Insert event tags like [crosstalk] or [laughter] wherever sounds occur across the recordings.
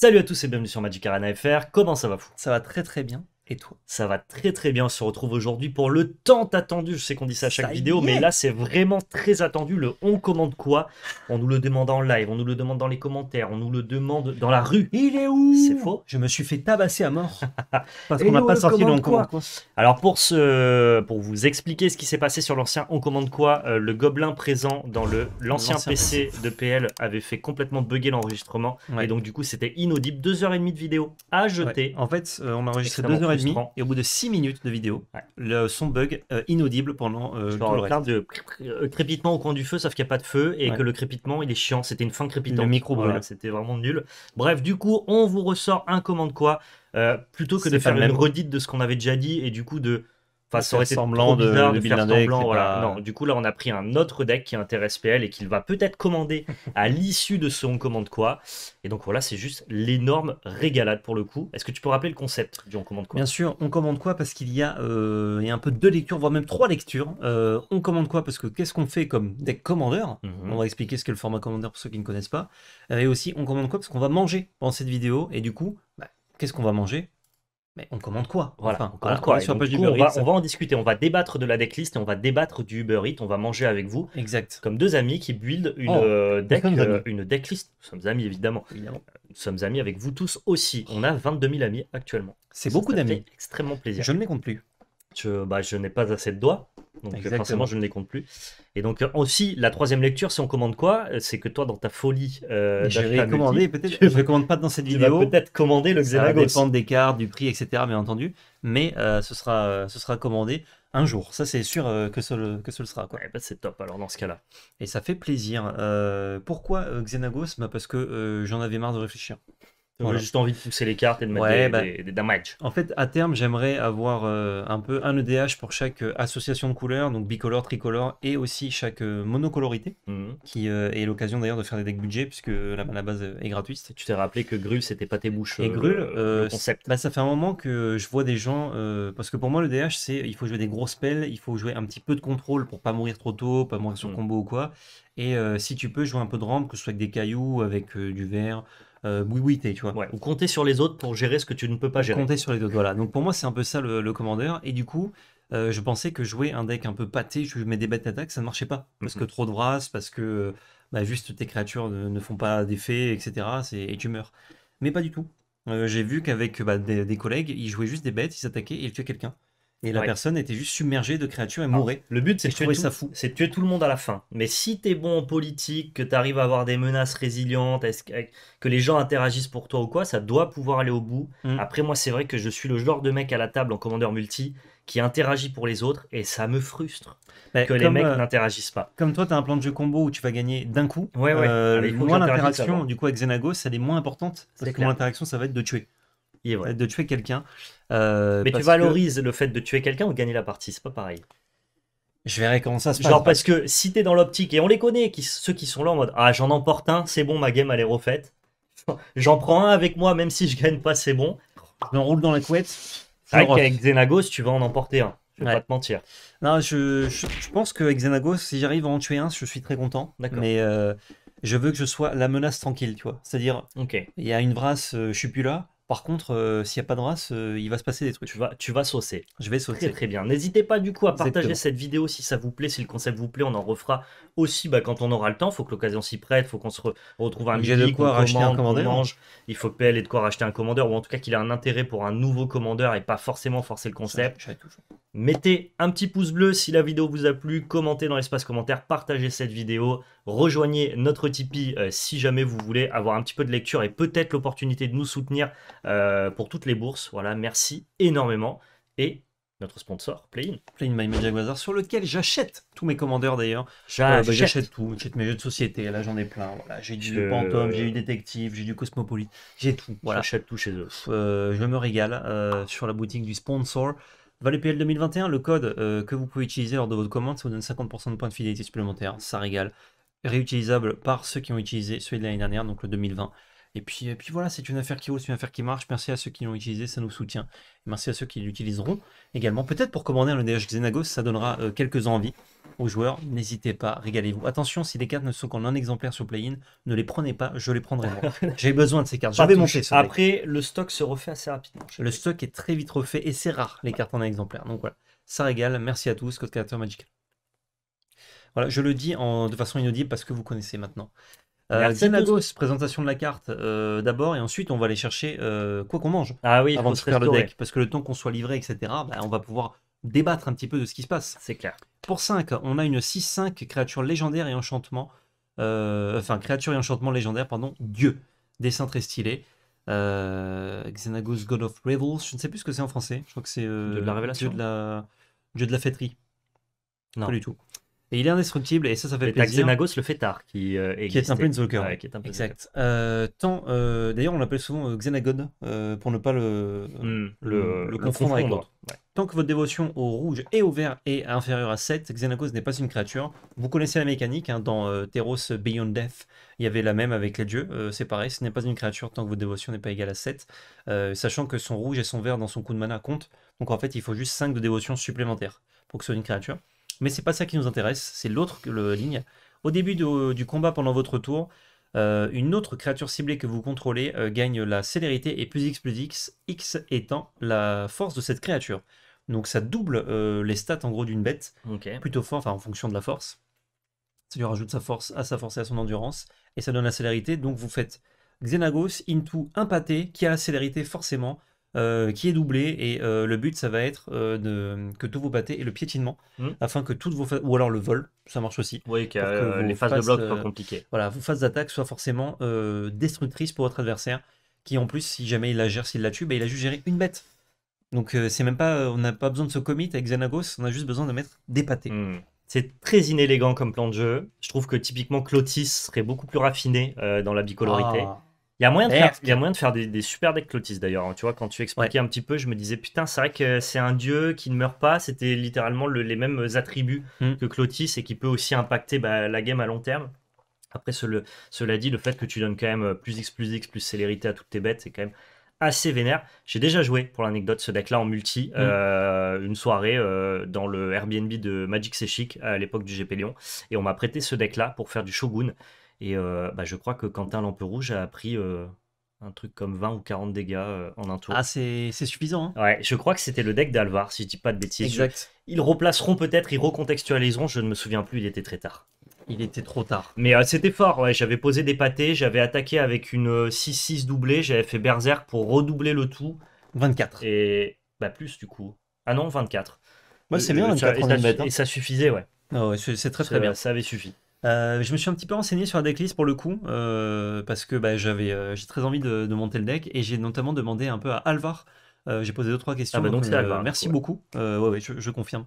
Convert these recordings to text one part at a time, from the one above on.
Salut à tous et bienvenue sur Magic Arena FR. Comment ça va fou Ça va très très bien et toi Ça va très très bien. On se retrouve aujourd'hui pour le temps attendu. Je sais qu'on dit ça à chaque vidéo, mais là c'est vraiment très attendu. Le on commande quoi On nous le demande en live, on nous le demande dans les commentaires, on nous le demande dans la rue. Il est où C'est faux. Je me suis fait tabasser à mort [laughs] parce qu'on n'a pas sorti le on commande quoi. Alors pour ce, pour vous expliquer ce qui s'est passé sur l'ancien on commande quoi, euh, le gobelin présent dans le l'ancien PC, de PL avait fait complètement bugger l'enregistrement et donc du coup c'était inaudible. Deux heures et demie de vidéo à jeter. En fait, euh, on a enregistré deux heures et et au bout de 6 minutes de vidéo, le son bug euh, inaudible pendant euh, le reste. de euh, crépitement au coin du feu, sauf qu'il n'y a pas de feu et que le crépitement, il est chiant. C'était une fin crépitante. Le micro C'était vraiment nul. Bref, du coup, on vous ressort un commande quoi plutôt que de faire une redite de ce qu'on avait déjà dit et du coup de Enfin, ça aurait été de, bizarre de, faire Non, du coup, là, on a pris un autre deck qui intéresse PL et qu'il va peut-être commander à [laughs] l'issue de ce on commande quoi. Et donc, voilà, c'est juste l'énorme régalade pour le coup. Est-ce que tu peux rappeler le concept du on commande quoi Bien sûr, on commande quoi parce qu'il euh, y, a, un peu deux lectures, voire même trois lectures. Euh, on commande quoi parce que qu'est-ce qu'on fait comme deck commandeur mhm. On va expliquer ce qu'est le format commandeur pour ceux qui ne connaissent pas. Euh, et aussi, on commande quoi parce qu'on va manger pendant cette vidéo. Et du coup, bah, qu'est-ce qu'on va manger mais on commande quoi on on, va, en discuter, on va débattre de la decklist et on va débattre du Uber Eats, on va manger avec vous. Exact. Comme deux amis qui buildent une, oh, euh, deck, euh, decklist. Nous sommes amis, évidemment. Nous sommes amis avec vous tous aussi. On a 22 000 amis actuellement. C'est beaucoup d'amis. extrêmement plaisir. Je ne les compte plus. Bah, je, n'ai pas assez de doigts. Donc euh, forcément, je ne les compte plus. Et donc euh, aussi, la troisième lecture, si on commande quoi, euh, c'est que toi, dans ta folie, euh, à commander Peut-être, je ne commande pas dans cette vidéo. peut-être commander le Xenagos. Ça va dépendre des cartes, du prix, etc. Bien entendu. Mais ce sera, ce sera commandé un jour. Ça, c'est sûr que ce le, que ce sera. Bah, c'est top. Alors dans ce cas-là. Et ça fait plaisir. pourquoi Xenagos bah, parce que j'en avais marre de réfléchir. J'ai Juste envie de pousser les cartes et de mettre des, bah, damage. En fait, à terme, j'aimerais avoir euh, un peu un EDH pour chaque euh, association de couleurs, donc bicolore, tricolore et aussi chaque euh, monocolorité, mhm. qui est l'occasion d'ailleurs de faire des decks budget puisque la, base est gratuite. Tu t'es rappelé que Grul, c'était pas tes bouches. Et Grul, concept. Bah, ça fait un moment que je vois des gens, parce que pour moi, l'EDH, c'est il faut jouer des grosses spells, il faut jouer un petit peu de contrôle pour pas mourir trop tôt, pas mourir sur mhm. combo ou quoi. Et si tu peux jouer un peu de rampe, que ce soit avec des cailloux, avec du verre euh, oui, oui, tu vois. Ou compter sur les autres pour gérer ce que tu ne peux pas gérer. Compter sur les autres, voilà. Donc pour moi, c'est un peu ça le, commandeur. Et du coup, euh, je pensais que jouer un deck un peu pâté, je mets des bêtes d'attaque, ça ne marchait pas. Parce mhm. que trop de races, parce que bah, juste tes créatures ne, font pas d'effet, etc. Et tu meurs. Mais pas du tout. Euh, j'ai vu qu'avec bah, des, collègues, ils jouaient juste des bêtes, ils s'attaquaient et ils tuaient quelqu'un. Et la personne était juste submergée de créatures et ah. mourait. le but, c'est de, tuer tout, fou. tuer tout le monde à la fin. Mais si t'es bon en politique, que t'arrives à avoir des menaces résilientes, que les gens interagissent pour toi ou quoi, ça doit pouvoir aller au bout. Mm. Après, moi, c'est vrai que je suis le genre de mec à la table en commandeur multi qui interagit pour les autres et ça me frustre que les mecs euh, n'interagissent pas. Comme toi, tu as un plan de jeu combo où tu vas gagner d'un coup. Ouais, ouais. Euh, ah, moi, l'interaction du coup avec Xenagos, elle est moins importante parce que l'interaction, ça va être de tuer de tuer quelqu'un. Euh, mais tu valorises le fait de tuer quelqu'un ou de gagner la partie, c'est pas pareil. Je verrai comment ça se passe. Genre parce que si t'es dans l'optique, et on les connaît, ceux qui sont là en mode Ah, j'en emporte un, c'est bon, ma game elle est refaite. [laughs] J'en prends un avec moi, même si je gagne pas, c'est bon. Je m'enroule dans la couette. avec Xenagos, tu vas en emporter un. Je vais pas te mentir. Non, je, je, pense que avec Xenagos, si j'arrive à en tuer un, je suis très content. Mais euh, je veux que je sois la menace tranquille, tu vois. C'est-à-dire, il y a une brasse, euh, je suis plus là. Par contre, euh, s'il n'y a pas de race, euh, il va se passer des trucs. Tu vas, tu vas saucer. Je vais saucer. Très, très bien. N'hésitez pas du coup à partager cette vidéo si ça vous plaît, si le concept vous plaît. On en refera aussi bah, quand on aura le temps. Il faut que l'occasion s'y prête. Il faut qu'on se retrouve un midi, de quoi racheter un commandeur. Il faut que PL ait de quoi racheter un commandeur ou en tout cas qu'il ait un intérêt pour un nouveau commandeur et pas forcément forcer le concept. Mettez un petit pouce bleu si la vidéo vous a plu, commentez dans l'espace commentaire, partagez cette vidéo, rejoignez notre Tipeee euh, si jamais vous voulez avoir un petit peu de lecture et peut-être l'opportunité de nous soutenir euh, pour toutes les bourses. Voilà, merci énormément et notre sponsor, Playin. Playin My Magic sur lequel j'achète tous mes commandeurs d'ailleurs. Euh, bah, j'achète tout, j'achète mes jeux de société, là j'en ai plein. J'ai du euh... j'ai du Détective, j'ai du Cosmopolite, j'ai tout. J'achète tout chez eux. je me régale sur la boutique du sponsor. PL 2021, le code euh, que vous pouvez utiliser lors de votre commande, ça vous donne 50% de points de fidélité supplémentaires. Ça régale. Réutilisable par ceux qui ont utilisé celui de l'année dernière, donc le 2020. Et puis, puis voilà, c'est une affaire qui roule, c'est une affaire qui marche. Merci à ceux qui l'ont utilisé, ça nous soutient. merci à ceux qui l'utiliseront également. Peut-être pour commander un EDH Xenagos, ça donnera euh, quelques envies aux joueurs. N'hésitez pas, régalez-vous. Attention, si les cartes ne sont qu'en un exemplaire sur Play-In, ne les prenez pas, je les prendrai moi. [laughs] J'ai besoin de ces cartes. J'avais monté ça. Après, le stock se refait assez rapidement. Le stock est très vite refait et c'est rare les cartes en un exemplaire. Donc voilà, ça régale. Merci à tous, Code Creator Magical. Voilà, je le dis en, de façon inaudible parce que vous connaissez maintenant. Xenagos, euh, présentation de la carte euh, d'abord, et ensuite on va aller chercher euh, quoi qu'on mange ah oui, avant de faire le deck. Parce que le temps qu'on soit livré, etc., bah, on va pouvoir débattre un petit peu de ce qui se passe. C'est clair. Pour 5, on a une 6-5 créature légendaire et enchantement. enfin, créature et enchantement légendaire, pardon, dieu. Dessin très stylé. Xenagos, God of Revels, je ne sais plus ce que c'est en français. Je crois que c'est. de la révélation. de la, dieu de la fêterie. Non. Pas du tout. Et il est indestructible, et ça, ça fait et Xenagos, le fêtard, qui, euh, qui est un peu un exact. Euh, tant, euh, d'ailleurs, on l'appelle souvent Xenagod pour ne pas le, hmm, confondre avec l'autre. Tant que votre dévotion au rouge et au vert est inférieure à 7, Xenagos n'est pas une créature. Vous connaissez la mécanique, hein, dans Theros Beyond Death, il y avait la même avec les dieux, c'est pareil, ce n'est pas une créature tant que votre dévotion n'est pas égale à 7, sachant que son rouge et son vert dans son coup de mana comptent, donc en fait il faut juste 5 de dévotion supplémentaire pour que ce soit une créature mais c'est pas ça qui nous intéresse, c'est l'autre ligne. Au début du combat pendant votre tour, euh, une autre créature ciblée que vous contrôlez euh, gagne la célérité et plus X plus X, X étant la force de cette créature. Donc ça double euh, les stats en gros d'une bête, plutôt fort, enfin en fonction de la force. Ça lui rajoute sa force à sa force et à son endurance, et ça donne la célérité. Donc vous faites Xenagos into un pâté qui a la célérité forcément, euh, qui est doublé et euh, le but ça va être euh, que tous vos pâtés et le piétinement hmm. afin que toutes vos ou alors le vol ça marche aussi oui que, les phases, de bloc soient compliquées voilà vos phases d'attaque soient forcément destructrices pour votre adversaire qui en plus si jamais il la gère s'il la tue bah, il a juste géré une bête donc c'est même pas on n'a pas besoin de se commit avec Xenagos on a juste besoin de mettre des pâtés hmm. C'est très inélégant comme plan de jeu. Je trouve que typiquement Clotis serait beaucoup plus raffiné dans la bicolorité. Ah. Il y a moyen de faire, des, super decks Clotis d'ailleurs. Hein. Tu vois, quand tu expliquais un petit peu, je me disais putain, c'est vrai que c'est un dieu qui ne meurt pas. C'était littéralement les mêmes attributs hmm. que Clotis et qui peut aussi impacter bah, la game à long terme. Après, cela dit, le fait que tu donnes quand même euh, plus X, plus X, plus célérité à toutes tes bêtes, c'est quand même assez vénère. J'ai déjà joué, pour l'anecdote, ce deck-là en multi, hmm. euh, une soirée euh, dans le Airbnb de Magic Séchique à l'époque du GP Lyon. Et on m'a prêté ce deck-là pour faire du Shogun. Et euh, bah, je crois que Quentin rouge a pris euh, un truc comme 20 ou 40 dégâts euh, en un tour. Ah, c'est suffisant. Hein. Ouais, je crois que c'était le deck d'Alvar, si je dis pas de bêtises. Exact. Ils replaceront peut-être, ils recontextualiseront, je ne me souviens plus, il était très tard. Il était trop tard. Mais c'était fort, J'avais posé des pâtés, j'avais attaqué avec une 6-6 doublée, j'avais fait Berserk pour redoubler le tout. 24. Et. Bah, plus du coup. Ah non, 24. Moi c'est bien, 24 et, ça, hein. et ça suffisait, ouais. Ah ouais c'est très très bien. Ça avait suffi. Euh, je me suis un petit peu renseigné sur la decklist pour le coup, euh, parce que bah, j'avais, euh, j'ai très envie de, monter le deck, et j'ai notamment demandé un peu à Alvar. j'ai posé deux trois questions. merci beaucoup. je, confirme.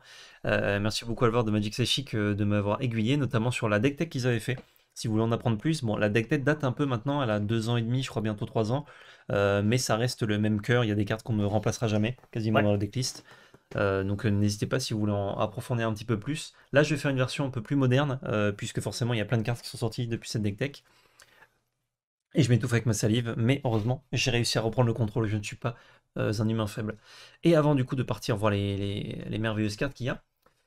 merci beaucoup Alvar de Magic Sashik de m'avoir aiguillé, notamment sur la deck tech qu'ils avaient fait. Si vous voulez en apprendre plus, bon, la deck tech date un peu maintenant, elle a deux ans et demi, je crois bientôt trois ans, mais ça reste le même cœur. Il y a des cartes qu'on ne remplacera jamais, quasiment dans la decklist. Euh, donc euh, n'hésitez pas si vous voulez en approfondir un petit peu plus. Là, je vais faire une version un peu plus moderne, euh, puisque forcément, il y a plein de cartes qui sont sorties depuis cette deck Et je m'étouffe avec ma salive, mais heureusement, j'ai réussi à reprendre le contrôle, je ne suis pas un humain faible. Et avant du coup de partir voir les, merveilleuses cartes qu'il y a,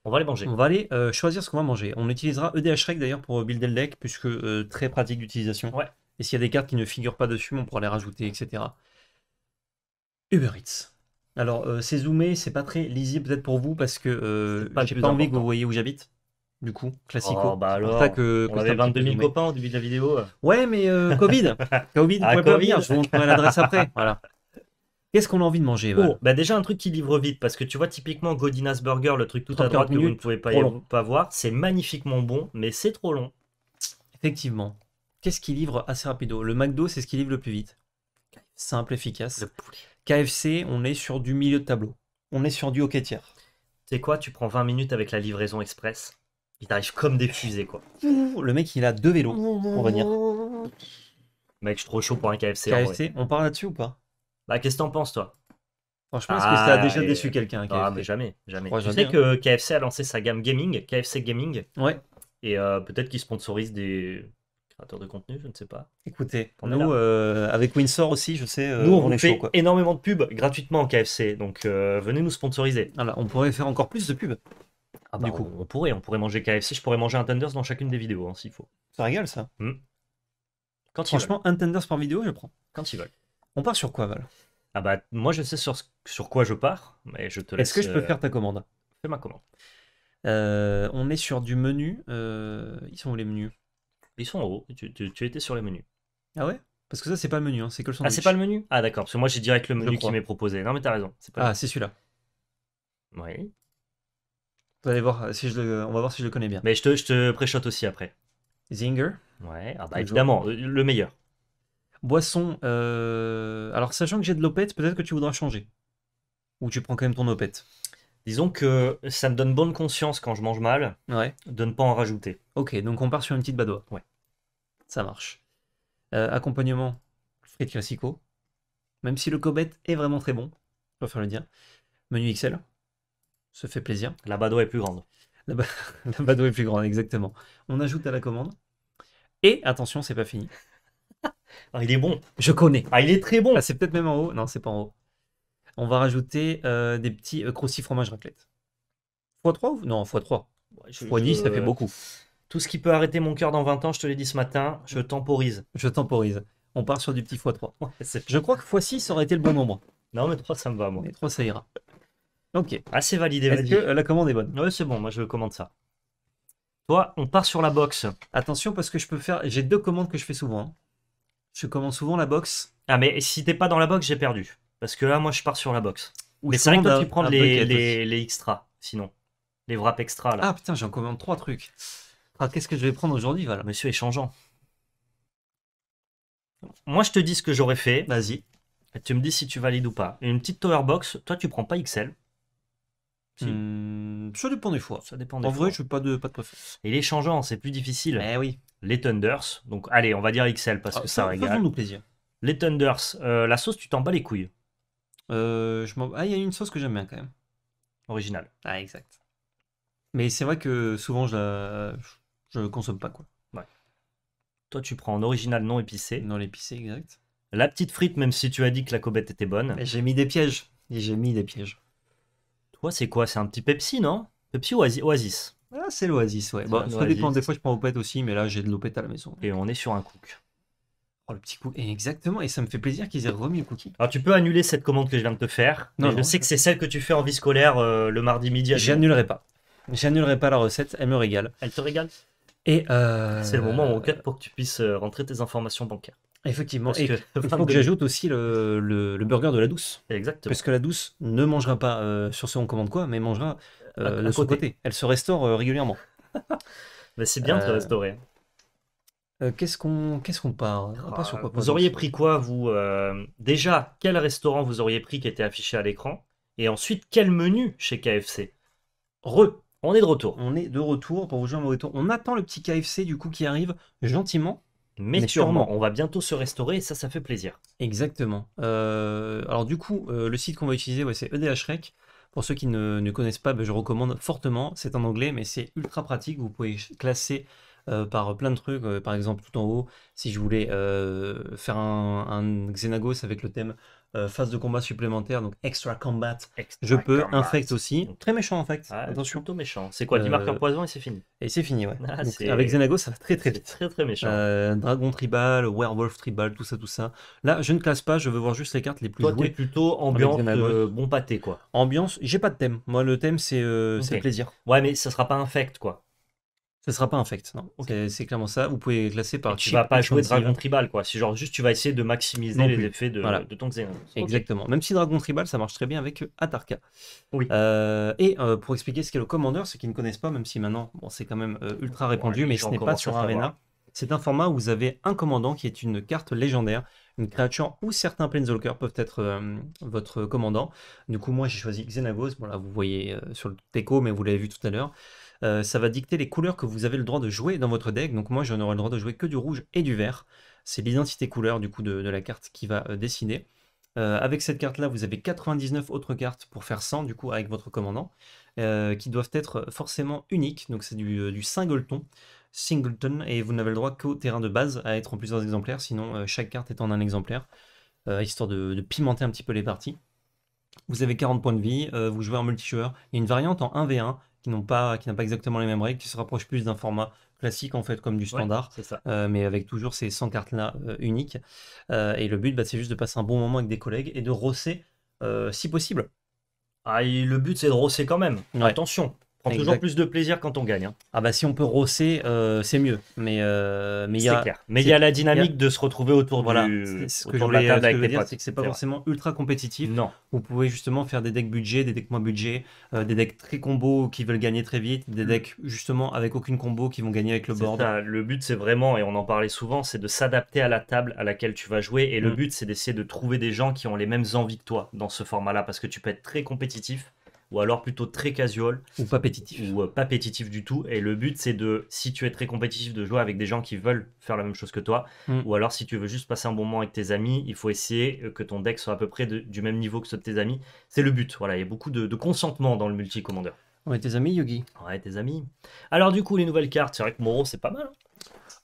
on va les manger. On va aller choisir ce qu'on va manger. On utilisera EDH d'ailleurs pour builder le deck, puisque très pratique d'utilisation. Ouais. Et s'il y a des cartes qui ne figurent pas dessus, on pourra les rajouter, etc. Uber Eats. Alors, euh, c'est zoomé, c'est pas très lisible peut-être pour vous parce que euh, j'ai pas envie que vous voyez où j'habite. Du coup, classico. Oh, bah alors, on avait 22 000 copains au début de la vidéo. Ouais, mais euh, Covid, [laughs] Covid. Covid, ah, pouvez pas Venir, je vous montrerai l'adresse après. [laughs] Voilà. Qu'est-ce qu'on a envie de manger oh, bah Déjà, un truc qui livre vite, parce que tu vois, typiquement, Godina's Burger, le truc tout à droite que vous ne pouvez pas, pas voir, c'est magnifiquement bon, mais c'est trop long. Effectivement. Qu'est-ce qui livre assez rapido Le McDo, c'est ce qui livre le plus vite. Simple, efficace. Le poulet. KFC, on est sur du milieu de tableau. On est sur du hockey tiers. Tu sais quoi, tu prends 20 minutes avec la livraison express. Il t'arrive comme des fusées, quoi. Le mec, il a deux vélos pour venir. Mec, je suis trop chaud pour un KFC. KFC, on parle là-dessus ou pas Bah, qu'est-ce que t'en penses, toi Franchement, pense que ça a déjà ah, déçu quelqu'un KFC Ah, mais jamais, jamais. tu sais que KFC a lancé sa gamme gaming, KFC Gaming. Ouais. Et euh, peut-être qu'ils sponsorisent des créateur de contenu, je ne sais pas. Écoutez, nous, euh, avec Windsor aussi, je sais, euh, nous, on, est fait énormément de pubs gratuitement en KFC, donc euh, venez nous sponsoriser. Ah on pourrait faire encore plus de pubs. Ah du bah, coup, on, pourrait, on pourrait manger KFC, je pourrais manger un Tenders dans chacune des vidéos, hein, s'il faut. Ça régale, ça. Hmm. Franchement, un Tenders par vidéo, je prends. Quand ils veulent. On part sur quoi, Val Ah bah, moi, je sais sur, quoi je pars, mais je te laisse... Est-ce que je peux faire ta commande Fais ma commande. on est sur du menu. ils sont où les menus ils sont en haut. Tu, étais sur les menus. Ah ouais Parce que ça, c'est pas le menu, hein, c'est que le Ah, c'est pas le menu Ah, d'accord. Parce que moi, j'ai direct le menu qui m'est proposé. Non, mais t'as raison. Pas ah, c'est celui-là. Oui. allez voir, si on va voir si je le connais bien. Mais je te, je te aussi après. Zinger Ouais, ah bah, évidemment, euh, le meilleur. Boisson, euh, alors sachant que j'ai de l'opette, peut-être que tu voudras changer. Ou tu prends quand même ton opette. Disons que ça me donne bonne conscience quand je mange mal de ne pas en rajouter. Ok, donc on part sur une petite badoie. Ouais. Ça marche. Euh, accompagnement, frites classico. Même si le cobet est vraiment très bon, je préfère le dire. Menu XL, se fait plaisir. La badoie est plus grande. La, [laughs] est plus grande, exactement. On ajoute à la commande. Et attention, c'est pas fini. [laughs] Ah, il est bon. Je connais. Ah, il est très bon. Ah, c'est peut-être même en haut. Non, c'est pas en haut on va rajouter euh, des petits euh, croustilles fromage raclette. x3 ou... Non, x3. x10, ça fait beaucoup. Tout ce qui peut arrêter mon cœur dans 20 ans, je te l'ai dit ce matin, je mm. temporise. Je temporise. On part sur du petit x3. [laughs] je crois que x6 aurait été le bon nombre. Non, mais 3, ça me va, moi. 3, ça ira. Ok. Assez validé, Est-ce que euh, la commande est bonne Oui, c'est bon, moi je commande ça. Toi, on part sur la box. Attention, parce que je peux faire. J'ai deux commandes que je fais souvent. Hein. Je commande souvent la box. Ah, mais si t'es pas dans la box, j'ai perdu. Parce que là, moi, je pars sur la box. Mais c'est vrai que tu prends les, les, les, extras, sinon. Les wraps extra, là. Ah putain, j'en commande trois trucs. Ah, qu'est-ce que je vais prendre aujourd'hui, Val Monsieur échangeant. Moi, je te dis ce que j'aurais fait. Vas-y. Tu me dis si tu valides ou pas. Une petite tower box, toi, tu prends pas XL. Hmm, ça dépend des fois. Ça dépend en vrai, je veux pas de, pas de préférence. Et les changeants, c'est plus difficile. Eh oui. Les Thunders. Donc, allez, on va dire XL parce ah, que ça, ça régale. nous plaisir. Les Thunders, euh, la sauce, tu t'en bats les couilles. Euh, ah, il y a une sauce que j'aime bien quand même. Original. Ah, exact. Mais c'est vrai que souvent, je la je consomme pas, quoi. Toi, tu prends en original non épicé. Non épicé, exact. La petite frite, même si tu as dit que la cobette était bonne. J'ai mis des pièges. J'ai mis des pièges. Toi, c'est quoi C'est un petit Pepsi, non Pepsi ou Oasis Ah, c'est l'oasis, ouais. Bon, ça dépend. Des fois, je prends pét aussi, mais là, j'ai de l'Opet à la maison. Et on est sur un cook. Oh, le petit coup. Et exactement, et ça me fait plaisir qu'ils aient remis le cookie. Alors, tu peux annuler cette commande que je viens de te faire. Non, Je sais que c'est celle que tu fais en vie scolaire euh, le mardi midi. J'annulerai pas. J'annulerai pas la recette, elle me régale. Elle te régale Et euh, C'est le moment où on pour que tu puisses euh, rentrer tes informations bancaires. Effectivement. il [laughs] faut que j'ajoute aussi le, le, burger de la douce. Exactement. Parce que la douce ne mangera pas sur ce on commande quoi, mais mangera de son côté. Elle se restaure régulièrement. [laughs] c'est bien de se restaurer. Euh, qu'est-ce qu'on qu'est-ce qu'on part euh, Vous auriez pris quoi, vous euh, Déjà, quel restaurant vous auriez pris qui était affiché à l'écran Et ensuite, quel menu chez KFC Re, on est de retour. On est de retour pour vous au retour. On attend le petit KFC du coup qui arrive gentiment. Mais, sûrement. on va bientôt se restaurer et ça, ça fait plaisir. Exactement. alors du coup, le site qu'on va utiliser, ouais, c'est EDHREC. Pour ceux qui ne, connaissent pas, ben, je recommande fortement. C'est en anglais, mais c'est ultra pratique. Vous pouvez classer euh, par euh, plein de trucs. Euh, par exemple, tout en haut, si je voulais faire un, un, Xenagos avec le thème phase de combat supplémentaire, donc extra combat, je peux. Infect aussi. Très méchant, en fait ah, Attention. Plutôt méchant. C'est quoi Tu marques un poison et c'est fini. Et c'est fini, ouais. Ah, avec Xenagos, ça va très très vite. Très très méchant. Dragon tribal, Werewolf tribal, tout ça, tout ça. Là, je ne classe pas, je veux voir juste les cartes les plus Toi, jouées. Toi, plutôt ambiance bon pâté, quoi. Ambiance, j'ai pas de thème. Moi, le thème, c'est plaisir. Ouais, mais ça sera pas Infect, quoi. Ce sera pas infect, non. C'est clairement ça. Vous pouvez classer par. tu vas pas jouer Dragon Tribal, quoi. C'est genre juste tu vas essayer de maximiser les effets de, de ton Xenon. Exactement. Même si Dragon Tribal, ça marche très bien avec euh, Atarka. Oui. Euh, et euh, pour expliquer ce qu'est le commandeur, ceux qui ne connaissent pas, même si maintenant bon, c'est quand même ultra répandu, mais ce n'est pas sur Arena. C'est un format où vous avez un commandant qui est une carte légendaire, une créature où certains Planeswalkers peuvent être votre commandant. Du coup, moi j'ai choisi Xenagos. Bon, là vous voyez sur le déco, mais vous l'avez vu tout à l'heure. Euh, ça va dicter les couleurs que vous avez le droit de jouer dans votre deck. Donc moi, je n'aurai le droit de jouer que du rouge et du vert. C'est l'identité couleur du coup de, la carte qui va euh, dessiner. Euh, avec cette carte-là, vous avez 99 autres cartes pour faire 100 du coup avec votre commandant, qui doivent être forcément uniques. Donc c'est du, singleton, singleton, et vous n'avez le droit qu'au terrain de base à être en plusieurs exemplaires. Sinon, chaque carte est en un exemplaire, histoire de, pimenter un petit peu les parties. Vous avez 40 points de vie, vous jouez en multijoueur. Il y a une variante en 1v1 qui n'ont pas, qui pas exactement les mêmes règles, qui se rapprochent plus d'un format classique en fait comme du standard, euh, mais avec toujours ces 100 cartes là euh, uniques. Euh, et le but, bah, c'est juste de passer un bon moment avec des collègues et de rosser si possible. Ah, le but, c'est de rosser quand même. Attention prend toujours plus de plaisir quand on gagne. Hein. Ah bah si on peut rosser, euh, c'est mieux. Mais euh, mais il y a la dynamique de se retrouver autour voilà. Ce que je voulais dire, c'est que pas forcément ultra compétitif. Non. Vous pouvez justement faire des decks budget, des decks moins budget, euh, des decks très combo qui veulent gagner très vite, des mm. decks justement avec aucune combo qui vont gagner avec le board. Le but c'est vraiment et on en parlait souvent, c'est de s'adapter à la table à laquelle tu vas jouer et le mm. but c'est d'essayer de trouver des gens qui ont les mêmes envies que toi dans ce format-là parce que tu peux être très compétitif ou alors plutôt très casual. Ou pas pétitif. Ou euh, pas pétitif du tout. Et le but, c'est de, si tu es très compétitif, de jouer avec des gens qui veulent faire la même chose que toi. Hmm. Ou alors, si tu veux juste passer un bon moment avec tes amis, il faut essayer euh, que ton deck soit à peu près du même niveau que ceux de tes amis. C'est le but. Voilà, il y a beaucoup de, consentement dans le multi-commandeur. Ouais, tes amis, Yugi. Ouais, tes amis. Alors, du coup, les nouvelles cartes, c'est vrai que Moro, c'est pas mal. Hein.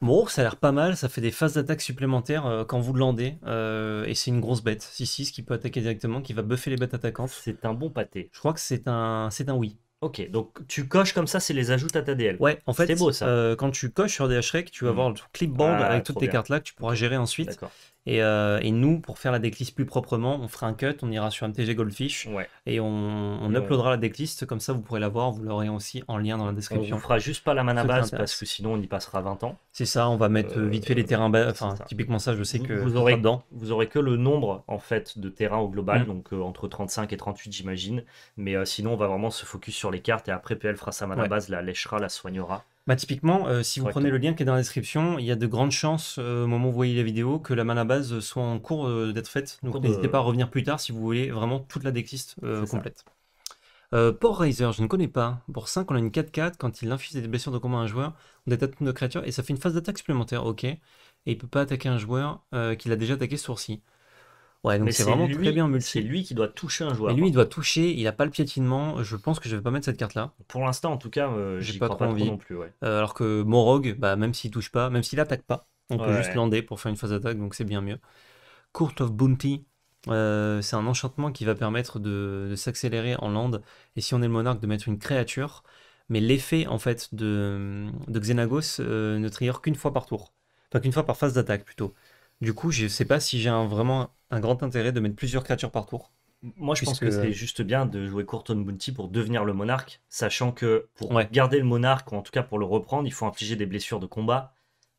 Bon, ça a l'air pas mal, ça fait des phases d'attaque supplémentaires euh, quand vous landez, euh, et c'est une grosse bête, 6-6, qui peut attaquer directement, qui va buffer les bêtes attaquantes. C'est un bon pâté. Je crois que c'est un, un oui. Ok, donc tu coches comme ça, c'est les ajoutes à ta DL. Ouais, en fait, beau, euh, quand tu coches sur HREC tu vas hmm. avoir le clipboard ah, avec toutes tes cartes là que tu pourras gérer ensuite. D'accord. Euh, et, nous, pour faire la decklist plus proprement, on fera un cut, on ira sur MTG Goldfish et on, uploadera la decklist. Comme ça, vous pourrez la voir. Vous l'aurez aussi en lien dans la description. On fera juste pas la mana base parce que sinon, on y passera 20 ans. C'est ça, on va mettre euh, vite fait euh, les terrains. Enfin, typiquement, ça, je sais que vous aurez, vous aurez que le nombre en fait de terrains au global, mm. donc entre 35 et 38, j'imagine. Mais sinon, on va vraiment se focus sur les cartes et après, PL fera sa mana base, la lèchera, la soignera. Bah, typiquement, euh, si vous prenez le lien qui est dans la description, il y a de grandes chances, euh, au moment où vous voyez la vidéo, que la main à base soit en cours euh, d'être faite. Donc n'hésitez pas à revenir plus tard si vous voulez vraiment toute la decklist complète. Port Riser, je ne connais pas. Pour 5, on a une 4-4. Quand il infuse des blessures de combat à un joueur, on détecte une créature et ça fait une phase d'attaque supplémentaire. Ok. Et il peut pas attaquer un joueur qu'il a déjà attaqué ce Ouais, donc c'est vraiment très bien C'est lui qui doit toucher un joueur. Et lui, il doit toucher, il n'a pas le piétinement. Je pense que je ne vais pas mettre cette carte-là. Pour l'instant, en tout cas, je euh, j'ai pas, trop pas envie. non plus, euh, alors que Morog, bah, même s'il touche pas, même s'il attaque pas, on peut juste lander pour faire une phase d'attaque, donc c'est bien mieux. Court of Bounty, euh, c'est un enchantement qui va permettre de, s'accélérer en land. Et si on est le monarque, de mettre une créature. Mais l'effet en fait de, Xenagos ne trigger qu'une fois par tour. Enfin, qu'une fois par phase d'attaque plutôt. Du coup, je ne sais pas si j'ai vraiment un grand intérêt de mettre plusieurs créatures par tour. Moi, je pense que c'est juste bien de jouer Courton Bounty pour devenir le monarque, sachant que pour garder le monarque, ou en tout cas pour le reprendre, il faut infliger des blessures de combat.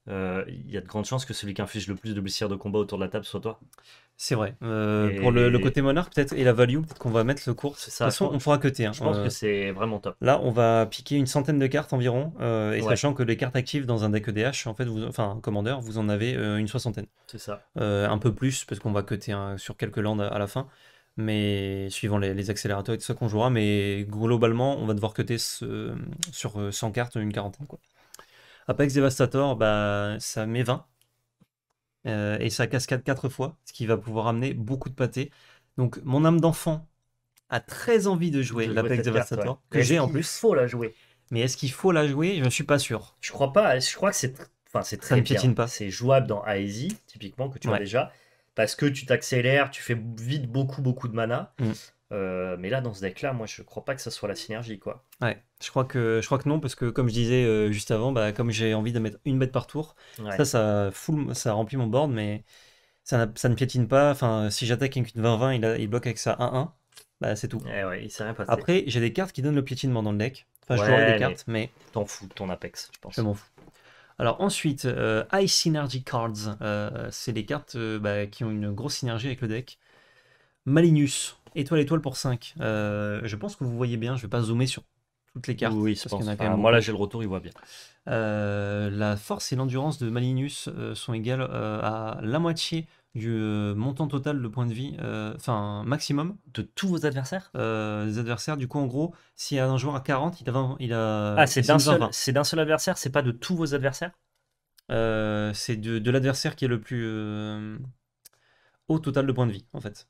Euh, il y a de grandes chances que celui qui inflige le plus de blessures de combat autour de la table soit toi. C'est vrai. Euh, pour le, côté monarque, peut-être, et la value, peut-être qu'on va mettre le cours. de toute façon, on fera que hein. Je pense euh, que c'est vraiment top. Là, on va piquer une centaine de cartes environ, euh, et sachant que les cartes actives dans un deck EDH, en fait, vous, enfin, commandeur, vous en avez une soixantaine. C'est ça. un peu plus, parce qu'on va cuter hein, sur quelques landes à, la fin, mais suivant les, accélérateurs et tout ça qu'on jouera, mais globalement, on va devoir cuter sur 100 cartes, une quarantaine. Quoi. Apex Devastator, bah, ça met 20. Euh, et ça cascade 4 fois, ce qui va pouvoir amener beaucoup de pâté. Donc mon âme d'enfant a très envie de jouer l'Apex Devastator, que j'ai en plus. Il faut la jouer. Mais est-ce qu'il faut la jouer Je ne suis pas sûr. Je crois pas. Je crois que c'est enfin, c'est très bien. C'est jouable dans AESI typiquement, que tu as déjà. Parce que tu t'accélères, tu fais vite beaucoup, beaucoup de mana. Mm. Euh, mais là, dans ce deck-là, moi, je crois pas que ça soit la synergie, quoi. Ouais, je crois que, je crois que non, parce que comme je disais euh, juste avant, bah, comme j'ai envie de mettre une bête par tour, ça, ça, ça remplit mon board, mais ça, ça ne piétine pas. Enfin, si j'attaque avec une 20-20, il, il bloque avec sa 1-1, bah, c'est tout. Eh ouais, il rien Après, j'ai des cartes qui donnent le piétinement dans le deck. Enfin, je des cartes, mais. T'en fous ton Apex, je pense. Je m'en fous. Alors ensuite, euh, High Synergy Cards, c'est des cartes bah, qui ont une grosse synergie avec le deck. Malinus, étoile étoile pour 5. Euh, je pense que vous voyez bien, je vais pas zoomer sur toutes les cartes. Oui, même... moi là j'ai le retour, il voit bien. Euh, la force et l'endurance de Malinus euh, sont égales à la moitié du montant total de points de vie, enfin maximum. De tous vos adversaires Les adversaires, du coup en gros, s'il y a un joueur à 40, il a, il a... Ah, c'est d'un seul, adversaire, c'est pas de tous vos adversaires C'est de, l'adversaire qui est le plus au total de points de vie en fait.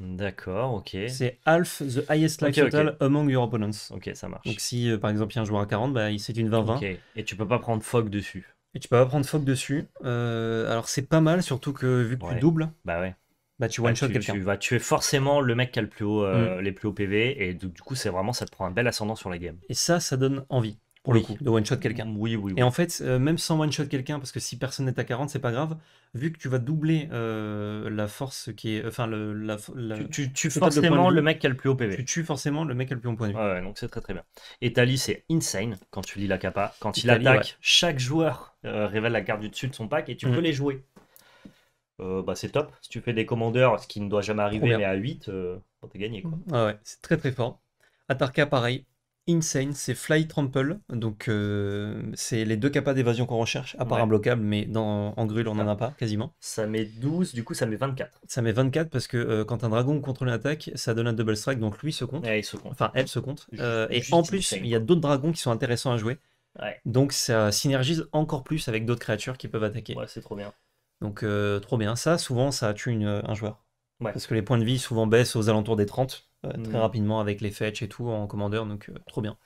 D'accord, ok. C'est half the highest life among your opponents. Ok, ça marche. Donc si euh, par exemple il y a un joueur à 40, bah, c'est une 20-20. et tu peux pas prendre fog dessus. Et tu peux pas prendre fog dessus. Euh, alors c'est pas mal, surtout que vu que tu doubles, bah ouais. bah tu bah, one shot quelqu'un. Tu vas tuer forcément le mec qui a le plus haut, euh, mm. les plus hauts PV, et du, du coup c'est vraiment ça te prend un bel ascendant sur la game. Et ça, ça donne envie pour le coup, de one-shot mm. quelqu'un. Oui, oui, Et en fait, euh, même sans one-shot quelqu'un, parce que si personne n'est à 40, c'est pas grave, vu que tu vas doubler euh, la force qui est. Enfin, le, tu, tues forcément le, mec qui a le plus haut PV. Tu tues forcément le mec qui a le plus haut point de vue. Ouais, donc c'est très très bien. Et Tali, c'est insane quand tu lis la capa. Quand il attaque, chaque joueur euh, révèle la carte du dessus de son pack et tu mm. peux les jouer. bah, c'est top. Si tu fais des commandeurs, ce qui ne doit jamais arriver, mais à 8, t'es gagné. Quoi. ouais, c'est très très fort. Atarka, pareil, Insane, c'est Fly Trample, donc euh, c'est les deux capas d'évasion qu'on recherche, à part un blocable, mais dans, en grul on n'en ah. a pas quasiment. Ça met 12, du coup ça met 24. Ça met 24 parce que euh, quand un dragon contrôle une attaque, ça donne un double strike, donc lui se compte. Enfin, elle se compte. Euh, et en plus, il y a d'autres dragons qui sont intéressants à jouer. Donc ça synergise encore plus avec d'autres créatures qui peuvent attaquer. Ouais, c'est trop bien. Donc trop bien. Ça, souvent, ça tue un joueur. Parce que les points de vie souvent baissent aux alentours des 30. Euh, très hmm. rapidement avec les fetch et tout en commandeur, donc euh, trop bien.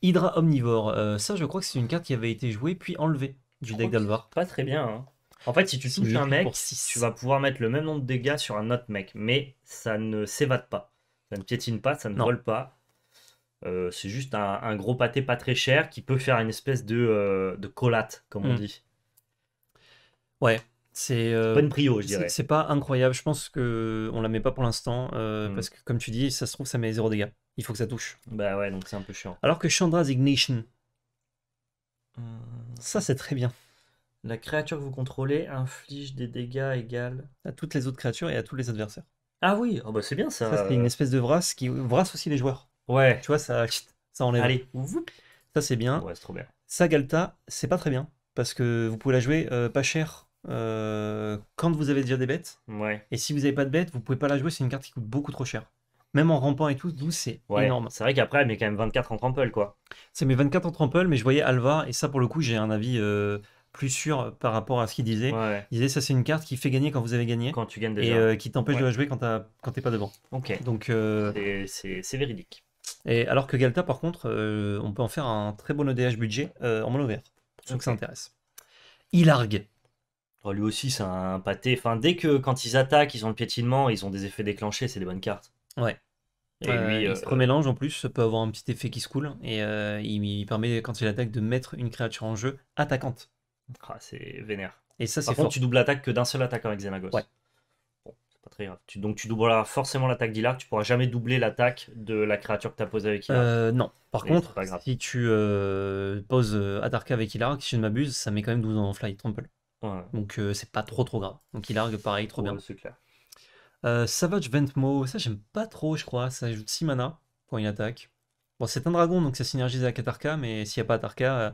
Hydra omnivore, euh, ça je crois que c'est une carte qui avait été jouée puis enlevée du deck d'Alvar. Pas très bien. Hein. En fait, si tu touches un mec, tu vas pouvoir mettre le même nombre de dégâts sur un autre mec, mais ça ne s'évade pas. Ça ne piétine pas, ça ne vole pas. c'est juste un, gros pâté pas très cher qui peut faire une espèce de, collate, comme on hmm. dit. Ouais, c'est euh, pas prio, je dirais. C'est pas incroyable. Je pense que on la met pas pour l'instant euh, hmm. parce que, comme tu dis, ça se trouve, ça met zéro dégâts. Il faut que ça touche. Bah ouais, donc c'est un peu chiant. Alors que Chandra's Ignition, hmm. ça c'est très bien. La créature que vous contrôlez inflige des dégâts égales à toutes les autres créatures et à tous les adversaires. Ah oui, oh bah c'est bien ça. ça c'est une espèce de brasse qui vrasse aussi les joueurs. Ouais. Tu vois, ça, ça enlève. Allez, ça c'est bien. Ouais, c'est trop bien. Sagalta, c'est pas très bien parce que vous pouvez la jouer euh, pas cher euh, quand vous avez déjà des bêtes. Ouais. Et si vous n'avez pas de bêtes, vous pouvez pas la jouer, c'est une carte qui coûte beaucoup trop cher. Même en rampant et tout, d'où c'est énorme. C'est vrai qu'après, elle met quand même 24 en trample, quoi. C'est mes 24 en trample, mais je voyais Alva, et ça, pour le coup, j'ai un avis euh, plus sûr par rapport à ce qu'il disait. Il disait, ça, c'est une carte qui fait gagner quand vous avez gagné. Quand tu gagnes déjà. Et euh, qui t'empêche de la jouer quand, quand t'es pas devant. Ok. Donc. C'est véridique. Et alors que Galta, par contre, on peut en faire un très bon ODH e budget en mono vert. Pour ceux que ça intéresse. Ilargue lui aussi, c'est un pâté. Enfin, dès que quand ils attaquent, ils ont le piétinement, ils ont des effets déclenchés, c'est des bonnes cartes. Ouais. Et lui, il euh, en plus, ça peut avoir un petit effet qui se coule. Et euh, il, permet, quand il attaque, de mettre une créature en jeu attaquante. Ah, c'est vénère. Et ça, c'est Par contre, tu doubles attaque que d'un seul attaque avec Xenagos. Ouais. Bon, c'est pas très grave. Tu, donc, tu doubleras forcément l'attaque d'Ilar. Tu pourras jamais doubler l'attaque de la créature que tu as posée avec Euh, non. Par contre, si tu euh, poses Atarka avec Ilar, si je ne m'abuse, ça met quand même 12 en fly, Trample. Donc euh, c'est pas trop trop grave. Donc il largue pareil, trop bien. clair. Euh, Savage Ventmo, ça j'aime pas trop, je crois. Ça ajoute 6 mana pour une attaque. Bon, c'est un dragon, donc ça synergise avec Atarka, mais s'il n'y a pas Atarka, euh,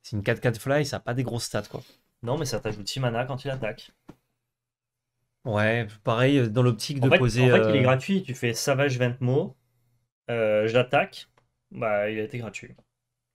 c'est une 4-4 fly, ça n'a pas des grosses stats quoi. Non, mais ça t'ajoute 6 mana quand il attaque. Ouais, pareil, dans l'optique de poser. En fait, il est gratuit, tu fais Savage Ventmo, je l'attaque, bah il a été gratuit.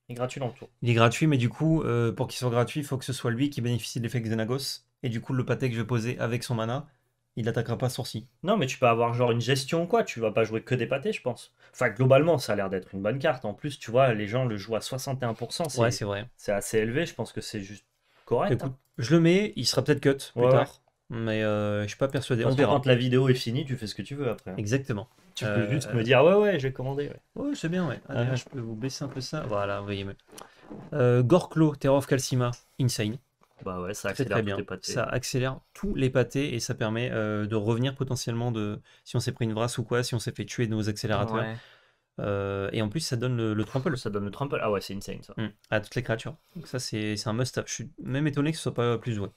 Il est gratuit dans le tour. Il est gratuit, mais du coup, euh, pour qu'il soit gratuit, il faut que ce soit lui qui bénéficie de l'effet Xenagos. Et du coup, le pâté que je vais poser avec son mana, il n'attaquera pas sourcil. Non, mais tu peux avoir genre une gestion, ou quoi. Tu vas pas jouer que des pâtés, je pense. Enfin, globalement, ça a l'air d'être une bonne carte. En plus, tu vois, les gens le jouent à 61%. C'est, c'est vrai. C'est assez élevé, je pense que c'est juste correct. Hein. je le mets, il sera peut-être cut plus tard. Mais je euh, je suis pas persuadé. On verra. Quand la vidéo est finie, tu fais ce que tu veux après. Hein. Exactement. Tu peux euh, juste me euh, dire, ouais, ouais, j'ai commandé Ouais, c'est bien, ouais. Ah. Je peux vous baisser un peu ça. Voilà, voyez euh, Gorklo, Terror of Calcima, Insane. Bah ouais, ça accélère très, les pâtés. Ça accélère tous les pâtés et ça permet de revenir potentiellement de si on s'est pris une brasse ou quoi, si on s'est fait tuer de nos accélérateurs. et en plus, ça donne le, le, trample. Ça donne le trample. Ah ouais, c'est insane ça. Mm. À toutes les créatures. Donc ça, c'est un must up Je suis même étonné que ce soit pas plus joué.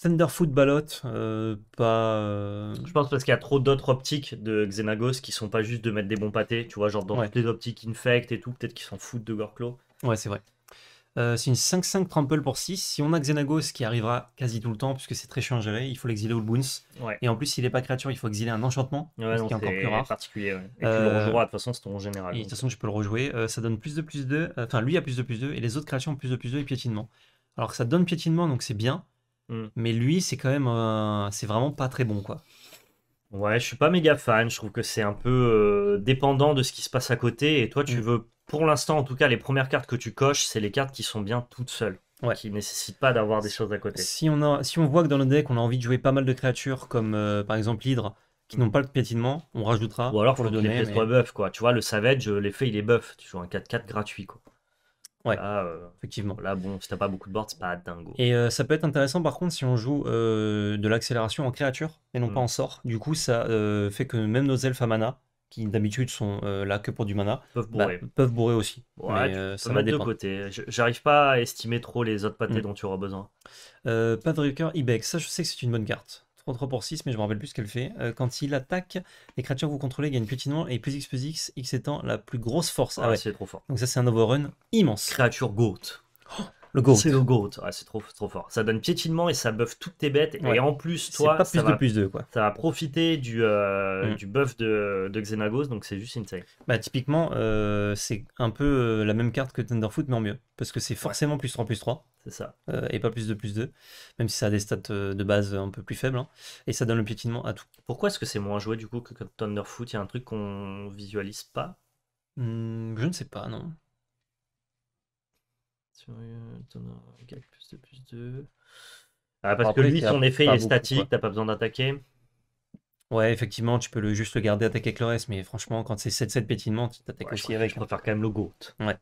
Thunderfoot Ballot, euh, pas. Euh, je pense parce qu'il y a trop d'autres optiques de Xenagos qui sont pas juste de mettre des bons pâtés, tu vois, genre dans optiques infect et tout, peut-être qu'ils s'en foutent de Gorklo. Ouais, c'est vrai. Euh, c'est une 5-5 trample pour 6. Si on a Xenagos qui arrivera quasi tout le temps, puisque c'est très chiant à gérer, il faut l'exiler au boons. Et en plus, s'il n'est pas créature, il faut exiler un enchantement, ce qui est encore plus rare. particulier. Et tu le rejoueras de toute façon, c'est ton général. de toute façon, je peux le rejouer. ça donne plus de plus 2. Enfin, lui a plus de plus 2 et les autres créations plus de plus 2 et piétinement. Alors, ça donne piétinement, donc c'est bien. Mm. Mais lui, c'est quand même. c'est vraiment pas très bon, quoi. Ouais, je suis pas méga fan. Je trouve que c'est un peu euh, dépendant de ce qui se passe à côté. Et toi, tu mm. veux, pour l'instant, en tout cas, les premières cartes que tu coches, c'est les cartes qui sont bien toutes seules. Ouais. Qui nécessitent pas d'avoir des choses à côté. Si on, a, si on voit que dans le deck, on a envie de jouer pas mal de créatures, comme euh, par exemple l'hydre, qui n'ont pas le piétinement, on rajoutera. Ou alors, pour le donner. Les mais... quoi. Tu vois, le Savage, euh, l'effet, il est buff. Tu joues un 4-4 gratuit, quoi. Ouais. Là, ah, euh, effectivement. Là, bon, si t'as pas beaucoup de board, c'est pas dingo. Et euh, ça peut être intéressant par contre si on joue euh, de l'accélération en créature et non mm. pas en sort. Du coup, ça fait que même nos elfes à mana, qui d'habitude sont là que pour du mana, peuvent bah, bourrer, aussi. Ouais, ça va de côté. J'arrive pas à estimer trop les autres pâtés mm. dont tu auras besoin. pas de Ibex, ça je sais que c'est une bonne carte. 3 pour 6, mais je me rappelle plus ce qu'elle fait. Euh, quand il attaque, les créatures que vous contrôlez gagnent noir et plus X plus X, X étant la plus grosse force. Ah, ah ouais, c'est trop fort. Donc ça c'est un overrun immense. Créature goat. Oh c'est le GOAT. c'est trop, trop fort. Ça donne piétinement et ça buff toutes tes bêtes. Et en plus, toi, ça, de va, profiter du, euh, mm. du buff de, de, Xenagos, donc c'est juste insane. Bah, typiquement, euh, c'est un peu euh, la même carte que Thunderfoot, mais en mieux. Parce que c'est forcément plus 3, plus 3. C'est ça. et pas plus de plus 2. Même si ça a des stats de base un peu plus faibles. Hein. et ça donne le piétinement à tout. Pourquoi est-ce que c'est moins joué du coup que Thunderfoot Il y a un truc qu'on visualise pas hmm, Je ne sais pas, non parce que lui, son effet est statique, t'as pas besoin d'attaquer. Ouais, effectivement, tu peux le, juste le garder attaquer avec le reste, mais franchement, quand c'est 7-7 pétinement, tu t'attaques aussi avec. Je préfère quand même le GOAT. Ouais.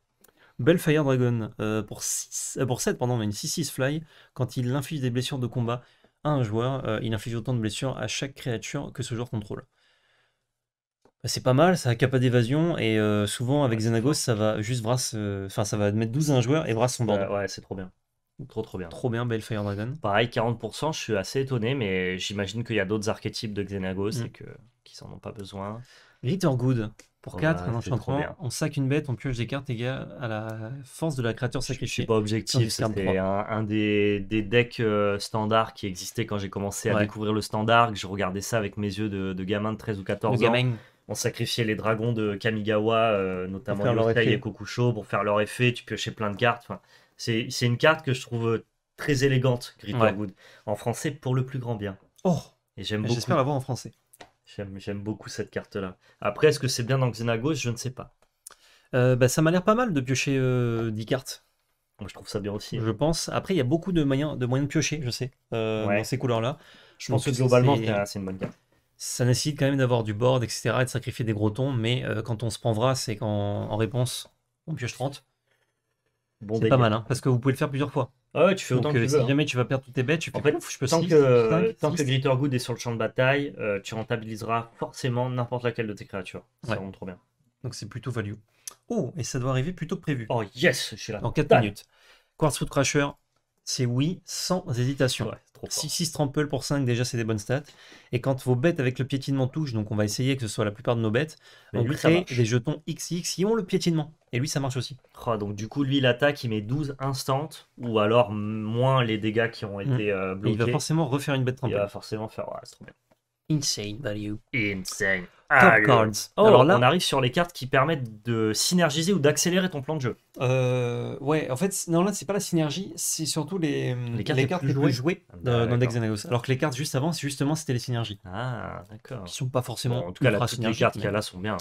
Bellfire Dragon, euh, pour, 6, euh, pour 7, pendant une 6-6 fly, quand il inflige des blessures de combat à un joueur, euh, il inflige autant de blessures à chaque créature que ce joueur contrôle. Bah, c'est pas mal, ça a capa d'évasion et euh, souvent avec Xenagos, ça va juste brasse, euh, enfin ça va mettre 12 à un joueur et brasse son bord euh, ouais, c'est trop bien. Trop trop bien. Trop bien, Fire Dragon. Pareil, 40%, je suis assez étonné, mais j'imagine qu'il y a d'autres archétypes de Xenagos et mm. qu'ils n'en ont pas besoin. Ritter Good. Pour 4, on sac une bête, on pioche des cartes égales à la force de la créature sacrifiée. Je suis pas objectif, c'était un, des, des decks standards qui existait quand j'ai commencé à découvrir le standard, que je regardais ça avec mes yeux de, gamin de 13 ou 14 ans on sacrifiait les dragons de Kamigawa, euh, notamment taille et Kokusho, pour faire leur effet. Tu piochais plein de cartes. Enfin, c'est une carte que je trouve euh, très élégante, Gripperwood. Good. En français, pour le plus grand bien. Oh Et j'aime beaucoup. J'espère l'avoir en français. J'aime beaucoup cette carte-là. Après, est-ce que c'est bien dans Xenagos Je ne sais pas. Euh, bah, ça m'a l'air pas mal de piocher 10 cartes. je trouve ça bien aussi. Hein. Je pense. Après, il y a beaucoup de moyens de, moyens piocher, je sais, dans ces couleurs-là. Je pense que globalement, c'est une bonne carte ça nécessite quand même d'avoir du board, etc., et de sacrifier des gros tons, mais euh, quand on se prend Vras c'est qu'en réponse, on pioche 30. c'est pas mal, hein, parce que vous pouvez le faire plusieurs fois. Ah ouais, tu fais autant que euh, tu si hein. jamais tu vas perdre toutes tes bêtes, tu je peux tant, que, tant que Glitter Good est sur le champ de bataille, euh, tu rentabiliseras forcément n'importe laquelle de tes créatures. Ça trop bien. Donc c'est plutôt value. Oh, et ça doit arriver plutôt que prévu. Oh yes, je suis là. Dans 4 minutes. Quartz foot Crasher, c'est oui, sans hésitation. Ouais. 6-6 trample pour 5, déjà, c'est des bonnes stats. Et quand vos bêtes avec le piétinement touchent, donc on va essayer que ce soit la plupart de nos bêtes, on crée des jetons XX qui ont le piétinement. Et lui, ça marche aussi. Oh, donc du coup, lui, l'attaque il met 12 instantes ou alors moins les dégâts qui ont mmh. été bloqués. Euh, il va forcément refaire une bête Il va forcément faire. c'est Insane value. Insane. Top ah, cards. Alors là, on arrive sur les cartes qui permettent de synergiser ou d'accélérer ton plan de jeu. Euh, ouais, en fait, non, là, c'est pas la synergie, c'est surtout les, euh, les cartes les, plus jouées, ah, dans Dex Alors que les cartes juste avant, justement, c'était les synergies. Ah, d'accord. Qui sont pas forcément. en tout cas, la toutes les cartes qu'il y a là sont bien.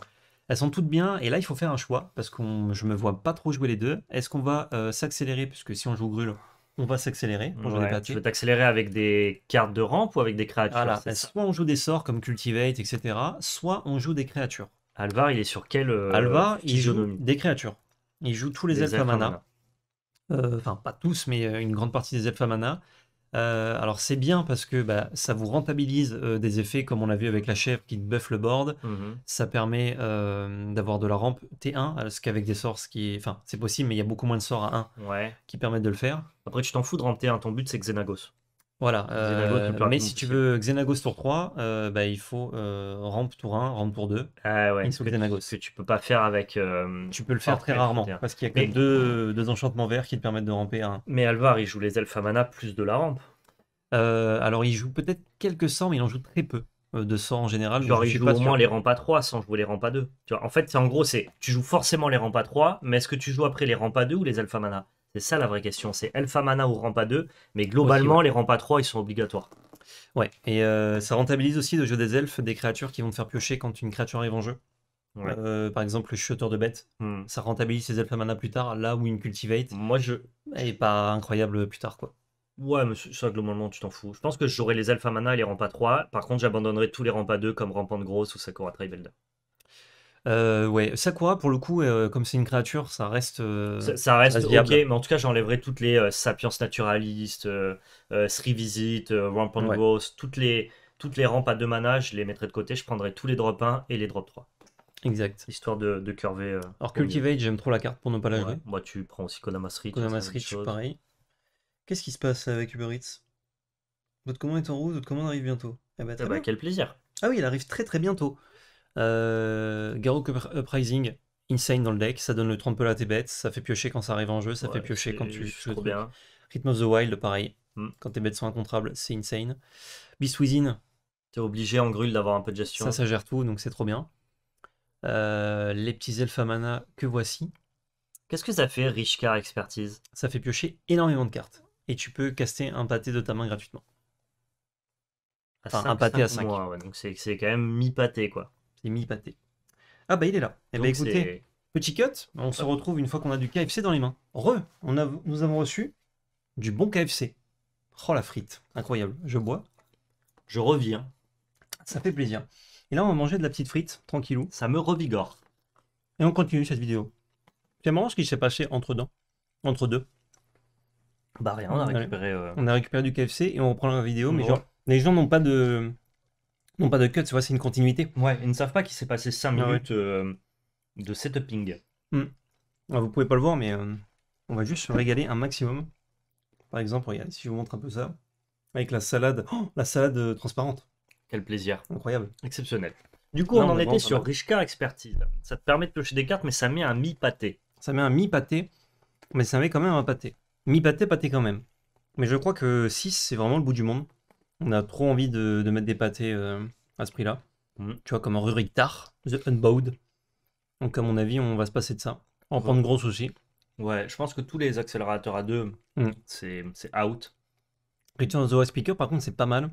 Elles sont toutes bien, et là, il faut faire un choix, parce que je me vois pas trop jouer les deux. Est-ce qu'on va euh, s'accélérer s'accélérer, puisque si on joue Grul, on va s'accélérer pour jouer Tu veux t'accélérer avec des cartes de rampe ou avec des créatures ben, Soit on joue des sorts comme Cultivate, etc. Soit on joue des créatures. Alvar, il est sur quel euh, Alvar, il joue des créatures. Il joue tous les, Elfamana. Euh, enfin, pas tous, mais euh, une grande partie des Elfamana. Euh, alors c'est bien parce que bah, ça vous rentabilise euh, des effets comme on l'a vu avec la chèvre qui buff le board. Mhm. Ça permet euh, d'avoir de la rampe T1, ce qu'avec des sorts, qui enfin c'est possible, mais il y a beaucoup moins de sorts à 1 qui permettent de le faire. Après tu t'en fous de rampe T1, ton but c'est Xenagos. Voilà. Euh, mais si tu veux Xenagos tour 3, euh, bah, il faut euh, rampe tour 1, rampe tour 2, ah ouais, que Xenagos. Que tu peux pas faire avec. tu peux le faire très rarement, parce qu'il y a que deux, deux, enchantements verts qui te permettent de ramper un. Mais Alvar, il joue les alpha mana plus de la rampe. alors, il joue peut-être quelques sorts, mais il en joue très peu de sorts en général. Genre, il joue au moins les rampes à 3 sans jouer les rampes à 2. Tu vois, en fait, en gros, c'est tu joues forcément les rampes à 3, mais est-ce que tu joues après les rampes à 2 ou les alpha mana c'est ça la vraie question. C'est Alpha Mana ou Rampa 2, mais globalement, les les Rampa 3, ils sont obligatoires. Ouais, et euh, ça rentabilise aussi le jeu des elfes, des créatures qui vont te faire piocher quand une créature arrive en jeu. Euh, par exemple, le chuteur de bête, hmm. ça rentabilise ses alpha mana plus tard, là où une cultivate. Moi, je. est pas incroyable plus tard, quoi. Ouais, mais ça, globalement, tu t'en fous. Je pense que j'aurai les alpha mana et les rampa 3. Par contre, j'abandonnerai tous les rampa 2 comme rampante grosse ou Sakura Tribelder. Euh, ouais, Sakura, pour le coup, euh, comme c'est une créature, ça reste. Euh, ça, reste ok, mais en tout cas, j'enlèverai toutes les euh, sapiens naturalistes, euh, Visit, Rampant Ghost, toutes les, toutes les rampes à deux mana, je les mettrai de côté. Je prendrai tous les drop 1 et les drop 3, Exact. histoire de, de curver. Alors, Cultivate, j'aime trop la carte pour ne pas la Moi, tu prends aussi Kodamas Reach. pareil. Qu'est-ce qui se passe avec Uber Eats Votre commande est en route, votre commande arrive bientôt. Ah bah, quel plaisir! Ah oui, elle arrive très très bientôt. Euh, Uprising, insane dans le deck, ça donne le trompe à tes bêtes, ça fait piocher quand ça arrive en jeu, ça fait piocher quand tu. joues bien. Rhythm of the Wild, pareil, mm. quand tes bêtes sont incontrables, c'est insane. Beast Within. T'es obligé en grûle d'avoir un peu de gestion. Ça, ça gère tout, donc c'est trop bien. Euh, les petits elfes mana que voici. Qu'est-ce que ça fait, Rich car expertise Ça fait piocher énormément de cartes. Et tu peux caster un pâté de ta main gratuitement. Enfin, un pâté à 5. donc c'est quand même mi-pâté, quoi. Les Ah bah il est là. Eh bah, écoutez, petit cut, on se retrouve une fois qu'on a du KFC dans les mains. Re, on a, nous avons reçu du bon KFC. Oh la frite, incroyable. Je bois, je reviens. Ça fait plaisir. Et là on va manger de la petite frite, tranquillou. Ça me revigore. Et on continue cette vidéo. C'est marrant ce qui s'est passé entre, dents, entre deux. Bah rien, on a récupéré. Euh, on a récupéré du KFC et on reprend la vidéo, mais genre, les gens n'ont pas de non pas de cut, c'est une continuité. Ouais, ils ne savent pas qu'il s'est passé 5 mhm. minutes euh, de setuping. uping mhm. vous pouvez pas le voir, mais euh, on va juste se régaler un maximum. Par exemple, regardez, si je vous montre un peu ça, avec la salade, oh, la salade euh, transparente, Quel plaisir. incroyable. Exceptionnel. Du coup, on, en était sur Richka Expertise. Ça te permet de piocher des cartes, mais ça met un mi-pâté. Ça met un mi-pâté, mais ça met quand même un pâté. Mi-pâté, pâté quand même. Mais je crois que 6, c'est vraiment le bout du monde. On a trop envie de, mettre des pâtés euh, à ce prix-là. Mm. Tu vois, comme un Rurik tard, The Unbowed. Donc, à mon avis, on va se passer de ça. En prendre gros souci. Ouais, je pense que tous les accélérateurs à deux, mm. c'est out. Return the Speaker, par contre, c'est pas mal.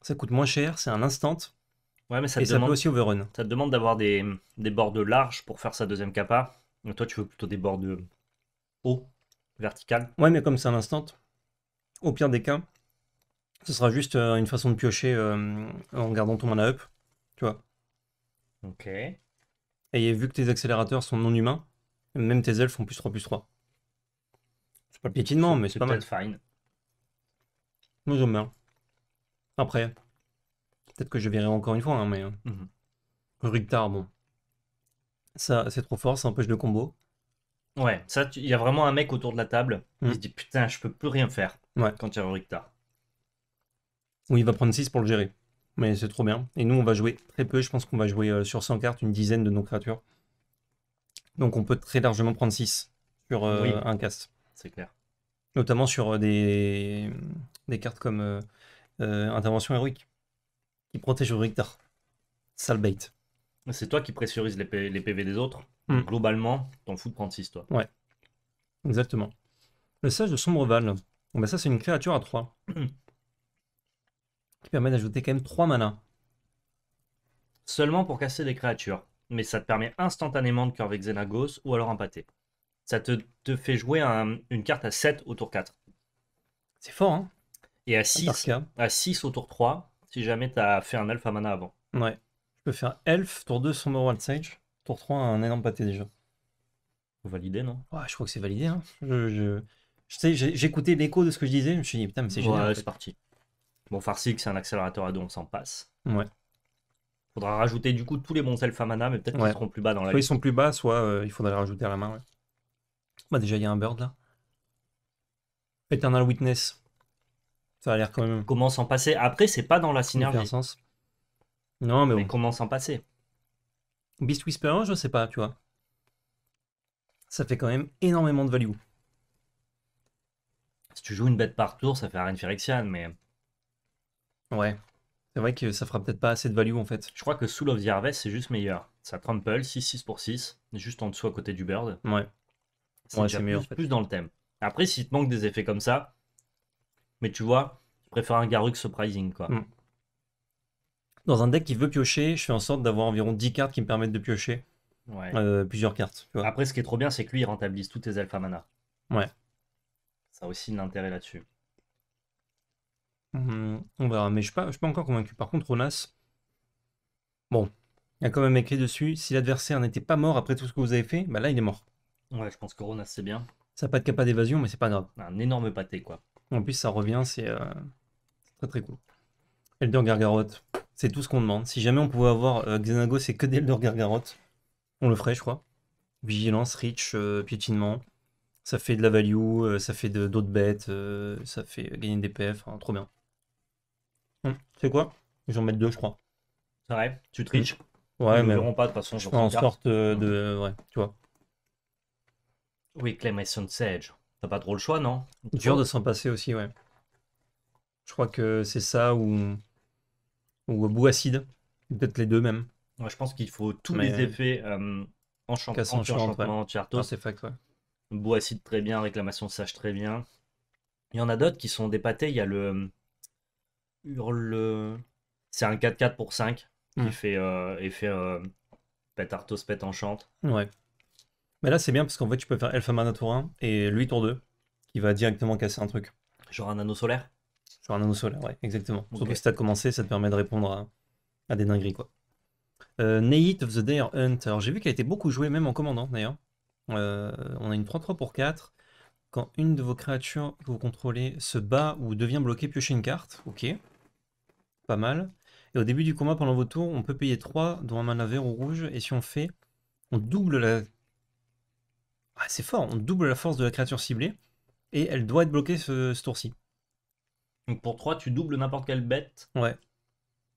Ça coûte moins cher, c'est un instant. Ouais, mais ça demande. et ça peut aussi overrun. Ça te demande d'avoir des, bords de large pour faire sa deuxième capa. Et toi, tu veux plutôt des bords de haut, vertical. Ouais, mais comme c'est un instant, au pire des cas, ce sera juste euh, une façon de piocher euh, en gardant ton mana up, tu vois. Ok. Et vu que tes accélérateurs sont non humains, même tes elfes font plus 3 plus 3. C'est pas le piétinement, mais c'est pas mal. fine. Nous, j'aime bien. Après, peut-être que je verrai encore une fois, hein, mais. Mm bon. Ça, c'est trop fort, ça empêche de combo. Ouais, ça, il y a vraiment un mec autour de la table. Il mm. se dit putain, je peux plus rien faire ouais. quand il y a oui, il va prendre 6 pour le gérer. Mais c'est trop bien. Et nous, on va jouer très peu. Je pense qu'on va jouer euh, sur 100 cartes une dizaine de nos créatures. Donc on peut très largement prendre 6 sur euh, un cast. C'est clair. Notamment sur euh, des, cartes comme Intervention héroïque, qui protège Victor, Sale bait. C'est toi qui pressurise les, PV des autres. Hmm. Globalement, t'en fous de prendre 6, toi. Ouais. Exactement. Le sage de Sombreval. Bon, ben, ça, c'est une créature à 3. [clears throat] qui permet d'ajouter quand même 3 mana. Seulement pour casser des créatures, mais ça te permet instantanément de avec Xenagos ou alors un pâté. Ça te, fait jouer une carte à 7 au tour 4. C'est fort, hein Et à 6, à 6 au tour 3, si jamais t'as fait un Elf à mana avant. Ouais. Je peux faire elf, tour 2 son moral Sage, tour 3 un énorme pâté déjà. Validé, non ouais, Je crois que c'est validé. Hein. Je, je... J'écoutais l'écho de ce que je disais, je me suis dit, putain, mais c'est génial. c'est parti. Bon, Farsix c'est un accélérateur à deux, on s'en passe. Ouais. Faudra rajouter du coup tous les bons elfes mana, mais peut-être qu'ils seront plus bas dans la soit ils sont plus bas, soit euh, il faudra les rajouter à la main. Bah, déjà, il y a un bird là. Eternal Witness. Ça a l'air quand même. Comment s'en passer Après, c'est pas dans la synergie. Non, mais, mais comment s'en passer Beast Whisperer, je sais pas, tu vois. Ça fait quand même énormément de value. Si tu joues une bête par tour, ça fait Arène Phyrexian, mais. Ouais. C'est vrai que ça fera peut-être pas assez de value en fait. Je crois que Soul of the Harvest, c'est juste meilleur. Ça trample 6, 6 pour 6, juste en dessous à côté du bird. Ouais. C'est ouais, Plus, dans le thème. Après, s'il te manque des effets comme ça, mais tu vois, je préfère un Garuk Surprising quoi. Hmm. Dans un deck qui veut piocher, je fais en sorte d'avoir environ 10 cartes qui me permettent de piocher ouais. Euh, plusieurs cartes. Après, ce qui est trop bien, c'est que lui, il rentabilise tous tes alpha mana. Ouais. Ça a aussi de l'intérêt là-dessus. Mmh, on verra, mais je ne suis, pas encore convaincu. Par contre, Ronas, bon, il y a quand même écrit dessus, si l'adversaire n'était pas mort après tout ce que vous avez fait, bah là, il est mort. Ouais, je pense que Ronas, c'est bien. Ça n'a pas de capa d'évasion, mais c'est pas grave. Un énorme pâté, quoi. En plus, ça revient, c'est euh, très très cool. Elder Gargaroth, c'est tout ce qu'on demande. Si jamais on pouvait avoir euh, Xenago, c'est que d'Elder Gargaroth, on le ferait, je crois. Vigilance, Reach, euh, piétinement. Ça fait de la value, ça fait d'autres bêtes, ça fait gagner des PF, hein, trop bien. Hum, c'est quoi J'en mets deux, je crois. C'est vrai, tu triches. Ouais, Ils ne mais pas de toute façon. je en sorte euh, de. Ouais, tu vois. Oui, Clemson Sage. T'as pas trop le choix, non Dur de s'en passer aussi, ouais. Je crois que c'est ça ou. Ou bout Peut-être les deux même. je pense qu'il faut tous les effets euh, enchantement, enchantement, très bien, réclamation sage très bien. Il y en a d'autres qui sont dépatés. Il y a le, hurle. Euh, c'est un 4-4 pour 5 qui mm. fait, euh, et fait euh, pète Arthos, pète Enchante. Ouais. Mais là, c'est bien parce qu'en fait, tu peux faire Elf Mana tour 1 et lui tour 2 qui va directement casser un truc. Genre un anneau solaire Genre un anneau solaire, ouais, exactement. Surtout que si t'as commencé, ça te permet de répondre à, des dingueries, quoi. Euh, of the Dare Hunt. Alors, j'ai vu qu'elle a été beaucoup jouée, même en commandant d'ailleurs. Euh, on a une 3-3 pour 4. Quand une de vos créatures que vous contrôlez se bat ou devient bloquée, piochez une carte. Ok pas mal. Et au début du combat, pendant vos tours, on peut payer 3, dont un mana vert ou rouge, et si on fait, on double la... Ah, c'est fort, on double la force de la créature ciblée, et elle doit être bloquée ce, tour-ci. Donc pour 3, tu doubles n'importe quelle bête. Ouais.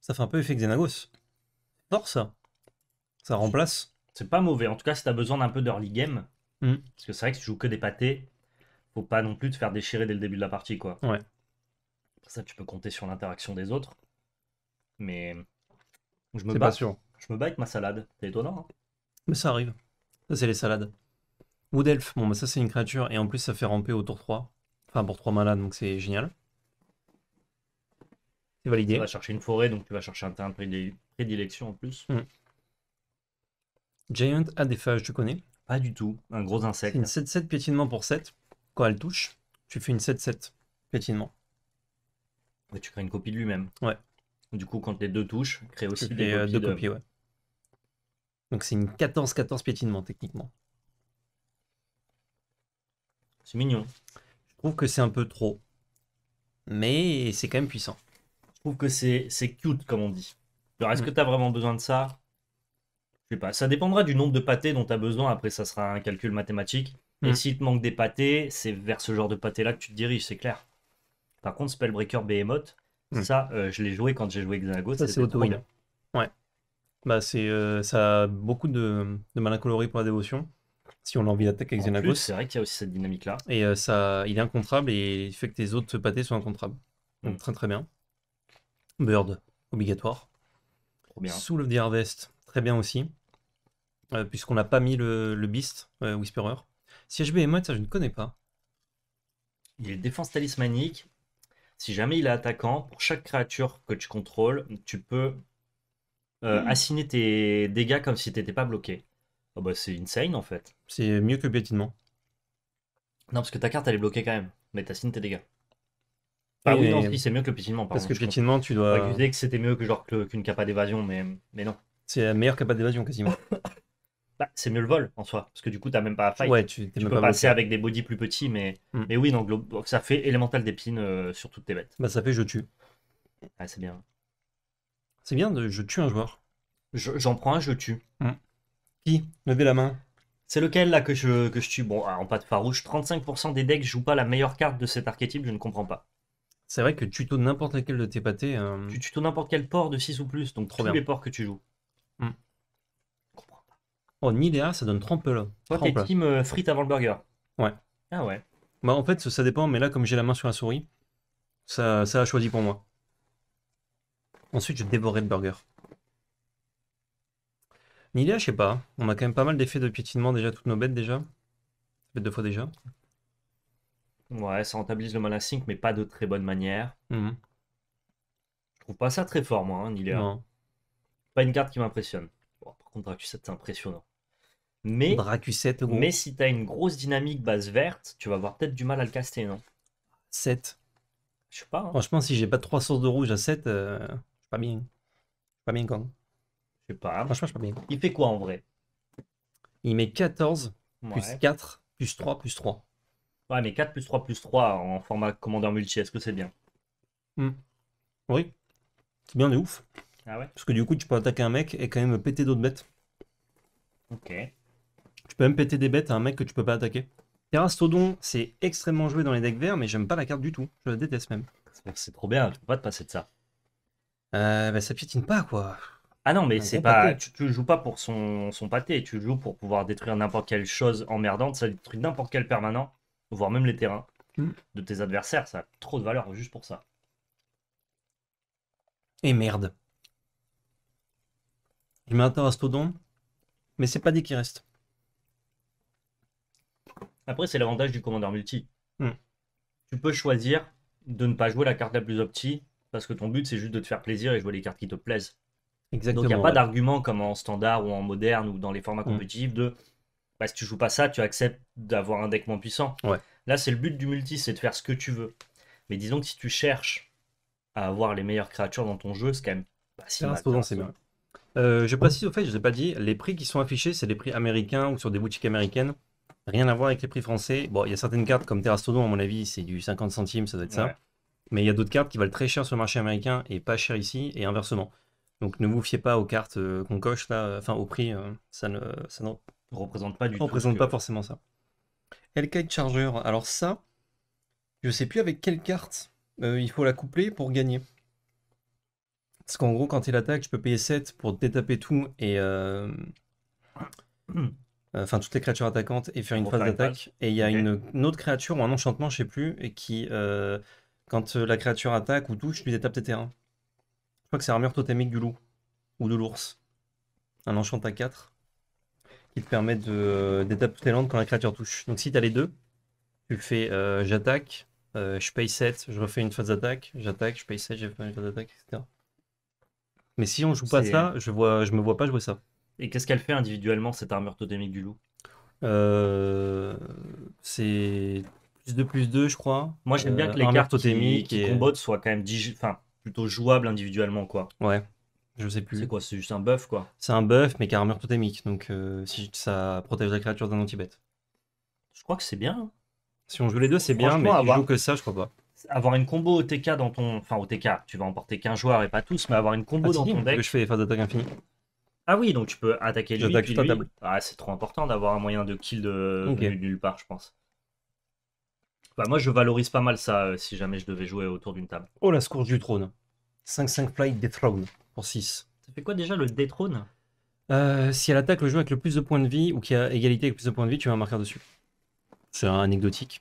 Ça fait un peu effet Xenagos. force ça. Ça remplace. C'est pas mauvais, en tout cas si as besoin d'un peu d'early game. Hmm. Parce que c'est vrai que si tu joues que des pâtés, faut pas non plus te faire déchirer dès le début de la partie, quoi. Ouais. ça, tu peux compter sur l'interaction des autres. Mais je me, bats, je me avec ma salade. C'est étonnant. Hein. mais ça arrive. Ça, c'est les salades. Woodelf, bon, bah, ça, c'est une créature. Et en plus, ça fait ramper au tour 3. Enfin, pour 3 malades, donc c'est génial. C'est validé. Tu vas chercher une forêt, donc tu vas chercher un terrain de prédilection en plus. Hmm. Giant a des phages, tu connais Pas du tout. Un gros insecte. Une 7-7 piétinement pour 7. Quand elle touche, tu fais une 7-7 piétinement. ouais tu crées une copie de lui-même. Ouais. Du coup, quand les deux touches, crée aussi des euh, Donc c'est une 14-14 piétinement techniquement. C'est mignon. Je trouve que c'est un peu trop. Mais c'est quand même puissant. Je trouve que c'est cute, comme on dit. Alors, est-ce que mm. tu as vraiment besoin de ça Je sais pas. Ça dépendra du nombre de pâtés dont tu as besoin. Après, ça sera un calcul mathématique. mais Et mm. s'il te manque des pâtés, c'est vers ce genre de pâté-là que tu te diriges, c'est clair. Par contre, Spellbreaker Behemoth, Mm. Ça, euh, je l'ai joué quand j'ai joué Xenagos. Ça, c'est auto Ouais. Bah, c'est, euh, ça a beaucoup de, de malin coloris pour la dévotion. Si on a envie d'attaquer avec Xenagos. C'est vrai qu'il y a aussi cette dynamique-là. Et euh, ça, il est incontrable et il fait que tes autres pâtés sont incontrables. Donc, mm. très très bien. Bird, obligatoire. Sous le Harvest, très bien aussi. Puisqu'on n'a pas mis le, le Beast, Whisperer. Si HB est ça je ne connais pas. Il est défense talismanique, si jamais il est attaquant, pour chaque créature que tu contrôles, tu peux euh, hmm. assigner tes dégâts comme si tu n'étais pas bloqué. Oh bah, c'est insane en fait. C'est mieux que piétinement. Non, parce que ta carte elle est bloquée quand même, mais assignes tes dégâts. Ah oui, c'est mieux que le piétinement. Par parce que piétinement, tu dois. Je que c'était mieux que genre qu'une capa d'évasion, mais, mais non. C'est la meilleure capa d'évasion quasiment. [laughs] bah, c'est mieux le vol en soi, parce que du coup, t'as même pas à fight. Ouais, tu, tu peux passer avec des bodies plus petits, mais, mm. mais oui, donc, ça fait élémental d'épines euh, sur toutes tes bêtes. Bah, ça fait je tue. Ah, c'est bien. C'est bien, de, je tue un joueur. J'en prends un, je tue. Mm. Qui Levez la main. C'est lequel là que je, que je tue Bon, ah, en pas de farouche, 35% des decks jouent pas la meilleure carte de cet archétype, je ne comprends pas. C'est vrai que tu tuto n'importe laquelle de tes pâtés. Euh, tu tuto n'importe quel port de 6 ou plus, donc Trop tous les ports que tu joues. Oh, Nilea, ça donne trempe. Toi, t'es team euh, frites avant le burger. Ouais. Ah ouais. Bah, en fait, ça dépend, mais là, comme j'ai la main sur la souris, ça, a choisi pour moi. Ensuite, je dévorais le burger. Nilea, je sais pas. On a quand même pas mal d'effets de piétinement déjà, toutes nos bêtes déjà. fait deux fois déjà. Ouais, ça rentabilise le mal à 5, mais pas de très bonne manière. Mhm. Je trouve pas ça très fort, moi, hein, Nilea. Pas une carte qui m'impressionne par contre, Dracuset, c'est impressionnant. Mais, mais si as une grosse dynamique base verte, tu vas avoir peut-être du mal à le caster, non 7. Je sais pas. Hein. Franchement, si j'ai pas 3 sources de rouge à 7, je euh, je suis pas bien. Je suis pas bien quand. Je sais pas. Franchement, je suis pas bien. Il fait quoi en vrai Il met 14 plus 4 plus 3 plus 3. Ouais, mais 4 plus 3 plus 3 en format commandeur multi, est-ce que c'est bien hmm. Oui. C'est bien de ouf. Ah ouais Parce que du coup, tu peux attaquer un mec et quand même péter d'autres bêtes. Ok. Tu peux même péter des bêtes à un mec que tu peux pas attaquer. Terrastodon, c'est extrêmement joué dans les decks verts, mais j'aime pas la carte du tout. Je la déteste même. C'est trop bien, tu peux pas te passer de ça. Euh, bah, ça piétine pas, quoi. Ah non, mais c'est pas. Tu, joues pas pour son, son pâté, tu joues pour pouvoir détruire n'importe quelle chose emmerdante, ça détruit n'importe quel permanent, voire même les terrains hmm. de tes adversaires, ça a trop de valeur juste pour ça. Et merde. Je mets un Stodon, mais c'est pas dit qu'il reste. Après, c'est l'avantage du commandeur multi. Hmm. Tu peux choisir de ne pas jouer la carte la plus opti, parce que ton but, c'est juste de te faire plaisir et jouer les cartes qui te plaisent. Exactement, Donc, il n'y a pas d'argument comme en standard ou en moderne ou dans les formats hmm. compétitifs de bah, si tu joues pas ça, tu acceptes d'avoir un deck moins puissant. Ouais. Là, c'est le but du multi, c'est de faire ce que tu veux. Mais disons que si tu cherches à avoir les meilleures créatures dans ton jeu, c'est quand même pas si ah, mal. c'est bien. Euh, je précise au fait, je ne l'ai pas dit, les prix qui sont affichés, c'est les prix américains ou sur des boutiques américaines. Rien à voir avec les prix français. Bon, il y a certaines cartes comme Terrastodon, à mon avis, c'est du 50 centimes, ça doit être ça. Mais il y a d'autres cartes qui valent très cher sur le marché américain et pas cher ici, et inversement. Donc ne vous fiez pas aux cartes euh, qu'on coche, là, euh, enfin au prix, ça ne représente pas du tout. représente pas forcément ça. Elkite Charger, alors ça, je sais plus avec quelle carte il faut la coupler pour gagner. Parce qu'en gros, quand il attaque, je peux payer 7 pour détaper tout et. Euh, enfin, toutes les créatures attaquantes et faire une phase d'attaque. Et il y a une, autre créature ou un enchantement, je sais plus, et qui, euh, quand euh, la créature attaque ou touche, lui détape tes terrains. Je crois que c'est armure totémique du loup ou de l'ours. Un enchant à 4 qui te permet de d'étape tes landes quand la créature touche. Donc si tu as les deux, tu fais j'attaque, je paye 7, je refais une phase d'attaque, j'attaque, je paye 7, je fais une phase d'attaque, etc. Mais si on joue pas ça, je vois, je me vois pas jouer ça. Et qu'est-ce qu'elle fait individuellement cette armure totémique du loup euh, C'est plus 2 plus 2, je crois. Moi j'aime bien euh, que les cartes totémiques et... combattent soient quand même plutôt jouables individuellement quoi. Ouais. Je sais plus. C'est quoi C'est juste un buff quoi C'est un buff mais qui a armure totémique donc euh, ça protège la créature d'un anti-bête. Je crois que c'est bien. Hein. Si on joue les deux, c'est bien, mais si on joue que ça, je crois pas avoir une combo au TK dans ton. Enfin, au TK, tu vas emporter qu'un joueur et pas tous, mais avoir une combo ah, dans ton deck. Que je fais les phases d'attaque infinie. Ah oui, donc tu peux attaquer lui. Puis lui. Ah, c'est trop important d'avoir un moyen de kill de, nulle part, je pense. Bah, moi, je valorise pas mal ça euh, si jamais je devais jouer autour d'une table. Oh, la scourge du trône. 5-5 flight détrône pour 6. Ça fait quoi déjà le détrône euh, Si elle attaque le joueur avec le plus de points de vie ou qui a égalité avec le plus de points de vie, tu vas marquer dessus. C'est anecdotique.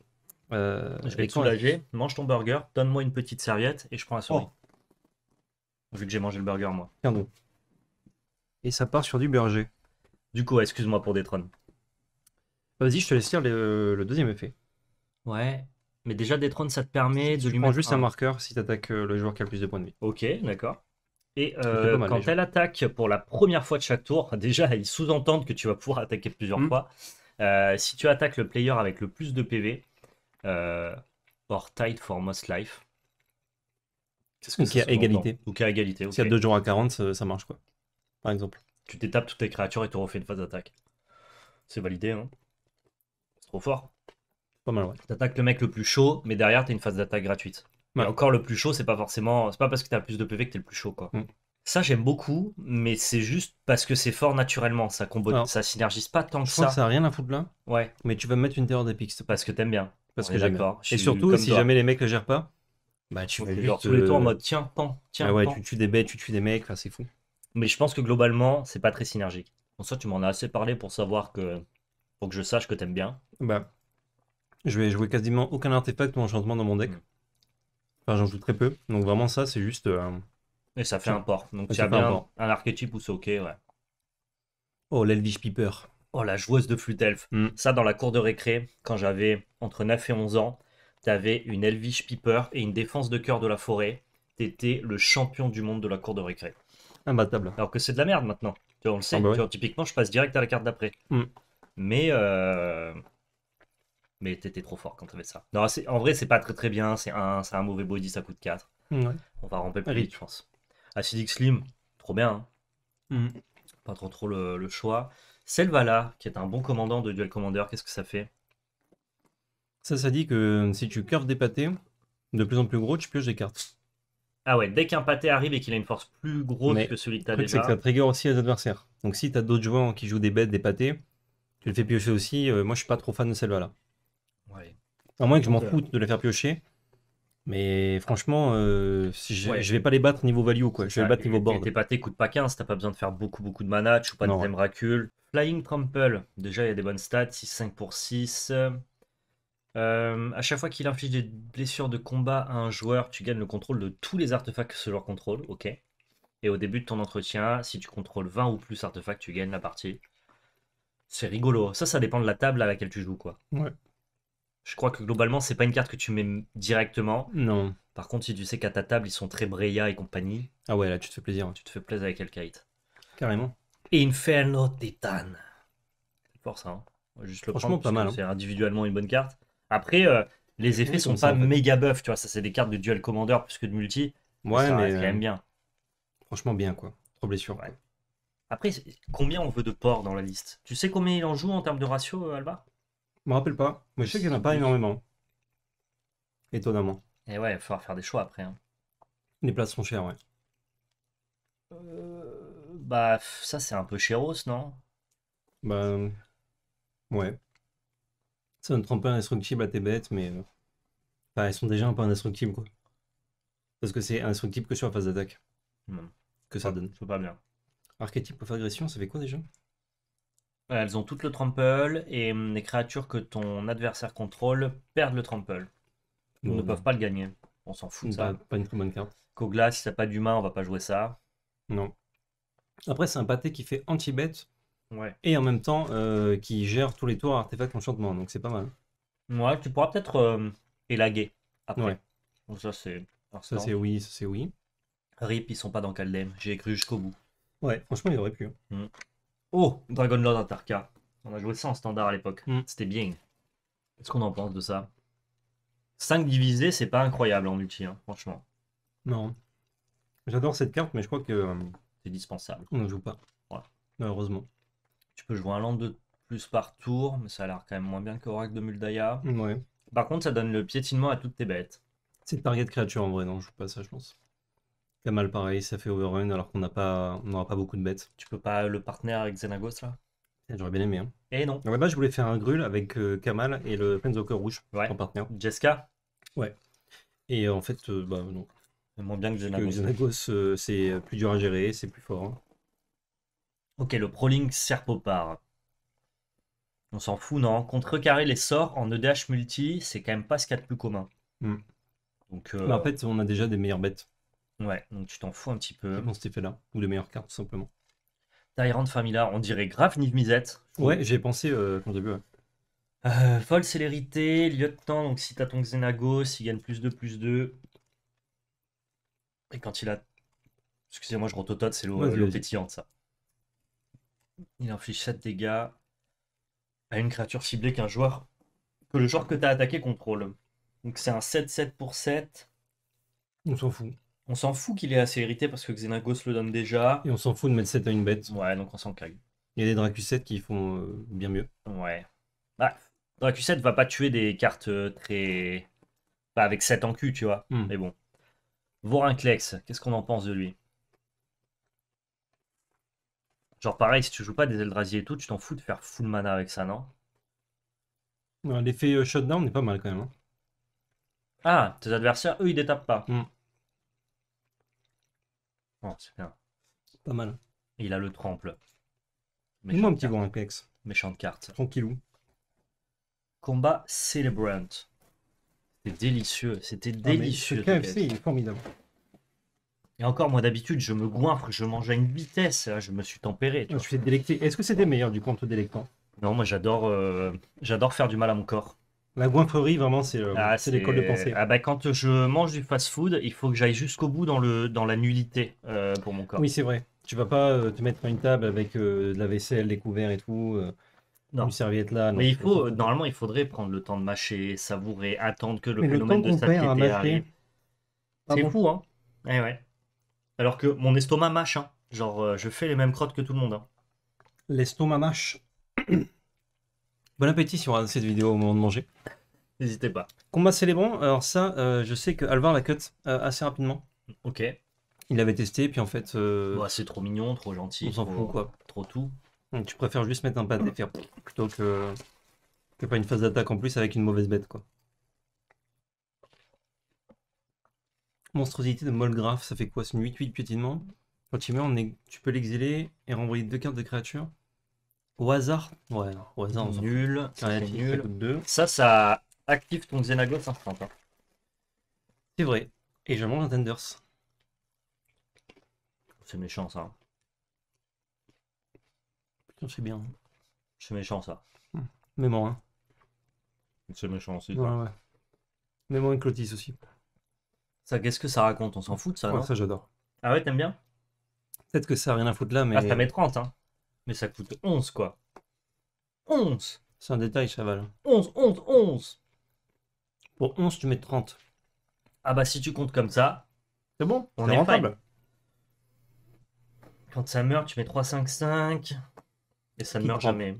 Euh, je vais te soulager, mange ton burger, donne-moi une petite serviette et je prends la souris. Oh. Vu que j'ai mangé le burger, moi. Tiens Et ça part sur du berger. Du coup, excuse-moi pour trônes. Vas-y, je te laisse lire le, deuxième effet. Ouais, mais déjà, Détron ça te permet de lui prends juste un, marqueur si tu attaques euh, le joueur qui a le plus de points de vie. Ok, d'accord. Et euh, quand elle attaque pour la première fois de chaque tour, [laughs] déjà, ils sous-entendent que tu vas pouvoir [laughs] attaquer plusieurs hmm. fois. si tu attaques le player avec le plus de PV, euh, or tied for most life. Qu'est-ce a égalité. ou il a égalité. S'il y a deux jours à 40, ça, marche, quoi. Par exemple. Tu t'étapes toutes tes créatures et tu refais une phase d'attaque. C'est validé, hein C'est trop fort. Pas mal, ouais. T'attaques le mec le plus chaud, mais derrière, t'as une phase d'attaque gratuite. encore le plus chaud, c'est pas forcément. C'est pas parce que t'as as plus de PV que t'es le plus chaud, quoi. Mm. Ça, j'aime beaucoup, mais c'est juste parce que c'est fort naturellement. Ça combo... ça synergise pas tant que ça. ça a rien à foutre là. Ouais. Mais tu vas mettre une terreur des Parce que t'aimes bien. Parce que j'ai Et surtout, si jamais les mecs le gèrent pas, bah tu vas tous les euh, tours en mode tiens, pan, tiens. Ah ouais, tu tues des bêtes, tu tues des mecs, c'est fou. Mais je pense que globalement, c'est pas très synergique. En ça, tu m'en as assez parlé pour savoir que. pour que je sache que t'aimes bien. Bah. Je vais jouer quasiment aucun artefact ou enchantement dans mon deck. Hmm. Enfin, j'en joue très peu. Donc vraiment, ça, c'est juste. Euh, Et ça fait un port. Donc, tu as bien un, archétype où c'est ok, ouais. Oh, l'Elvish Piper. Oh, la joueuse de flûte elfe. Mm. Ça, dans la cour de récré, quand j'avais entre 9 et 11 ans, t'avais une Elvish Piper et une défense de cœur de la forêt. T'étais le champion du monde de la cour de récré. Imbattable. Alors que c'est de la merde maintenant. Tu vois, on le sait. Ah bah typiquement, je passe direct à la carte d'après. Mm. Mais. Euh, mais t'étais trop fort quand t'avais ça. Non, en vrai, c'est pas très très bien. C'est un, un mauvais body, ça coûte 4. Mm, on va ramper plus vite, je pense. Acidic Slim, trop bien. Hein. Pas trop trop le choix là, qui est un bon commandant de Duel Commander, qu'est-ce que ça fait Ça, ça dit que euh, si tu curves des pâtés de plus en plus gros, tu pioches des cartes. Ah ouais, dès qu'un pâté arrive et qu'il a une force plus grosse que celui que tu as déjà. c'est que ça trigger aussi les adversaires. Donc si tu as d'autres joueurs qui jouent des bêtes, des pâtés, tu le fais piocher aussi. Euh, moi, je suis pas trop fan de Selvala. Ouais. À moins que je m'en euh. foute de la faire piocher. Mais franchement, je, vais pas les battre niveau value, quoi. Je vais les battre niveau board. Tes pâtés coûtent pas 15, t'as pas besoin de faire beaucoup, beaucoup de mana, tu pas de thème Flying Trample, déjà il y a des bonnes stats, 6-5 pour 6. Euh, à chaque fois qu'il inflige des blessures de combat à un joueur, tu gagnes le contrôle de tous les artefacts que ce joueur contrôle, ok. Et au début de ton entretien, si tu contrôles 20 ou plus artefacts, tu gagnes la partie. C'est rigolo. Ça, ça dépend de la table à laquelle tu joues, quoi. Ouais. Je crois que globalement, c'est pas une carte que tu mets directement. Non. Par contre, si tu sais qu'à ta table, ils sont très Breya et compagnie. Ah ouais, là, tu te fais plaisir. Tu te fais plaisir avec Elkite. Carrément. Inferno Titan. C'est fort ça. Hein. juste le Franchement, pas mal. Hein. C'est individuellement une bonne carte. Après, euh, les effets sont pas méga buff. Tu vois, ça, c'est des cartes de duel commander plus que de multi. Ouais, euh, bien. Franchement, bien quoi. Trop blessure. Après, combien on veut de ports dans la liste Tu sais combien il en joue en termes de ratio, euh, Alba Je me rappelle pas. Mais je sais qu'il n'y en a pas énormément. Étonnamment. Et eh ouais, il va falloir faire des choix après. Hein. Les places sont chères, ouais. Euh... Bah, ça, c'est un peu Chéros, non Bah, euh, ouais. Ça ne trempe indestructible à tes bêtes, mais. Bah, elles sont déjà un peu indestructibles, quoi. Parce que c'est indestructible que sur la phase d'attaque hmm. que ça donne. c'est pas bien. Archétype pour agression, ça fait quoi déjà euh, Elles ont toutes le trample et hmm, les créatures que ton adversaire contrôle perdent le trample. nous ne bah. peuvent pas le gagner. On s'en fout bah, ça. pas, une très bonne carte. Kogla, si t'as pas d'humain, on va pas jouer ça. Non. Après, c'est un pâté qui fait anti-bête ouais. et en même temps euh, qui gère tous les tours artefacts enchantement, donc c'est pas mal. Ouais, tu pourras peut-être euh, élaguer après. Ouais. Donc ça, c'est. Ça, c'est oui, ça, c'est oui. Rip, ils sont pas dans Caldem, j'ai cru jusqu'au bout. Ouais, franchement, il aurait pu. Hein. Mm. Oh, Dragon Lord Antarka. On a joué ça en standard à l'époque. Mm. C'était bien. Qu'est-ce qu'on en pense de ça 5 divisé, c'est pas incroyable en multi, hein, franchement. Non. J'adore cette carte, mais je crois que euh, c'est dispensable. On ne joue pas. Voilà. Malheureusement. Tu peux jouer un land de plus par tour, mais ça a l'air quand même moins bien que Oracle de Muldaya. Par contre, ça donne le piétinement à toutes tes bêtes. C'est target créature en vrai, non, je joue pas ça, je pense. Pas mal pareil, ça fait overrun alors qu'on n'a pas, on n'aura pas beaucoup de bêtes. Tu peux pas le partenaire avec Xenagos là J'aurais bien aimé. Et hein. eh, non. Bah, je voulais faire un grul avec euh, Kamal et le Penzoker rouge en partenaire. Jessica Ouais. Et euh, en fait, euh, bah non. Moins bien que Xenagos. Euh, c'est euh, plus dur à gérer, c'est plus fort. Hein. Ok, le Proling Serpopar. On s'en fout, non contre Contrecarrer les sorts en EDH multi, c'est quand même pas ce qu'il y a de plus commun. Hmm. Donc, bah, euh, en fait, on a déjà des meilleures bêtes. Ouais, donc tu t'en fous un petit peu. Bon, cet effet-là, ou des meilleures cartes, tout simplement. Tyrant Familia, on dirait grave niv Misette. Ouais, j'ai pensé au quand j'ai vu. Ouais. folle célérité, lieutenant, donc si t'as ton Xenagos, il gagne plus 2, plus 2. Et quand il a. Excusez-moi, je rototote, c'est l'eau pétillante, ça. Il inflige 7 dégâts à une créature ciblée qu'un joueur. que le joueur que tu as attaqué contrôle. Donc c'est un 7-7 pour 7. On s'en fout. On s'en fout qu'il est assez hérité parce que Xenagos le donne déjà. Et on s'en fout de mettre 7 à une bête. Ouais, donc on s'en cague. Il y a des Dracus 7 qui font euh, bien mieux. Ouais. Bah, Dracus 7 va pas tuer des cartes euh, très. Pas avec 7 en cul, tu vois. Hmm. Mais bon. Vorinclex, qu'est-ce qu'on en pense de lui Genre pareil, si tu joues pas des Eldrazi et tout, tu t'en fous de faire full mana avec ça, non L'effet euh, shutdown est pas mal quand même. Hein. Ah, tes adversaires, eux, ils détapent pas. Mm. Oh, c'est bien. Pas mal. il a le tremple. Mets-moi un petit Vorinclex. Méchante carte. Tranquillou. Combat Celebrant. C'était délicieux, c'était ah, délicieux. Le KFC, est formidable. Et encore, moi d'habitude, je me goinfre, je mange à une vitesse, je me suis tempéré. je ah, délecté. Est-ce que c'est des meilleurs du compte délectant Non, moi j'adore euh, j'adore faire du mal à mon corps. La goinfrerie, vraiment, c'est euh, ah, l'école de pensée. Ah bah, quand je mange du fast-food, il faut que j'aille jusqu'au bout dans, le, dans la nullité euh, pour mon corps. Oui, c'est vrai. Tu vas pas te mettre à une table avec de la vaisselle, des couverts et tout non. une serviette là. mais il faut, normalement, il faudrait prendre le temps de mâcher, savourer, attendre que le phénomène de satiété arrive. Ah c'est fou, hein eh ouais. Alors que mon estomac mâche, hein. Genre, euh, je fais les mêmes crottes que tout le monde. Hein. L'estomac mâche. [coughs] bon appétit si on regarde cette vidéo au moment de manger. N'hésitez pas. Combat célébrant, alors ça, euh, je sais que la cut euh, assez rapidement. Ok. Il l'avait testé, puis en fait. Bah, c'est trop mignon, trop gentil. On s'en fout, quoi. Trop tout. Mm, tu préfères juste mettre un pas de faire plutôt que, pas une phase d'attaque en plus avec une mauvaise bête quoi. Monstrosité de Molgraf, ça fait quoi C'est une 8-8 piétinement. Quand tu mets, on est... tu peux l'exiler et renvoyer deux cartes de créature. Au hasard Ouais, au hasard, nul. nul. Ça, ça active ton Xenagos instant. Hein. C'est vrai. Et je mange un Tenders. C'est méchant ça c'est bien. C'est méchant ça. Mais hmm. hein. C'est méchant aussi. Ouais, Mais Clotis aussi. Ça, qu'est-ce que ça raconte On s'en fout de ça, Ouais, ça j'adore. Ah ouais, t'aimes bien Peut-être que ça n'a rien à foutre là, mais Ah, ça met 30, hein. Mais ça coûte 11, quoi. 11 c'est un détail, Chaval. 11, 11, 11 Pour 11, tu mets 30. Ah bah, si tu comptes comme ça, C'est bon, On est rentable. quand ça meurt, tu mets 3, 5, 5. Et ça ne meurt jamais.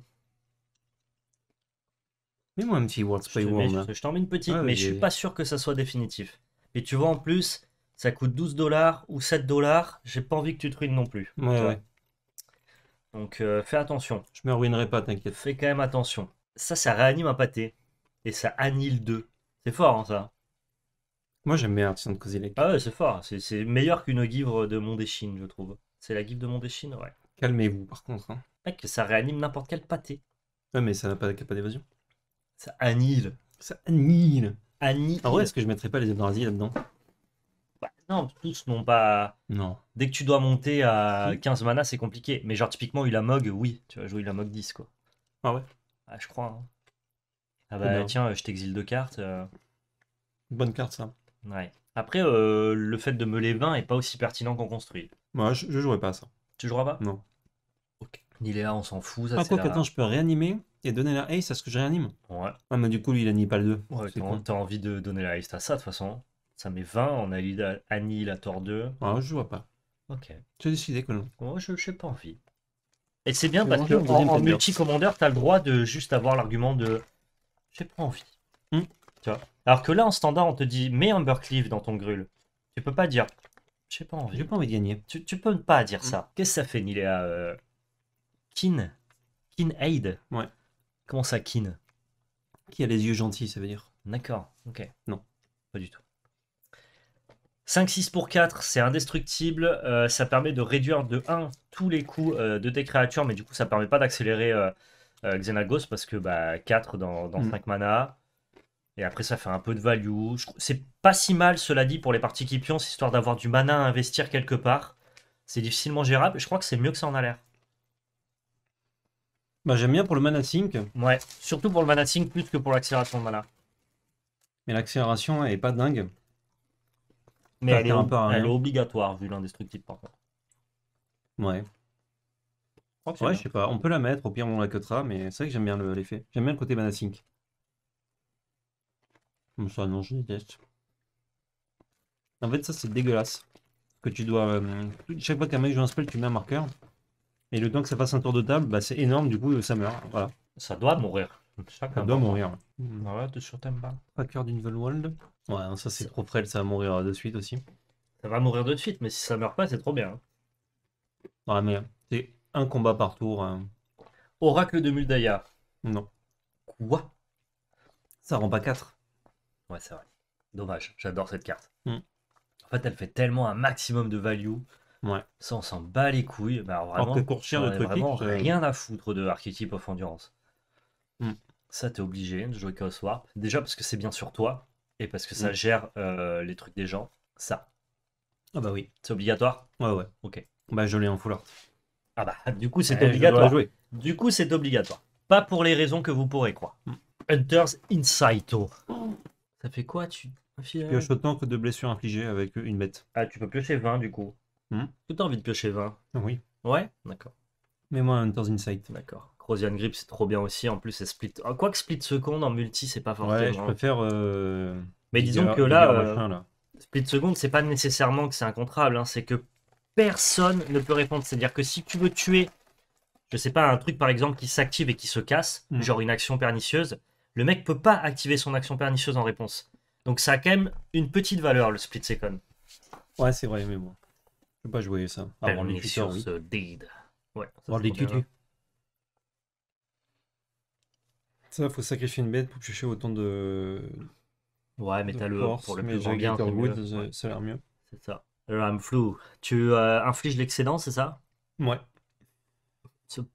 Mets-moi un petit World Play World. Je t'en mets une petite, ah, mais je je suis pas sûr que ça soit définitif. Et tu vois, en plus, ça coûte 12 dollars ou 7 dollars. J'ai pas envie que tu te ruines non plus. Ouais, Donc euh, fais attention. Je me ruinerai pas, t'inquiète. Fais quand même attention. Ça, ça réanime un pâté. Et ça annihile deux. C'est fort, hein, ça. Moi, j'aime bien Artisan de Kozilek. Ah ouais, c'est fort. C'est meilleur qu'une givre de Mondéchine, je trouve. C'est la givre de Mondéchine, ouais. Calmez-vous, par contre. Hein que ça réanime n'importe quel pâté. Ouais, mais ça n'a pas, d'évasion. Ça annihile. Ça annihile. Annihile. Ah est-ce que je mettrais pas les Abdrazi là-dedans bah, Non, tous n'ont pas. Non. Dès que tu dois monter à 15 mana, c'est compliqué. Mais genre, typiquement, il a Mog, oui. Tu vas jouer la Mog 10, quoi. Ah ouais Ah, je crois. Hein. Ah eh bah ben. tiens, euh, je t'exile deux cartes. Euh. Bonne carte, ça. Ouais. Après, euh, le fait de me les 20 est pas aussi pertinent qu'on construit. Moi, je, je jouerai pas ça. Tu joueras pas Non. Niléa, on s'en fout. Ça, ah, quoi, je peux réanimer et donner la Ace à ce que je réanime Ouais. Ah, mais du coup, lui, il ni pas le 2. Ouais, t'as envie de donner la Ace à ça, de toute façon. Ça met 20 en annihilator 2. Ah, je vois pas. Ok. Tu as décidé que non. Moi, je n'ai pas envie. Et c'est bien parce que en, multi-commandeur, t'as le droit de juste avoir l'argument de j'ai pas envie. Hmm. Tu vois Alors que là, en standard, on te dit mets un dans ton grul. Tu peux pas dire j'ai pas envie. J'ai pas envie de gagner. Tu, tu peux pas dire hmm. ça. Qu'est-ce que ça fait, Niléa euh, Kin. Kin Aid. Ouais. Comment ça, Kin Qui a les yeux gentils, ça veut dire. D'accord, ok. Non. Pas du tout. 5-6 pour 4, c'est indestructible. Euh, ça permet de réduire de 1 tous les coups euh, de tes créatures, mais du coup, ça permet pas d'accélérer euh, Xenagos parce que bah, 4 dans, dans 5 mm. mana. Et après, ça fait un peu de value. C'est pas si mal, cela dit, pour les parties qui histoire d'avoir du mana à investir quelque part. C'est difficilement gérable. Je crois que c'est mieux que ça en a l'air. Bah, j'aime bien pour le mana sync. Ouais, surtout pour le mana sync plus que pour l'accélération de mana. Mais l'accélération est pas dingue. Mais elle est, obligatoire vu l'indestructible par contre. Ouais. ouais, hein. je sais pas. On peut la mettre, au pire on la cutera mais c'est vrai que j'aime bien l'effet. J'aime bien le côté mana sync. ça, non, je déteste. En fait, ça c'est dégueulasse. Que tu dois. Euh, chaque fois qu'un mec joue un spell, tu mets un marqueur. Et le temps que ça fasse un tour de table, bah, c'est énorme, du coup, euh, ça meurt. Voilà. Ça doit mourir. ça doit mourir. Ah ouais, de sur d'une World. Ouais, ça c'est trop près, ça va mourir euh, de suite aussi. Ça va mourir de suite, mais si ça meurt pas, c'est trop bien. Ouais, mais c'est un combat par tour. Hein. Oracle de Muldaya. Non. Quoi Ça rend pas 4. Ouais, c'est vrai. Dommage, j'adore cette carte. Hmm. En fait, elle fait tellement un maximum de value. Ouais. Ça, on s'en bat les couilles. Bah, vraiment, on euh, rien à foutre de Archetype of Endurance. Hmm. Ça, t'es obligé de jouer Chaos Warp. Déjà parce que c'est bien sur toi et parce que ça hmm. gère euh, les trucs des gens. Ça. Ah bah oui. C'est obligatoire Ouais, ouais. Ok. Bah, je l'ai en full Ah bah, du coup, c'est bah, obligatoire. Du coup, c'est obligatoire. Pas pour les raisons que vous pourrez croire. Hmm. Hunter's Insighto. Ça fait quoi tu... autant que de blessures infligées avec une bête. Ah, tu peux piocher 20 du coup. Hmm. tu as envie de piocher 20 Oui. Ouais D'accord. mais moi un Hunter's Insight. D'accord. Crozian Grip, c'est trop bien aussi. En plus, c'est split. quoi ah, Quoique Split Second en multi, c'est pas forcément. Ouais, je hein. préfère. Euh, mais disons que euh, là, Split Second, c'est pas nécessairement que c'est incontrable. Hein. C'est que personne ne peut répondre. C'est-à-dire que si tu veux tuer, je sais pas, un truc par exemple qui s'active et qui se casse, hmm. genre une action pernicieuse, le mec peut pas activer son action pernicieuse en réponse. Donc ça a quand même une petite valeur, le Split Second. Ouais, c'est vrai, mais bon. Je pas jouer ça. Ah, oui. Ouais, ça, Ça, faut sacrifier une bête pour chercher autant de. Ouais, mais t'as le pour le plus euh, ça, a l'air mieux. C'est ça. I'm flou. Tu euh, infliges l'excédent, c'est ça Ouais.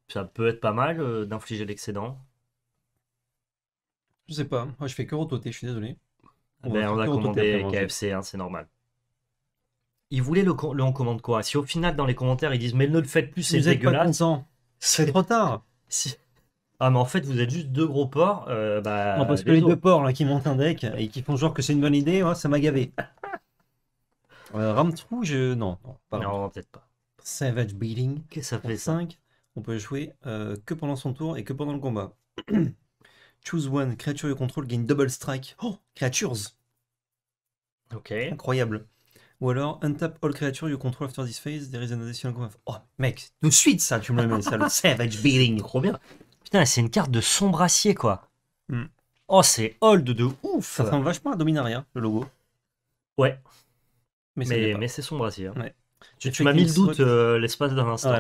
Ça, peut être pas mal euh, d'infliger l'excédent. Je sais pas. Moi, je fais que rototer, je suis désolé. On, ben, on a commandé KFC, hein, c'est normal ils voulaient le, le en commande quoi Si au final, dans les commentaires, ils disent mais ne le faites plus, c'est vous dégueulasse. C'est trop tard. Si... Ah, mais en fait, vous êtes juste deux gros ports euh, bah, non, parce que les deux ports là, qui montent un deck et qui font genre que c'est une bonne idée, ça m'a gavé. [laughs] Euh, Ramtrou, je. Non, non, peut-être pas. Savage Beating. que ça fait 5 On peut jouer euh, que pendant son tour et que pendant le combat. [clears throat] Choose one, créature you control. Gain double strike. Oh, creatures Ok. Incroyable. Ou alors, untap all creatures you control after this phase, there is an additional Oh, mec, tout de suite, ça, tu me le mets, ça, le [laughs] Savage Beating. Trop bien. Putain, c'est une carte de sombre quoi. Hmm. Oh, c'est old de ouf. Ça ressemble vachement à Dominaria, le logo. Ouais. Mais, mais, c'est sombre hein. Tu, m'as mis le doute euh, l'espace d'un instant. Ah,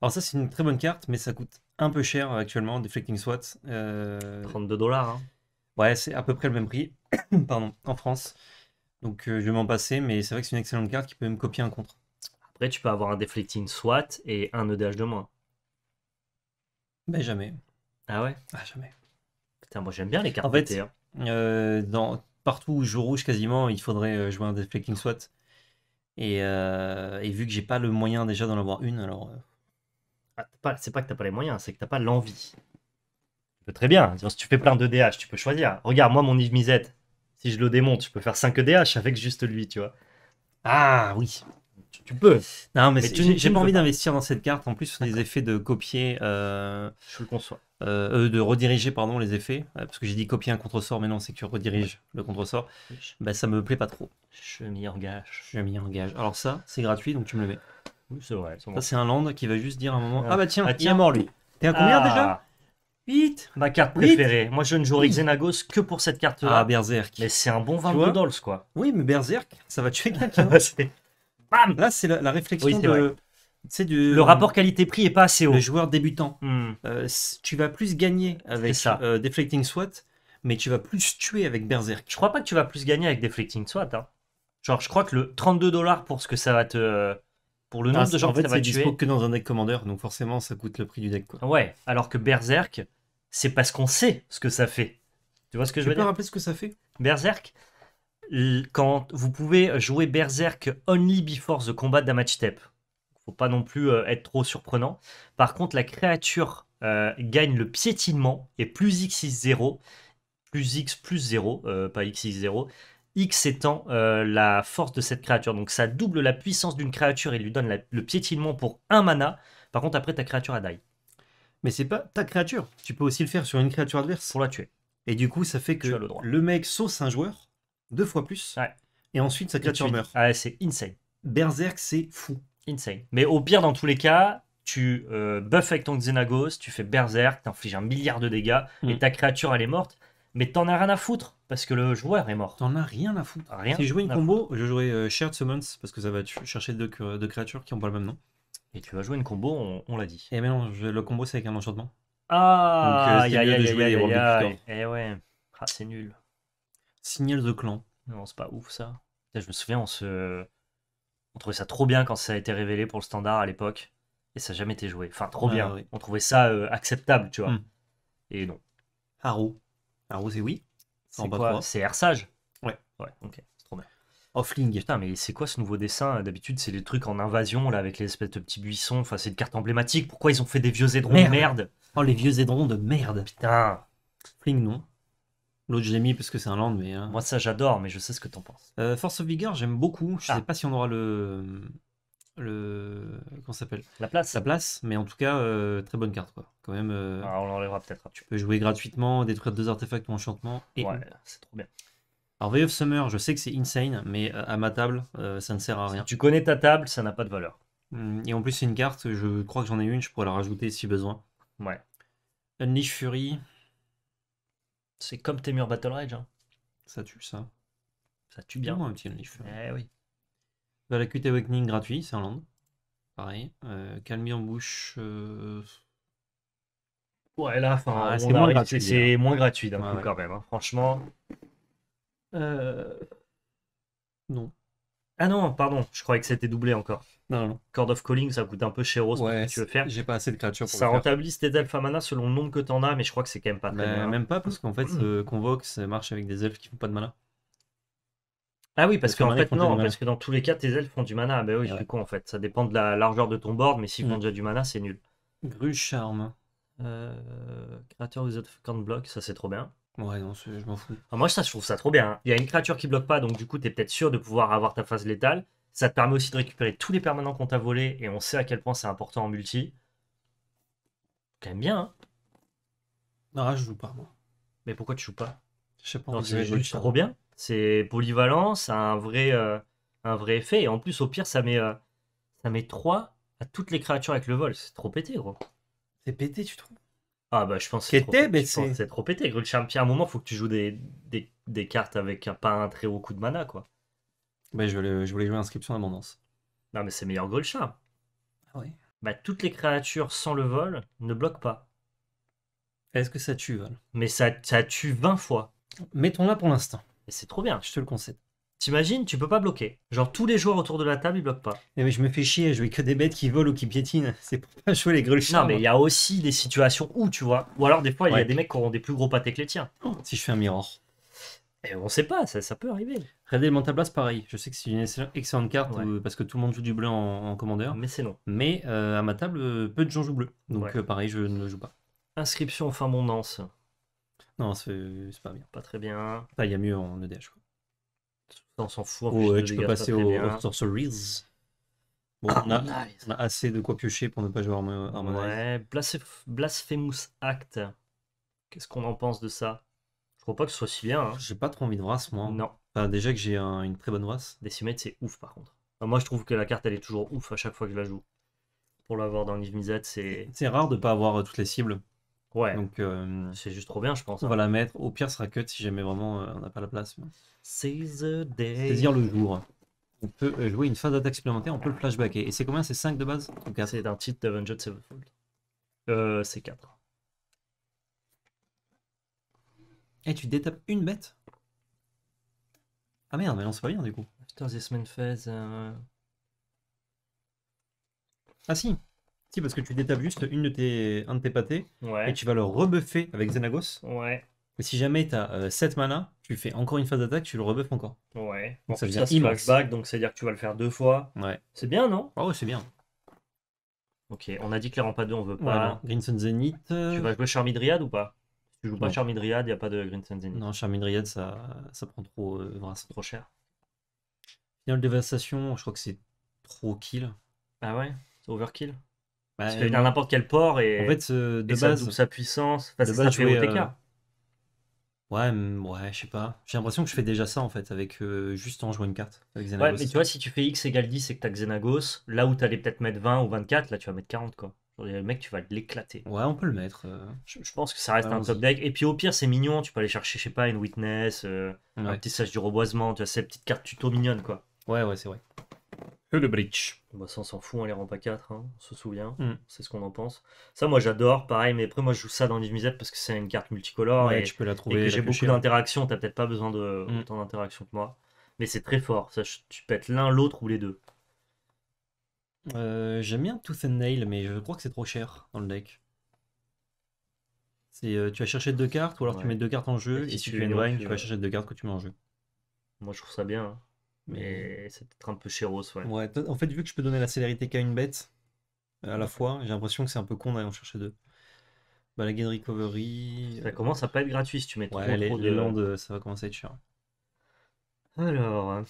alors, ça, c'est une très bonne carte, mais ça coûte un peu cher actuellement, Deflecting SWAT. Euh... 32 dollars. Hein. Ouais, c'est à peu près le même prix. [coughs] Pardon, en France. Donc euh, je vais m'en passer, mais c'est vrai que c'est une excellente carte qui peut me copier un contre. Après, tu peux avoir un Deflecting SWAT et un EDH de moins. Ben jamais. Ah ouais Ah jamais. Putain, moi j'aime bien les cartes en fait, hein. euh, dans, partout où je rouge quasiment, il faudrait euh, jouer un Deflecting SWAT. Et, vu que j'ai pas le moyen déjà d'en avoir une, alors. Ah, c'est pas que t'as pas les moyens, c'est que t'as pas l'envie. très bien. Si tu fais plein de DH, tu peux choisir. Regarde, moi mon Yves Misette, si je le démonte, je peux faire 5 e DH avec juste lui, tu vois. Ah oui. Tu, peux. Non, mais, j'ai pas envie d'investir dans cette carte. En plus, les effets de copier. Euh, je le conçois. Euh, euh, de rediriger, pardon, les effets. Parce que j'ai dit copier un contresort, mais non, c'est que tu rediriges le contresort. sort Bah, ça me plaît pas trop. Je m'y engage. Je m'y engage. Alors, ça, c'est gratuit, donc tu me le mets. Oui, c'est vrai. Ça, c'est un land qui va juste dire à un moment Ah, ah bah tiens, ah, tiens. il est mort lui. T'es à combien ah. déjà Ma carte préférée. Moi, je ne jouerai Xenagos que pour cette carte-là. Ah, Berserk. Mais c'est un bon 20 Dolls, quoi. Oui, mais Berserk, ça va tuer quelqu'un. [laughs] Bam Là, c'est la, réflexion de... Du, le rapport qualité-prix est pas assez haut. Le joueur débutant, hmm. euh, tu vas plus gagner avec ça. Euh, Deflecting SWAT, mais tu vas plus tuer avec Berserk. Je crois pas que tu vas plus gagner avec Deflecting SWAT. Hein. Genre, je crois que le 32 dollars pour ce que ça va te. Pour le bah, nombre de gens en fait, que ça va dispo que dans un deck commander, donc forcément, ça coûte le prix du deck. Quoi. Ouais, alors que Berserk, c'est parce qu'on sait ce que ça fait. Tu vois ce que je, veux dire Je peux rappeler ce que ça fait Berserk, quand vous pouvez jouer Berserk only before the combat damage step, faut pas non plus euh, être trop surprenant. Par contre, la créature euh, gagne le piétinement et plus x 0, plus x plus 0, euh, pas x 0, x étant la force de cette créature. Donc ça double la puissance d'une créature et lui donne le piétinement pour un mana. Par contre, après, ta créature a die mais c'est pas ta créature. Tu peux aussi le faire sur une créature adverse. Pour la tuer. Et du coup, ça fait que le mec sauce un joueur, deux fois plus, et ensuite sa créature meurt. Ah, c'est insane. Berserk, c'est fou. Insane. Mais au pire, dans tous les cas, tu euh, buff buffes avec ton Xenagos, tu fais Berserk, t'infliges un milliard de dégâts, et mm. ta créature, elle est morte. Mais t'en as rien à foutre, parce que le joueur est mort. T'en as rien à foutre. Rien. Si je jouais une combo, je jouerais euh, Shared Summons, parce que ça va chercher deux, créatures qui ont pas le même nom. Et tu vas jouer une combo, on, l'a dit. Et maintenant, non, le combo, c'est avec un enchantement. Ah, Donc, euh, c'est mieux de jouer Eh ouais, ah, c'est nul. Signal de clan. Non, c'est pas ouf ça. je me souviens, on se. On trouvait ça trop bien quand ça a été révélé pour le standard à l'époque. Et ça n'a jamais été joué. Enfin, trop ah bien. On trouvait ça euh, acceptable, tu vois. Hmm. Et non. Haro. Haro, c'est oui. C'est quoi C'est Air Sage Ouais. Ouais, ok. Offling, putain, mais c'est quoi ce nouveau dessin D'habitude, c'est les trucs en invasion, là, avec les espèces de petits buissons. Enfin, c'est une carte emblématique. Pourquoi ils ont fait des vieux édrons merde. de merde Oh, les vieux édrons de merde. Putain. Fling, non. L'autre, je l'ai mis parce que c'est un land, mais. Euh. Moi, ça, j'adore, mais je sais ce que t'en penses. Euh, Force of Vigor, j'aime beaucoup. Je ah. sais pas si on aura le. Le. Comment s'appelle La place. La place, mais en tout cas, euh, très bonne carte, quoi. Quand même. Ah, on l'enlèvera peut-être. Tu peux jouer gratuitement, détruire deux artefacts ou enchantement. Et... Ouais, c'est trop bien. Alors, Way of Summer, je sais que c'est insane, mais euh, à ma table, euh, ça ne sert à rien. tu connais ta table, ça n'a pas de valeur. Hum, et en plus, c'est une carte, je crois que j'en ai une, je pourrais la rajouter si besoin. Ouais. Unleash Fury. C'est comme tes Battle Rage. Hein. Ça tue ça. Ça tue bien. un petit Unleash Fury. Eh oui. Awakening gratuit, c'est un land. Pareil. Euh, en bouche. Euh, ouais, là, ah, c'est hein. moins, gratuit, d'un coup quand même. Hein. Franchement, euh, non. Ah non, pardon, je croyais que c'était doublé encore. Non, Cord of Calling, ça coûte un peu cher rose. ouais, tu veux faire. J'ai pas assez de créatures pour Ça rentabilise tes elfes mana selon le nombre que t'en as, mais je crois que c'est quand même pas très bah, bien. Hein. Même pas, parce qu'en fait, [clears throat] Convoque, ça marche avec des elfes qui font pas de mana. Ah oui, parce, que qu'en fait, non, parce que dans tous les cas, tes elfes font du mana. Ben oui, du en fait, ça dépend de la largeur de ton board, mais s'ils font mm. déjà du mana, c'est nul. Gru Charme. Euh, créateur Wizard of Block, ça c'est trop bien je m'en ah, moi, ça, je trouve ça trop bien. Hein. Il y a une créature qui bloque pas, donc du coup, t'es peut-être sûr de pouvoir avoir ta phase létale. Ça te permet aussi de récupérer tous les permanents qu'on t'a volés, et on sait à quel point c'est important en multi. Quand même bien, hein Non, je joue pas, moi. Mais pourquoi tu joues pas Je sais pas. c'est trop bien. C'est polyvalent, ça a un vrai, euh, un vrai effet, et en plus, au pire, ça met, euh, ça met 3 à toutes les créatures avec le vol. C'est trop pété, gros. C'est pété, tu trouves ah bah je pense que c'est trop, pété. Grulchamp, à un moment, faut que tu joues des, des, cartes avec pas un très haut coup de mana, quoi. Bah, je, voulais, je voulais jouer Inscription Abondance. Non mais c'est meilleur Grulchamp. Ah oui. Bah toutes les créatures sans le vol ne bloquent pas. Est-ce que ça tue vol Mais ça, ça tue 20 fois. Mettons-la pour l'instant. c'est trop bien. Je te le concède. T'imagines, tu peux pas bloquer. Genre tous les joueurs autour de la table, ils bloquent pas. Eh, mais je me fais chier, je vais que des bêtes qui volent ou qui piétinent. [laughs] C'est pour pas jouer les chiens. Non, mais il y a aussi des situations où, tu vois. Ou alors des fois, il y a des mecs qui auront des plus gros pâtés que les tiens. Oh, si je fais un miroir. Et eh, on sait pas, ça, peut arriver. Red Elemental Blast, pareil. Je sais que c'est une excellente carte euh, parce que tout le monde joue du bleu en, commandeur. Mais c'est non. Mais euh, à ma table, euh, peu de gens jouent bleu. Donc pareil, je ne le joue pas. Inscription fin anse. Non, c'est pas bien. Pas très bien. Il y a mieux en EDH on s'en fout. peux passer au Sorceries. Bon, ah, on a, assez de quoi piocher pour ne pas jouer Harmonize. Ouais, Blasphemous Act. Qu'est-ce qu'on en pense de ça Je crois pas que ce soit si bien. Hein. J'ai pas trop envie de race, moi. Non. déjà que j'ai une très bonne race. Decimate, c'est ouf par contre. moi, je trouve que la carte, elle est toujours ouf à chaque fois que je la joue. Pour l'avoir dans une c'est. C'est rare de pas avoir toutes les cibles. Ouais. Donc euh, c'est juste trop bien, je pense. On hein. va la mettre. Au pire, sera cut si jamais vraiment euh, on n'a pas la place. cest dire le jour. On peut euh, jouer une phase d'attaque supplémentaire, on peut le flashbacker. Et c'est combien C'est 5 de base C'est un titre d'Avenged Sevenfold. Euh, c'est 4. Et eh, tu détapes une bête Ah merde, mais non, c'est pas bien du coup. After Ah si si, parce que tu détapes juste une de tes, un de tes pâtés et tu vas le rebuffer avec Xenagos. Ouais. Et si jamais tu as 7 mana, tu fais encore une phase d'attaque, tu le rebuffes encore. Ouais. Donc ça plus, devient Back, donc c'est-à-dire que tu vas le faire deux fois. Ouais. C'est bien, non Oh, c'est bien. Ok, on a dit que les pas deux, on veut pas. Green Sun Zenith. Euh, tu vas jouer Charmidriad ou pas tu joues pas Charmidriad, il n'y a pas de Sun Zenith. Non, Charmidriad, ça, ça prend trop. Euh, trop cher. Final Dévastation, je crois que c'est trop kill. Ah ouais C'est overkill tu bah, peux n'importe quel port et, en fait, de base, sa, sa puissance, de base, fait au euh, Ouais, ouais, je sais pas. J'ai l'impression que je fais déjà ça en fait, avec euh, juste en jouant une carte. Ouais, mais tu vois, si tu fais x égale 10 et que t'as Xenagos, là où t'allais peut-être mettre 20 ou 24, là tu vas mettre 40 quoi. Le mec, tu vas l'éclater. Ouais, on peut le mettre. Euh. Je, pense que ça reste un top deck. Et puis au pire, c'est mignon, tu peux aller chercher, je sais pas, une witness, un petit sage du reboisement, tu as ces petites cartes tuto mignonnes quoi. Ouais, ouais, c'est vrai le bridge. Bah, ça, on s'en fout, on les rend pas 4, hein, on se souvient, mm. c'est ce qu'on en pense. Ça, moi, j'adore, pareil, mais après, moi, je joue ça dans les musettes parce que c'est une carte multicolore et, tu peux la trouver, j'ai beaucoup d'interactions, t'as peut-être pas besoin de mm. autant d'interactions que moi. Mais c'est très fort, ça, tu pètes l'un, l'autre ou les deux. Euh, j'aime bien Tooth and Nail, mais je crois que c'est trop cher dans le deck. Euh, tu vas chercher deux cartes, ou alors tu mets deux cartes en jeu, et, si, tu fais une une tu vas chercher deux cartes que tu mets en jeu. Moi, je trouve ça bien. Hein. Mais mmh. c'est peut-être un peu chéros, ouais. ouais. En fait, vu que je peux donner la célérité qu'à une bête euh, à la fois, j'ai l'impression que c'est un peu con d'aller en chercher deux. Bah, la gain recovery. Euh, ça commence à pas être gratuit si tu mets trop, ouais, les, landes, euh, ça va commencer à être cher. Alors.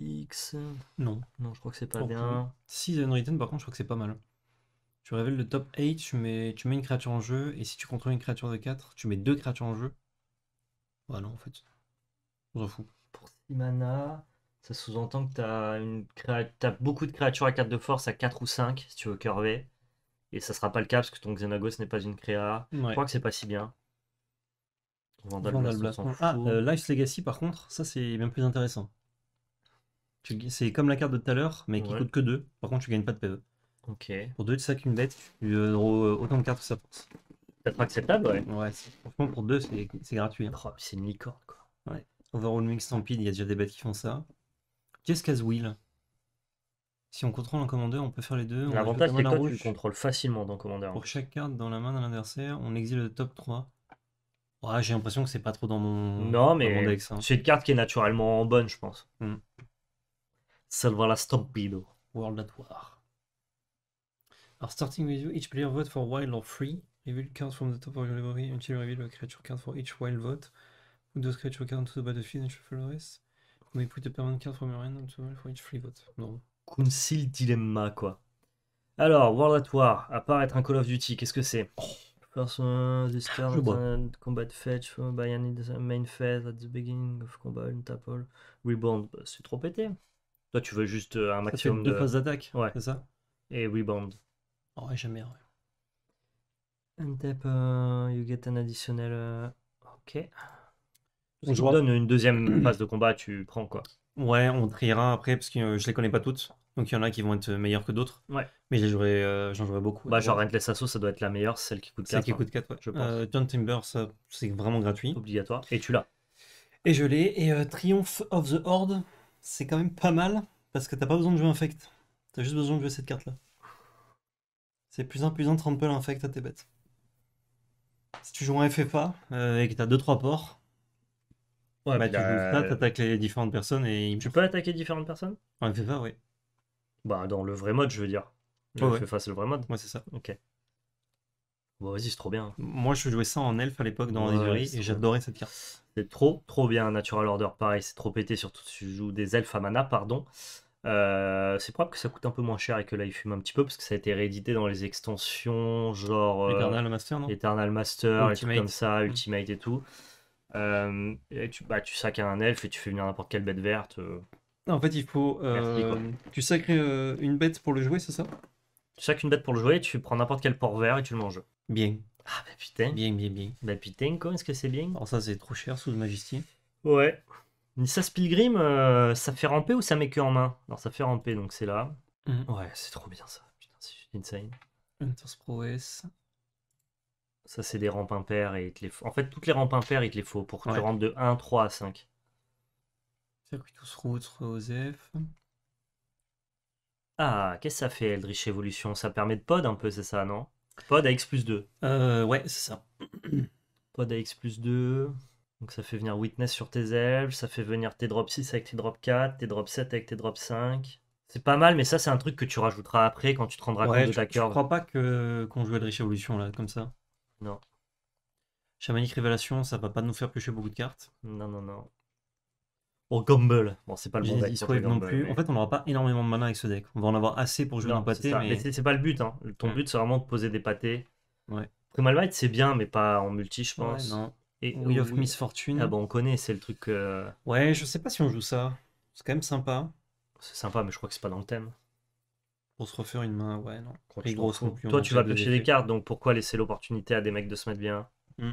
2x. Non. Non, je crois que c'est pas bien. Si Unwritten, par contre, je crois que c'est pas mal. Tu révèles le top 8, tu mets, tu mets une créature en jeu, et si tu contrôles une créature de 4, tu mets deux créatures en jeu. Voilà, bah en fait. On Pour 6 mana, ça sous-entend que tu as, une... beaucoup de créatures à 4 de force à 4 ou 5 si tu veux curver. Et ça sera pas le cas parce que ton Xenagos n'est pas une créa. Je crois que c'est pas si bien. Vandal, Vandal Blast. Ah, euh, Legacy par contre, ça c'est bien plus intéressant. C'est comme la carte de tout à l'heure, mais qui coûte que 2. Par contre, tu gagnes pas de PE. Ok. Pour 2 de sac, une bête, euh, euh, autant de cartes que ça force. C'est acceptable, ouais. Ouais, franchement, pour 2, c'est gratuit. Hein. Oh, c'est une licorne, quoi. Ouais. Overwhelming Stampede, il y a déjà des bêtes qui font ça. Qu'est-ce qu'As Wheel Si on contrôle un commandeur, on peut faire les deux. L'avantage, c'est que toi, tu contrôles facilement dans commandeur. Pour chaque carte dans la main d'un adversaire, on exile le top 3. Oh, J'ai l'impression que c'est pas trop dans mon, dans mon deck. Hein. C'est une carte qui est naturellement bonne, je pense. Mm. Salva la Stampede. World at War. Alors, starting with you, each player vote for wild or free. Reveal cards from the top of your library until you reveal a creature card for each wild vote. Put those creature cards onto the battlefield and shuffle the rest. When you put a permanent card from your hand onto the for each free vote. Non. Council Dilemma, quoi. Alors, World at War, À part être un Call of Duty, qu'est-ce que c'est Personne Person this combat fetch by any main phase at the beginning of combat un tap Rebound, bah, c'est trop pété. Toi, tu veux juste euh, un maximum ça fait deux de... phases d'attaque, ouais. c'est ça Et rebound. Oh, ouais, jamais. Ouais. And tap, euh, you get an additional. Euh, ok je je donne une deuxième [clears throat] phase de combat, tu prends quoi Ouais, on triera après parce que euh, je les connais pas toutes. Donc il y en a qui vont être meilleures que d'autres. Ouais. Mais euh, j'en jouerai, beaucoup. Bah, genre Endless Assault, ça doit être la meilleure, celle qui coûte 4. Celle qui coûte 4, ouais. je pense. Euh, John Timber, c'est vraiment gratuit. Obligatoire. Et tu l'as. Et je l'ai. Et Triumph of the Horde, c'est quand même pas mal parce que t'as pas besoin de jouer Infect. T'as juste besoin de jouer cette carte-là. C'est plus un plus un trample Infect à tes bêtes. Si tu joues en FFA et que t'as 2-3 ports, Ouais, tu peux pas, les différentes personnes et... Tu peux attaquer différentes personnes En pas oui. Bah, dans le vrai mode, je veux dire. tu fais face au le vrai mode moi c'est ça. Ok. Bon, vas-y, c'est trop bien. Hein. Moi, je jouais ça en elfe à l'époque dans ouais, et j'adorais cette carte. C'est trop, trop bien. Natural Order, pareil, c'est trop pété, surtout si tu joues des elfes à mana, pardon. Euh, c'est probable que ça coûte un peu moins cher et que là il fume un petit peu parce que ça a été réédité dans les extensions genre euh, Eternal Master, non Eternal Master, Et tout comme ça, Ultimate et tout. Euh, et tu, bah, tu sacs un elfe et tu fais venir n'importe quelle bête verte. Euh. non En fait, il faut. Euh, tu sacres une bête pour le jouer, c'est ça Tu sacres une bête pour le jouer et tu prends n'importe quel porc vert et tu le manges. Bien. Ah, bah putain. Bien, bien, bien. Bah putain, quoi, est-ce que c'est bien Alors, oh, ça, c'est trop cher sous le majesté. Ouais. Nissas Pilgrim, ça fait ramper ou ça met que en main Alors, ça fait ramper, donc c'est là. Mm. Ouais, c'est trop bien ça. Putain, c'est insane. Hunter's Prowess. Ça, c'est des rampes impaires et il te les faut. En fait, toutes les rampes impaires, il te les faut pour que tu rentres de 1, 3 à 5. Circuitus route, F. Ah, qu'est-ce que ça fait, Eldritch Evolution Ça permet de pod un peu, c'est ça, non Pod à X plus 2. Euh, ouais, c'est ça. [clears throat] pod à X plus 2. Donc ça fait venir Witness sur tes elves, ça fait venir tes drop 6 avec tes drop 4, tes drop 7 avec tes drop 5. C'est pas mal, mais ça, c'est un truc que tu rajouteras après quand tu te rendras compte de ta curve. Je crois pas qu'on joue Eldritch Evolution, là, comme ça. Non. Chamanique Révélation, ça va pas nous faire piocher beaucoup de cartes. Non, non, non. Bon, gumble Bon, c'est pas le bon non plus. En fait, on n'aura pas énormément de mana avec ce deck. On va en avoir assez pour jouer un pâté. Mais, c'est pas le but. Hein. Ton but, c'est vraiment de poser des pâtés. Ouais. Primal Might, c'est bien, mais pas en multi, je pense. non. Et Wheel of Misfortune. Ah bon, on connaît, c'est le truc. Euh, ouais, je sais pas si on joue ça. C'est quand même sympa. C'est sympa, mais je crois que c'est pas dans le thème. On se refaire une main, ouais, non. toi, tu vas piocher des cartes, donc pourquoi laisser l'opportunité à des mecs de se mettre bien hmm.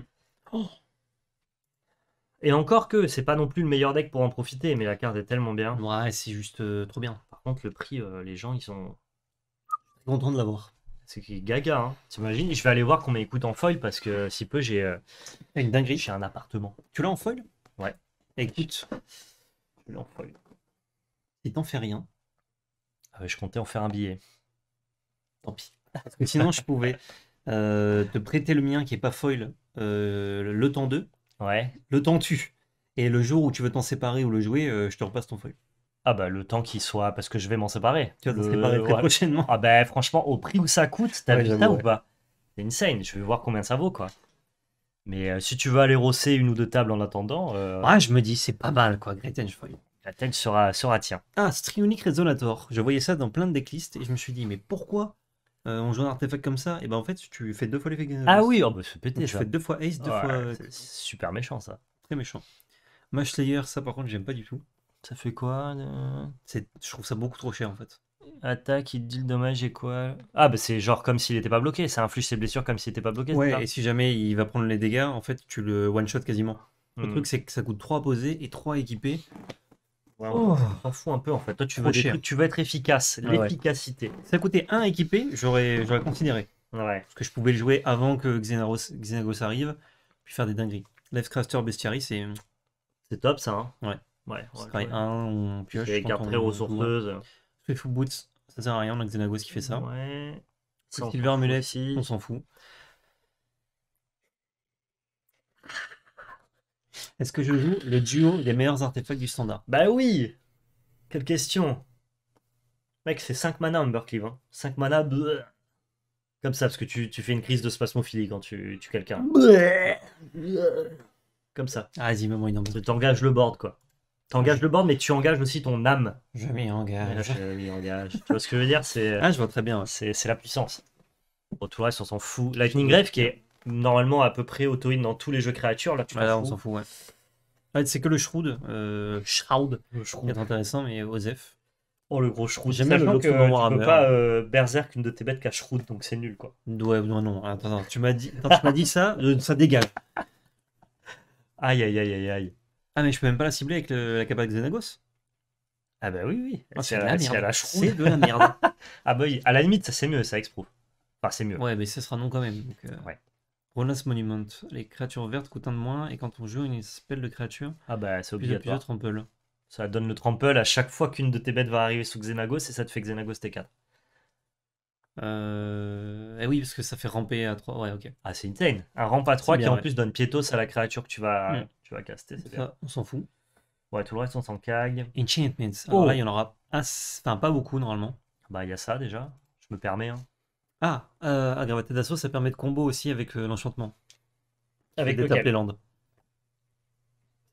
Et encore que, c'est pas non plus le meilleur deck pour en profiter, mais la carte est tellement bien. Ouais, c'est juste euh, trop bien. Par contre, le prix, euh, les gens, ils sont. contents de l'avoir. C'est gaga, hein. T'imagines, je vais aller voir qu'on m'écoute en foil parce que si peu, j'ai. Euh, ah, une dinguerie. J'ai un appartement. Tu l'as en foil Ouais. Écoute. Je l'ai en foil. Et t'en fais rien. Ah je comptais en faire un billet. Tant pis. sinon, je pouvais euh, te prêter le mien qui est pas foil, euh, le temps 2. Ouais. Le temps tu. Et le jour où tu veux t'en séparer ou le jouer, euh, je te repasse ton foil. Ah bah le temps qu'il soit, parce que je vais m'en séparer. Tu vas te séparer très prochainement. Ah bah franchement, au prix où ça coûte, t'as vu ça ou pas C'est insane, je vais voir combien ça vaut quoi. Mais si tu veux aller rosser une ou deux tables en attendant... Euh... Ah, je me dis, c'est pas mal quoi, foil. La tête sera, sera tien. Ah, Strionic Resonator. Je voyais ça dans plein de decklists et je me suis dit, mais pourquoi euh, on joue un artefact comme ça Et eh ben en fait, tu fais deux fois l'effet Ah oui, c'est oh, bah, pété Tu fais deux fois Ace, deux fois. Super méchant ça. Très méchant. Mash Slayer, ça par contre, j'aime pas du tout. Ça fait quoi euh? Je trouve ça beaucoup trop cher en fait. Attaque, il le dommage et quoi Ah bah c'est genre comme s'il n'était pas bloqué, ça inflige ses blessures comme s'il n'était pas bloqué. Ouais, et si jamais il va prendre les dégâts, en fait tu le one-shot quasiment. Le hmm. truc c'est que ça coûte 3 à poser et 3 à équiper. Ouais, oh. fout un peu en fait. Toi, tu veux, tu être efficace, l'efficacité. Si ça coûtait un équipé, j'aurais considéré. Parce que je pouvais le jouer avant que Xenagos arrive, puis faire des dingueries. Lifecraster Bestiary, c'est. C'est top ça, hein. Ouais. Ouais. un, on pioche. Avec aux Boots, ça sert à rien, on a Xenagos qui fait ça. Ouais. Silver si on s'en fout. Est-ce que je joue le duo des meilleurs artefacts du standard Bah oui Quelle question Mec, c'est 5 mana Humbercleave. Hein. 5 mana. Comme ça, parce que tu, fais une crise de spasmophilie quand tu tues quelqu'un. Comme ça. Ah, vas-y, maman, il en T'engages le board, quoi. T'engages le board, mais tu engages aussi ton âme. Je m'y engage. Je m'y engage. tu vois ce que je veux dire c'est... Ah, je vois très bien. C'est, la puissance. autour tout le reste, on s'en fout. Lightning Grave, qui est normalement à peu près auto-in dans tous les jeux créatures. Là, tu vois on s'en fout, ouais. c'est que le Shroud, euh, Shroud, le Shroud. qui est intéressant, mais Osef. Oh, le gros Shroud. J'aime bien le que tu peux pas euh, berserk une de tes bêtes qu'à Shroud, donc c'est nul, quoi. Ouais, non, non, attends, attends tu m'as dit, attends, tu m'as dit ça, euh, ça dégage. Aïe, aïe, aïe, aïe, aïe. Ah, mais je peux même pas la cibler avec la cabane Xenagos Ah, bah oui, oui. Ah, c'est, la, de la merde. [laughs] ah, bah oui, à la limite, ça c'est mieux, ça exprouve Enfin, c'est mieux. Ouais, mais ça sera non quand même. Donc, Ouais. Ronas Monument. Les créatures vertes coûtent un de moins et quand on joue une spell de créature, ah bah, c'est obligatoire. trample. Ça donne le trample à chaque fois qu'une de tes bêtes va arriver sous Xenagos et ça te fait Xenagos T4. Euh... Eh oui, parce que ça fait ramper à 3. Ouais, ok. Ah, c'est insane. Un rampe à 3 qui en plus donne piétos à la créature que tu vas, hmm. tu vas caster. on s'en fout. Ouais, tout le reste, on s'en cague. Enchantments. Alors oh. là, il y en aura enfin, pas beaucoup normalement. Bah, il y a ça déjà. Je me permets. Hein. Ah, euh, d'assaut, ça permet de combo aussi avec euh, l'enchantement. Avec des landes.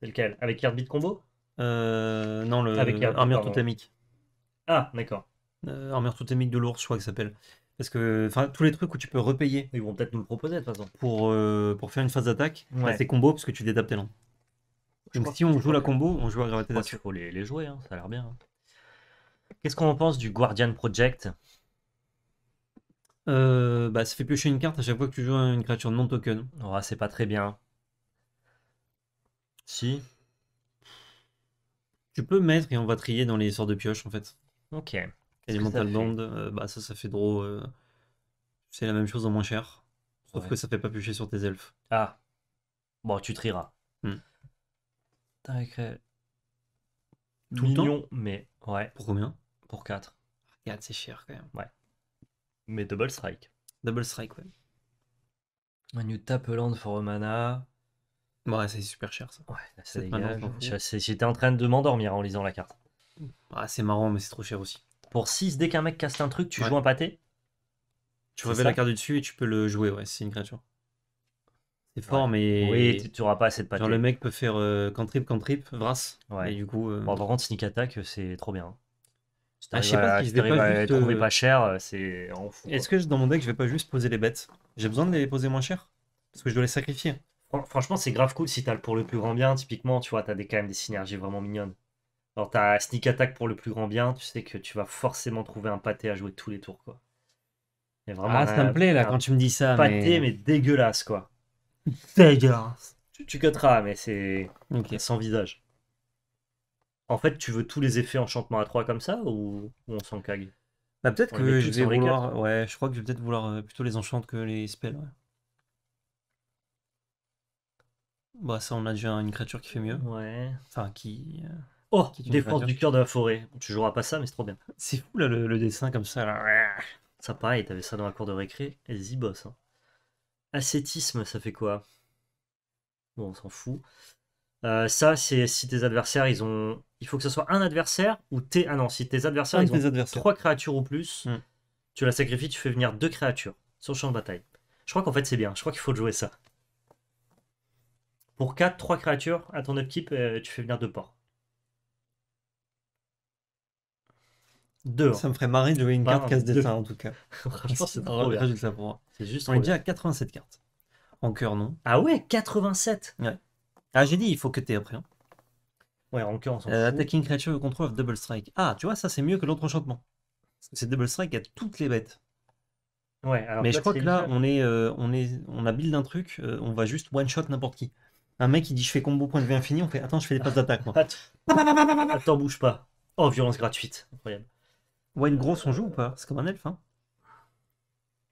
C'est lequel Avec Heartbeat combo euh, Non, le avec armure totémique. Ah, d'accord. Euh, armure totémique de l'ours, je crois que ça s'appelle. Parce que enfin tous les trucs où tu peux repayer. Ils vont peut-être nous le proposer de toute façon. Pour, pour faire une phase d'attaque, bah, c'est combo parce que tu détapes tes Donc si on joue la combo, on joue gravité oh, d'assaut. Il faut les, jouer, hein, ça a l'air bien. Hein. Qu'est-ce qu'on pense du Guardian Project euh, bah, ça fait piocher une carte à chaque fois que tu joues une créature non token. Oh, c'est pas très bien. Si. Tu peux mettre et on va trier dans les sorts de pioche en fait. Ok. Elemental Band, euh, bah ça, ça fait drôle euh, c'est la même chose en moins cher. Sauf que ça fait pas piocher sur tes elfes. Ah. Bon, tu trieras. Hmm. T'as Tout le temps mais ouais. Pour combien Pour 4. 4, c'est cher quand même. Ouais. Mais Double Strike. Double Strike, ouais. Un New Tapeland for a mana. Ouais, c'est super cher ça. Ouais, c'est J'étais en train de m'endormir en lisant la carte. Ah, c'est marrant, mais c'est trop cher aussi. Pour 6, dès qu'un mec casse un truc, tu joues un pâté. Tu reviens la carte du dessus et tu peux le jouer, ouais, c'est une créature. C'est fort, mais. Oui, tu auras pas assez de pâté. le mec peut faire trip euh, cantrip, trip vras. Ouais. du coup. Euh, bon, par contre, c'est trop bien. Ah, je sais pas si bah, je vais trouver euh, pas cher, euh, c'est euh, Est-ce que dans mon deck, je vais pas juste poser les bêtes J'ai besoin de les poser moins cher Parce que je dois les sacrifier. Franchement, c'est grave cool si t'as pour le plus grand bien, typiquement, tu vois, t'as des, quand même des synergies vraiment mignonnes. Alors t'as sneak attack pour le plus grand bien, tu sais que tu vas forcément trouver un pâté à jouer tous les tours, quoi. ah, ça me plaît, là, quand tu me dis ça. Pâté, mais, dégueulasse, quoi. dégueulasse. [laughs] Tu, tu mais c'est sans visage. En fait, tu veux tous les effets enchantement à 3 comme ça ou, on s'en cague bah, Peut-être que je vais vouloir. Ouais, je crois que je vais peut-être vouloir euh, plutôt les enchantes que les spells. Bah, ça, on a déjà une créature qui fait mieux. Ouais. Enfin, qui. Euh, oh, qui défense du cœur de la forêt. Tu joueras pas ça, mais c'est trop bien. C'est fou là le, dessin comme ça. Là. Ça pareil, t'avais ça dans la cour de récré. Et y hein. Ascétisme, ça fait quoi Bon, on s'en fout. Euh, ça, c'est si tes adversaires, ils ont. Il faut que ce soit un adversaire ou t'es. Ah non, si tes adversaires, ils ont 3 trois créatures ou plus, hmm. tu la sacrifies, tu fais venir deux créatures sur le champ de bataille. Je crois qu'en fait, c'est bien. Je crois qu'il faut jouer ça. Pour 4, 3 créatures à ton upkeep, euh, tu fais venir deux ports. Deux. Ça me ferait marrer de jouer une bah carte casse destin en tout cas. [laughs] Franchement, c'est trop bien. On est déjà à 87 cartes. En cœur, non. Ah ouais, 87 Ouais. Ah, j'ai dit, il faut que après. Hein. Ouais, en cœur, euh, attacking creature control double strike. Ah, tu vois, ça c'est mieux que l'autre enchantement. c'est double strike à toutes les bêtes. Ouais, alors Mais je crois que là, on, est, euh, on, est, on a build un truc, euh, on va juste one-shot n'importe qui. Un mec, il dit je fais combo point de vue infini, on fait attends, je fais des passes d'attaque. moi. Attends, bouge pas. Oh, violence gratuite. Incroyable. une grosse on joue ou pas C'est comme un elfe. Hein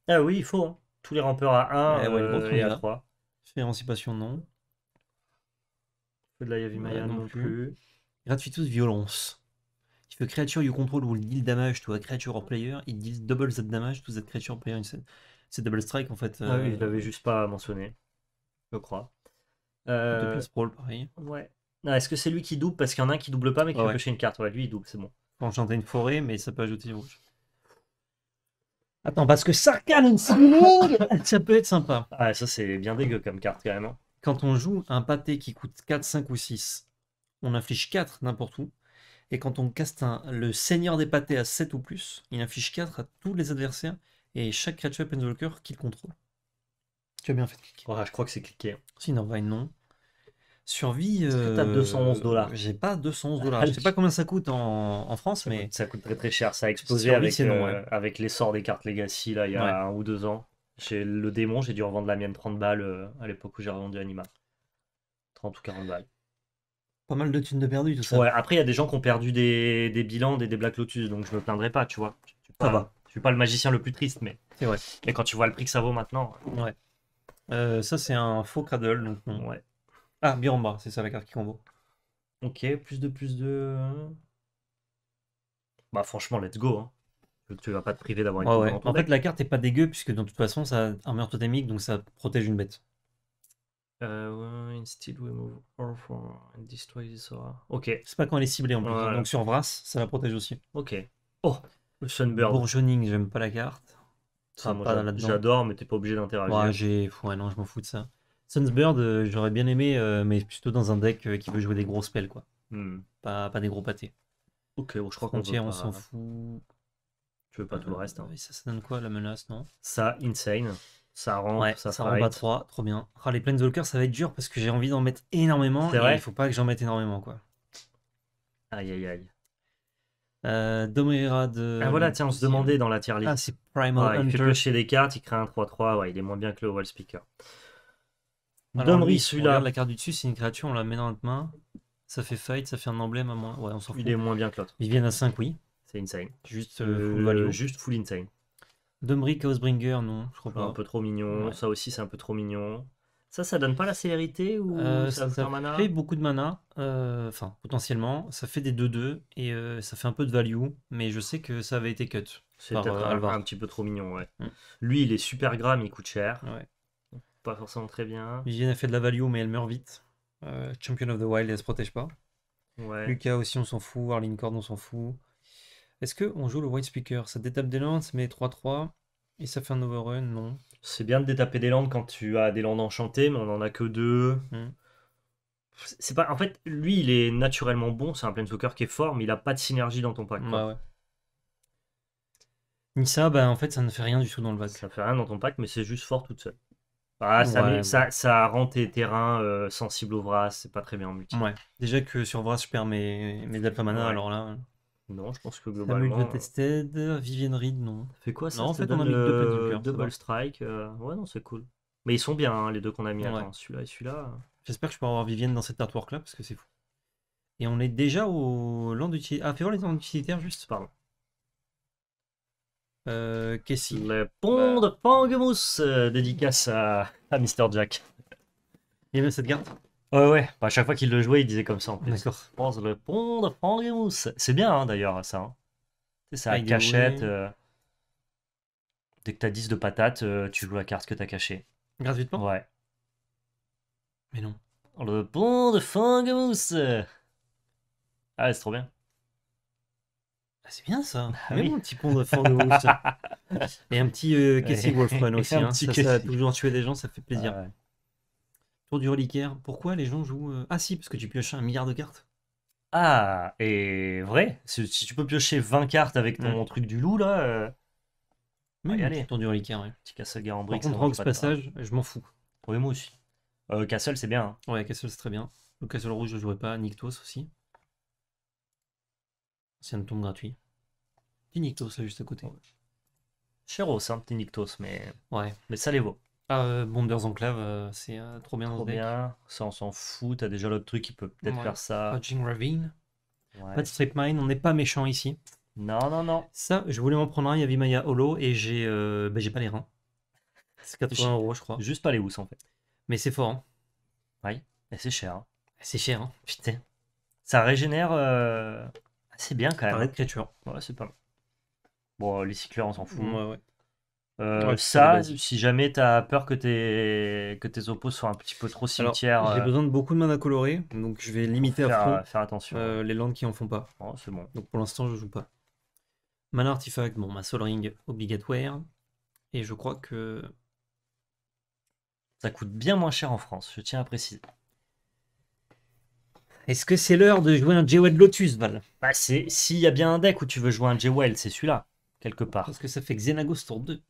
ah oui, il faut. Hein. Tous les rampeurs à 1 eh Ouais, à 3. Fait émancipation, non de la Yavi Maya non, plus. Gratuit Gratuitous Violence. Tu fait créature you control Ou deal damage to a creature or player, il deals double that damage to that creature or player. C'est double strike en fait. Ah oui, euh, je l'avais juste pas mentionné. Je crois. Euh... pareil. Ouais. Ah, est-ce que c'est lui qui double Parce qu'il y en a un qui double pas mais qui ah, une carte. Ouais, lui il double, c'est bon. Enchanter une forêt, mais ça peut ajouter rouge. Attends, parce que Sarkhan, une [laughs] ça peut être sympa. Ah, ça c'est bien dégueu comme carte quand carrément. Quand on joue un pâté qui coûte 4, 5 ou 6, on inflige 4 n'importe où. Et quand on caste le seigneur des pâtés à 7 ou plus, il inflige 4 à tous les adversaires et chaque créature penwalker qu'il contrôle. Tu as bien fait de cliquer. je crois que c'est cliqué. Sinon, non. Survie. Euh, t'as 211 dollars. J'ai pas 211 ah, dollars. Je sais pas combien ça coûte en, France, mais. ça coûte très très cher. Ça a explosé euh, avec, l'essor des cartes Legacy là, il y a un ou deux ans. Chez le démon, j'ai dû revendre la mienne 30 balles euh, à l'époque où j'ai revendu Anima. 30 ou 40 balles. Pas mal de thunes de perdu, tout ça. Ouais, après, il y a des gens qui ont perdu des, bilans, des, des Black Lotus, donc je me plaindrai pas, tu vois. ça va. Je suis pas le magicien le plus triste, mais. C'est vrai. et quand tu vois le prix que ça vaut maintenant. Euh, ouais. Euh, ça, c'est un faux cradle. Donc... Ouais. Ah, Biromba, c'est ça la carte qui combo. Ok, plus de, plus de. Bah, franchement, let's go. Hein tu vas pas te priver d'avoir une En fait, la carte est pas dégueu puisque de toute façon, ça a un meurtre totémique donc ça protège une bête. Ok. C'est pas quand elle est ciblée en plus. Donc sur Vras, ça la protège aussi. Ok. Oh, le Sunbird. Bourgeoning, j'aime pas la carte. J'adore, mais t'es pas obligé d'interagir. Ouais, j'ai. non, je m'en fous de ça. Sunbird, euh, j'aurais bien aimé, euh, mais plutôt dans un deck euh, qui veut jouer des grosses spells, quoi. Hmm. Pas, des gros pâtés. Ok, je crois qu'on tient on s'en fout. Tu veux pas tout le euh, reste. Hein. Oui, ça, donne quoi la menace, non Ça, insane. Ça rend, ça, pas 3, trop bien. Ah, les Planeswalkers, ça va être dur parce que j'ai envie d'en mettre énormément. Et vrai. Il faut pas que j'en mette énormément, quoi. Aïe, aïe, aïe. Euh, de. Ah voilà, tiens, on se demandait dans la tier list. Ah, c'est Primal Il fait des cartes, il crée un 3-3, ouais, il est moins bien que le Wall Speaker. Domri, celui-là. La carte du dessus, c'est une créature, on la met dans notre main. Ça fait fight, ça fait un emblème à moins. Ouais, on s'en fout. Il est moins bien que l'autre. il vient à 5, oui. C'est insane. Juste euh, full insane. Domri Chaosbringer, non, je crois pas. Un peu trop mignon. Ça aussi, c'est un peu trop mignon. Ça, ça donne pas la célérité ou euh, ça, fait, beaucoup de mana, euh, enfin potentiellement. Ça fait des 2-2 et ça fait un peu de value, mais je sais que ça avait été cut. C'est un, petit peu trop mignon, ouais. Mm. Lui, il est super gras, mais il coûte cher. Ouais. Pas forcément très bien. Vivienne a fait de la value, mais elle meurt vite. Champion of the Wild, elle se protège pas. Lucas aussi, on s'en fout. Arlene Cord, on s'en fout. Est-ce qu'on joue le White Speaker Ça détape des landes, mais 3-3, et ça fait un overrun, non C'est bien de détaper des landes quand tu as des landes enchantées, mais on en a que deux. Hmm. C'est pas... En fait, lui, il est naturellement bon, c'est un Planeswalker qui est fort, mais il a pas de synergie dans ton pack. quoi. Bah ouais. Nissa, bah en fait, ça ne fait rien du tout dans le pack. Ça fait rien dans ton pack, mais c'est juste fort toute seule. Ah, ça, ça, rend tes terrains euh, sensibles au Vras, c'est pas très bien en multi. Déjà que sur Vras, je perds mes, mes Mana, alors là. Non, je pense que globalement. Samuel euh, Tested, Vivienne Reed, non. Fait quoi ça Non, en fait, on a mis deux Double Strike, euh, ouais, non, c'est cool. Mais ils sont bien, hein, les deux qu'on a mis. celui-là et celui-là. Euh. J'espère que je peux avoir Vivienne dans cette artwork-là, parce que c'est fou. Et on est déjà au land utilitaire. Ah, fais voir les land utilitaires, juste, pardon. Euh, a Le pont de bah. Pangemousse, dédicace à, à Mr. Jack. Il y a cette carte Ouais, ouais. Bah, à chaque fois qu'il le jouait, il disait comme ça en plus. D'accord. Je pense le pont de Fangemousse. C'est bien hein, d'ailleurs, ça. Hein. C'est la cachette. Euh, dès que t'as 10 de patates, euh, tu joues la carte que t'as cachée. Gratuitement Ouais. Mais non. Le pont de Fangemousse. Ah, c'est trop bien. Ah, c'est bien ça. Ah, oui. un petit pont de Fangemousse. [laughs] et un petit euh, Cassie Wolfman [laughs] aussi. un hein. petit ça, ça a toujours tuer des gens, ça fait plaisir. Ah ouais. Tour du reliquaire. Pourquoi les gens jouent euh, Ah si, parce que tu pioches un milliard de cartes. Ah, et vrai Si tu peux piocher 20 cartes avec ton truc du loup, là... Euh... Tour du reliquaire, ouais. Petit guerre en briques. Par contre, ce Passage, je m'en fous. Oui, moi aussi. Euh, Castle, c'est bien. Hein. Ouais, Castle, c'est très bien. Le Castle Rouge, je jouerai pas. Nictos aussi. C'est un tombe gratuit. Petit Nictos, là, juste à côté. Ouais. hein, petit Nictos, mais... Ouais. Mais ça les vaut. Ah, euh, Bonders Enclave, euh, c'est euh, trop bien. Trop bien, ça on s'en fout. T'as déjà l'autre truc qui peut peut-être faire ça. Raging Ravine. Pas de Strip Mine, on n'est pas méchant ici. Non, non, non. Ça, je voulais m'en prendre un, il y avait Holo et ben, j'ai pas les reins. C'est 80 euros, je crois. Juste pas les housses en fait. Mais c'est fort. Hein. Ouais. et c'est cher. Hein. C'est cher, hein. putain. Ça régénère assez bien quand même. Pas créature. Ouais, c'est pas mal. Bon, les cyclers on s'en fout. ouais, ouais. Euh, ça, si jamais tu peur que tes, que tes oppos soient un petit peu trop cimetières. J'ai euh, besoin de beaucoup de mana colorée, donc je vais limiter faire, à euh, attention. les landes qui en font pas. Oh, c'est bon. Donc pour l'instant, je joue pas. Mana Artifact, bon, ma Soul Ring obligatoire. Et je crois que. Ça coûte bien moins cher en France, je tiens à préciser. Est-ce que c'est l'heure de jouer un Jewel Lotus, Val Bah, c'est s'il y a bien un deck où tu veux jouer un Jewel, c'est celui-là, quelque part. Parce que ça fait Xenagos tour 2.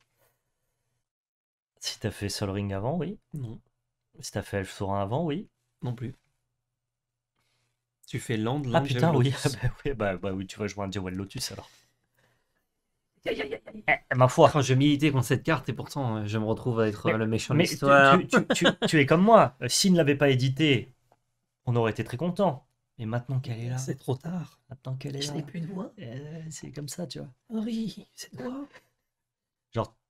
Si t'as fait Sol Ring avant, oui. Non. Si t'as fait Elf avant, oui. Non plus. Tu fais Land, Land Ah putain, oui. [laughs] bah, oui, bah, bah oui, tu vas jouer Lotus alors. Eh, ma foi. Quand je militais contre cette carte et pourtant euh, je me retrouve à être le méchant de l'histoire. Tu, es comme moi. Euh, s'il ne l'avait pas édité, on aurait été très content. Et maintenant qu'elle est là. C'est trop tard. Maintenant qu'elle est là. Je n'ai plus de voix. Euh, c'est comme ça, tu vois. Henri, c'est toi.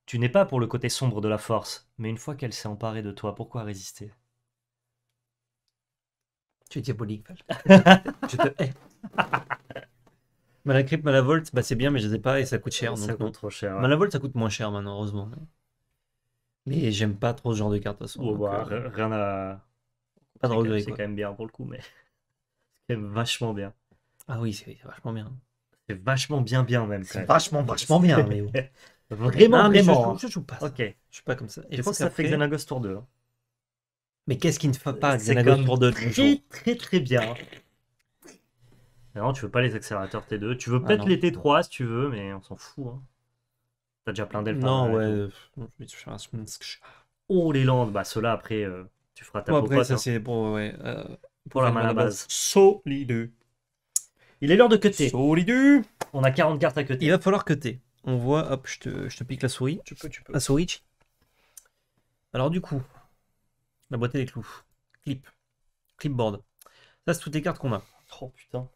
Tu n'es pas pour le côté sombre de la force, mais une fois qu'elle s'est emparée de toi, pourquoi résister Tu es diabolique, [laughs] Je te hais. Malavolt, bah, c'est bien, mais je ne les pas et ça coûte cher. trop Malavolt, ça coûte moins cher maintenant, heureusement. Mais j'aime pas trop ce genre de carte, de toute bah, euh, Rien à. Pas de C'est quand même bien pour le coup, mais. [laughs] C'est vachement bien. Ah oui, c'est vachement bien. C'est vachement bien, bien même. C'est vachement, vachement bien, mais. [laughs] Vraiment, vraiment. Je, je, joue pas. Ça. Ok, je suis pas comme ça. Et je pense que ça fait Xenagos Tour 2. Hein. Mais qu'est-ce qui ne fait pas Xenagos Tour 2 Très, très, très bien. Non, tu veux pas les accélérateurs T2. Tu veux ah peut-être les T3 si tu veux, mais on s'en fout. Hein. T'as déjà plein d'elfes. Hein, non, ouais. Oh, les Landes. Bah, ceux-là, après, euh, tu feras ta ouais, Après, ça, hein. c'est ouais. Euh, pour, la main à base. Solide. Il est l'heure de cutter. Solide. On a 40 cartes à cutter. Il va falloir cutter on voit, hop, je te, pique la souris. Tu peux, tu peux. La souris. Alors du coup, la boîte des clous. Clip. Clipboard. Ça, c'est toutes les cartes qu'on a. Oh putain.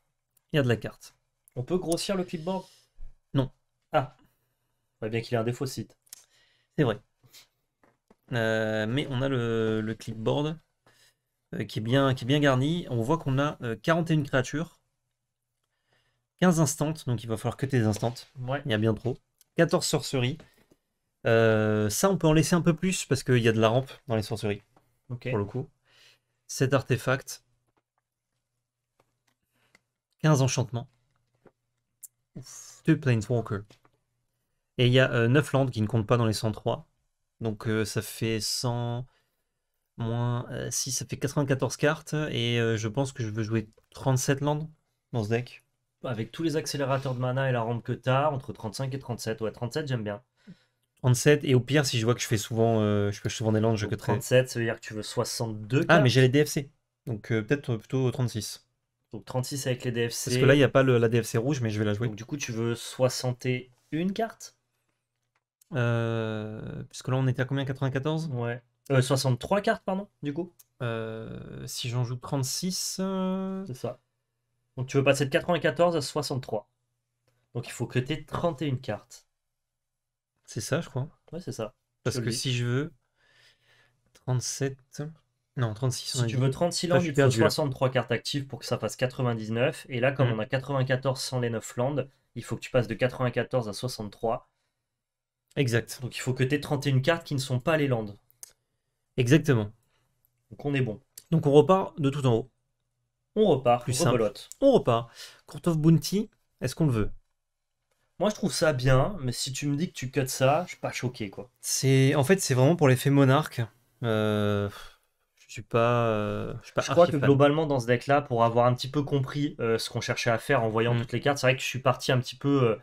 Il y a de la carte. On peut grossir le clipboard Non. Ah. voit bien qu'il ait un défaut site. C'est vrai. Euh, mais on a le, clipboard euh, qui, est bien, qui est bien garni. On voit qu'on a 41 euh, créatures. 15 instants, donc il va falloir que tes instants. Il y a bien trop. 14 sorceries. Euh, ça, on peut en laisser un peu plus parce qu'il y a de la rampe dans les sorceries. Pour le coup. 7 artefacts. 15 enchantements. 2 planeswalker. Et il y a 9 euh, landes qui ne comptent pas dans les 103. Donc euh, ça fait 100 moins si, ça fait 94 cartes. Et je pense que je veux jouer 37 landes dans ce deck avec tous les accélérateurs de mana et la rampe que tu entre 35 et 37. Ouais, 37, j'aime bien. 37, et au pire, si je vois que je fais souvent, euh, je fais souvent des landes, je que 37, ça veut dire que tu veux 62. Cartes. Ah, mais j'ai les DFC. Donc euh, peut-être euh, plutôt 36. Donc 36 avec les DFC. Parce que là, il n'y a pas la DFC rouge, mais je vais la jouer. Donc du coup, tu veux 61 cartes Puisque là, on était à combien 94 Ouais. 63 cartes, pardon, du coup Si j'en joue 36. C'est ça. Donc tu veux passer de 94 à 63. Donc il faut que tu aies 31 cartes. C'est ça, je crois. Ouais, c'est ça. Parce que si je veux 37. Non, 36. Si tu veux 36 tu il faut 63 cartes actives pour que ça fasse 99. Et là, comme mm. on a 94 sans les 9 landes, il faut que tu passes de 94 à 63. Exact. Donc il faut que tu aies 31 cartes qui ne sont pas les landes. Exactement. Donc on est bon. Donc on repart de tout en haut. On repart. Plus simple. On repart. Court of Bounty, est-ce qu'on le veut Moi, je trouve ça bien, mais si tu me dis que tu cuts ça, je suis pas choqué, quoi. C'est en fait, c'est vraiment pour l'effet monarque. Euh... Je suis pas. Euh, je, suis pas je crois que globalement dans ce deck-là, pour avoir un petit peu compris euh, ce qu'on cherchait à faire en voyant mm. toutes les cartes, c'est vrai que je suis parti un petit peu euh,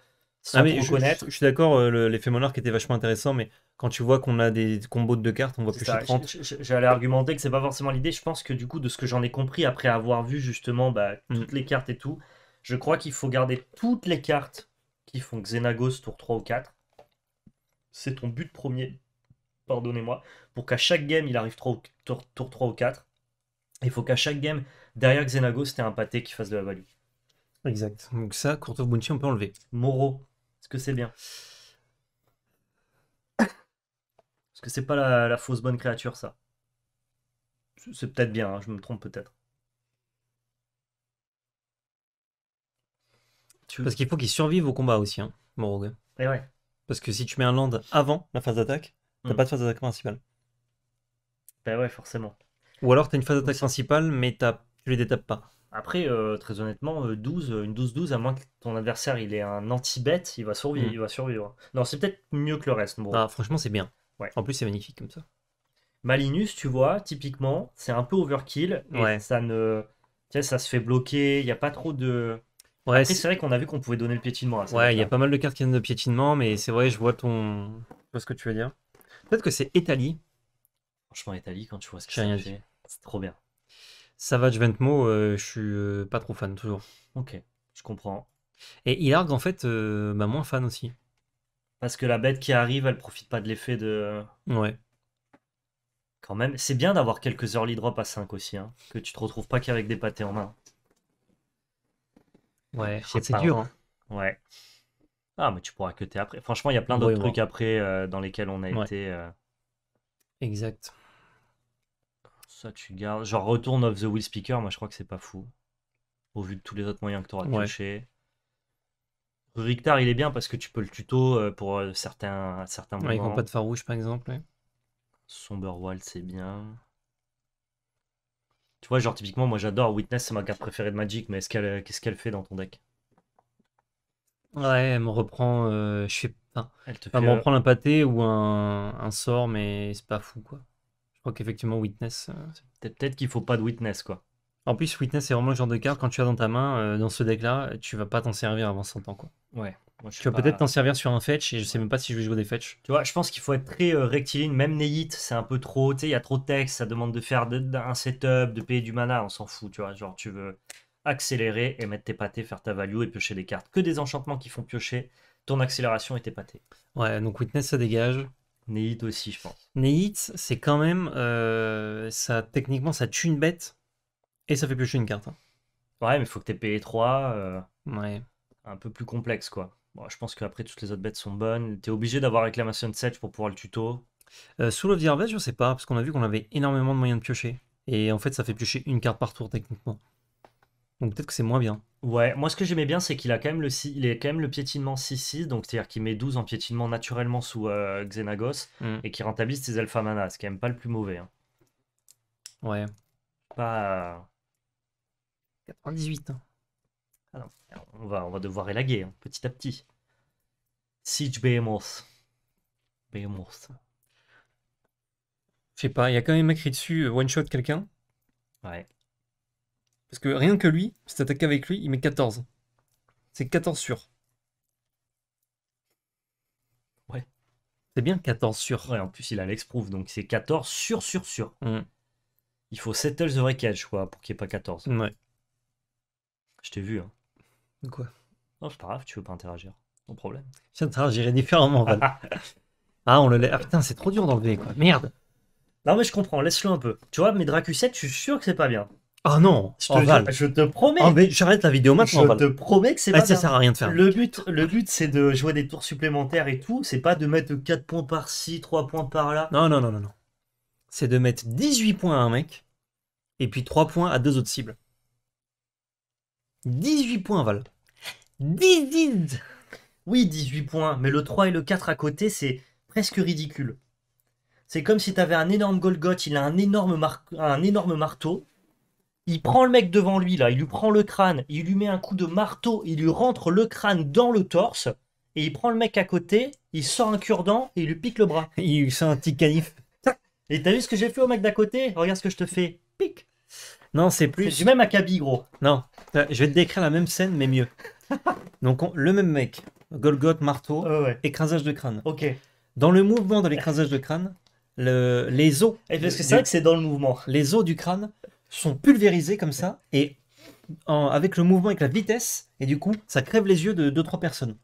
ah je, suis d'accord, euh, l'effet monarque était vachement intéressant, mais quand tu vois qu'on a des combos de deux cartes, on va 30. J'allais argumenter que c'est pas forcément l'idée. Je pense que du coup, de ce que j'en ai compris après avoir vu justement bah, mm. toutes les cartes et tout, je crois qu'il faut garder toutes les cartes qui font Xenagos tour 3 ou 4. C'est ton but premier, pardonnez-moi, pour qu'à chaque game il arrive tour, 3 ou 4. Il faut qu'à chaque game, derrière Xenagos, t'aies un pâté qui fasse de la value. Exact. Donc ça, Court Bounty, on peut enlever. Moro, est-ce que c'est bien Est-ce que c'est pas la, fausse bonne créature, ça C'est peut-être bien, hein, je me trompe peut-être. Parce qu'il faut qu'il survive au combat aussi, hein, mon rogue. Eh Parce que si tu mets un land avant la phase d'attaque, t'as hmm. pas de phase d'attaque principale. Bah ben ouais, forcément. Ou alors t'as une phase d'attaque principale, mais tu les détapes pas. Après, euh, très honnêtement, 12, euh, euh, une 12-12, à moins que ton adversaire il ait un anti-bête, il va survivre. Mm. Il va survivre. Non, c'est peut-être mieux que le reste. Bon. Ah, franchement, c'est bien. Ouais. En plus, c'est magnifique comme ça. Malinus, tu vois, typiquement, c'est un peu overkill. ouais. Ça ne. Tu ça se fait bloquer. Il n'y a pas trop de. Ouais, c'est vrai qu'on a vu qu'on pouvait donner le piétinement. À ouais, il y a pas mal de cartes qui donnent le piétinement, mais c'est vrai, je vois ton. Je ce que tu veux dire. Peut-être que c'est Italie. Franchement, Italie, quand tu vois ce que fais, c'est trop bien. Savage Ventmo, euh, je suis euh, pas trop fan toujours. Ok, je comprends. Et argue, en fait, ma euh, bah, moins fan aussi. Parce que la bête qui arrive, elle profite pas de l'effet de. Ouais. Quand même, c'est bien d'avoir quelques early drops à 5 aussi, hein, que tu te retrouves pas qu'avec des pâtés en main. Ouais, oh, c'est dur. Hein. Ouais. Ah, mais tu pourras que après. Franchement, il y a plein d'autres trucs après dans lesquels on a été. Exact. Ça, tu gardes. Genre retourne of the wheel Speaker, moi je crois que c'est pas fou. Au vu de tous les autres moyens que tu auras touché. il est bien parce que tu peux le tuto euh, pour euh, certains, certains moments. pas de farouche, par exemple. Somberwald, c'est bien. Tu vois, genre typiquement, moi j'adore Witness, c'est ma carte préférée de Magic, mais qu'elle euh, qu'est-ce qu'elle fait dans ton deck Ouais, elle me reprend. je sais pas. Elle te fait... me reprend un pâté ou un, un sort, mais c'est pas fou quoi. Ok effectivement Witness. Euh, peut-être qu'il faut pas de Witness, quoi. En plus, Witness, c'est vraiment le genre de carte, quand tu as dans ta main, euh, dans ce deck-là, tu vas pas t'en servir avant 100 ans. Quoi. Ouais. tu vas peut-être t'en servir sur un fetch, et je sais même pas si je vais jouer des fetch. Tu vois, je pense qu'il faut être très euh, rectiligne, même Neyit, c'est un peu trop, tu sais, il y a trop de texte, ça demande de faire un setup, de payer du mana, on s'en fout, tu vois. Genre, tu veux accélérer et mettre tes pâtés, faire ta value et piocher des cartes. Que des enchantements qui font piocher ton accélération et tes pâtés. Ouais, donc Witness, ça dégage. Nehit aussi, je pense. Nehit, c'est quand même. Euh, ça, techniquement, ça tue une bête et ça fait piocher une carte. Hein. Ouais, mais il faut que tu payé 3. Euh, ouais. Un peu plus complexe, quoi. Bon, je pense qu'après, toutes les autres bêtes sont bonnes. T'es obligé d'avoir réclamation de 7 pour pouvoir le tuto. Euh, sous le Harvest, je sais pas, parce qu'on a vu qu'on avait énormément de moyens de piocher. Et en fait, ça fait piocher une carte par tour, techniquement. Donc peut-être que c'est moins bien. Ouais, moi ce que j'aimais bien, c'est qu'il a quand même le, il quand le piétinement 6-6, donc c'est-à-dire qu'il met 12 en piétinement naturellement sous euh, Xenagos mm. et qu'il rentabilise ses Alpha Mana, ce qui est quand même pas le plus mauvais. Hein. Ouais. Pas. 98. Hein. ah on va, on va devoir élaguer hein, petit à petit. Siege Behemoth. Behemoth. Je sais pas, il y a quand même écrit dessus euh, one shot quelqu'un. Ouais. Parce que rien que lui, si t'attaques avec lui, il met 14. C'est 14 sur. Ouais. C'est bien 14 sur. Ouais, en plus, il a l'ex-proof, donc c'est 14 sur sur sur. Mm. Il faut settle the wreckage, quoi, pour qu'il n'y ait pas 14. Ouais. Je t'ai vu, hein. Quoi Non, c'est pas grave, tu veux pas interagir. Non problème. J'interagirai différemment, Val. [laughs] ah, on le laisse... Ah putain, c'est trop dur d'enlever, quoi. Merde. Non, mais je comprends, laisse-le un peu. Tu vois, mais Dracu 7, je suis sûr que c'est pas bien. Ah non, je te, promets. Ah, J'arrête la vidéo maintenant. Je te promets que c'est eh, Ça Le but, le but c'est de jouer des tours supplémentaires et tout. C'est pas de mettre 4 points par-ci, 3 points par-là. Non, non, non, non. non. C'est de mettre 18 points à un mec et puis 3 points à deux autres cibles. 18 points, Val. Oui, 18 points, mais le 3 et le 4 à côté, c'est presque ridicule. C'est comme si t'avais un énorme Golgoth, il a un énorme, un énorme marteau, il prend le mec devant lui, là, il lui prend le crâne, il lui met un coup de marteau, il lui rentre le crâne dans le torse, et il prend le mec à côté, il sort un cure-dent et il lui pique le bras. [laughs] Il lui sort un petit canif. Et t'as vu ce que j'ai fait au mec d'à côté Regarde ce que je te fais. Pique Non, c'est plus. C'est du même acabit, gros. Non, euh, je vais te décrire la même scène, mais mieux. [laughs] Donc, le même mec, Golgoth, marteau, écrasage de crâne. Ok. Dans le mouvement de l'écrasage de crâne, le... les os. Et parce que c'est que c'est dans le mouvement. Les os du crâne sont pulvérisés comme ça, et avec le mouvement, avec la vitesse, et du coup, ça crève les yeux de 2-3 personnes.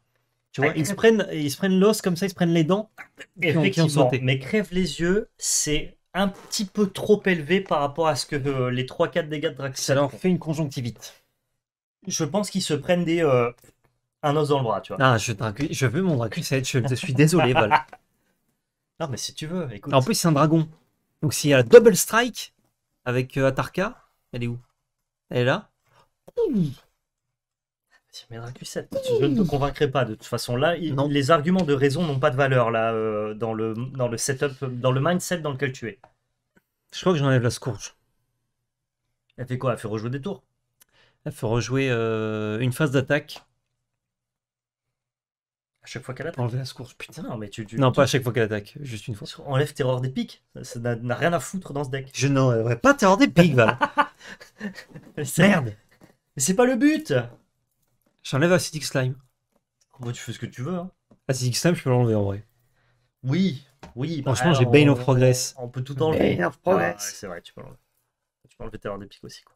Tu vois, ah, ils se, prennent, ils se prennent l'os comme ça, ils se prennent les dents. Effectivement, mais crève les yeux, c'est un petit peu trop élevé par rapport à ce que euh, les 3-4 dégâts de Draxel. Ça leur fait une conjonctivite. Je pense qu'ils se prennent des. Euh, un os dans le bras, tu vois. Ah, je, je veux mon Draculcette, je, je suis désolé, Val. [laughs] non, mais si tu veux, écoute. En plus, c'est un dragon. Donc s'il y a double strike, avec euh, Atarka Elle est où Elle est là si je ne te convaincrai pas. De toute façon, là, les arguments de raison n'ont pas de valeur là euh, dans le dans le setup, dans le mindset dans lequel tu es. Je crois que j'enlève la scourge. Elle fait quoi Elle fait rejouer des tours. Elle fait rejouer euh, une phase d'attaque à chaque fois qu'elle attaque. Enlever Putain, mais tu. non, pas à chaque fois qu'elle attaque, juste une fois. Enlève Terror des piques Ça n'a rien à foutre dans ce deck. Je n'enlèverai pas Terror des piques [laughs] Merde Mais c'est pas le but J'enlève Acidic Slime. moi oh, bah, tu fais ce que tu veux. Hein. Acidic Slime, je peux l'enlever en vrai. Oui, oui. Bah, Franchement, j'ai Bane of Progress. On peut tout enlever. Bane of ah, Progress. c'est vrai, tu peux l'enlever. Tu peux enlever Terror des piques aussi, quoi.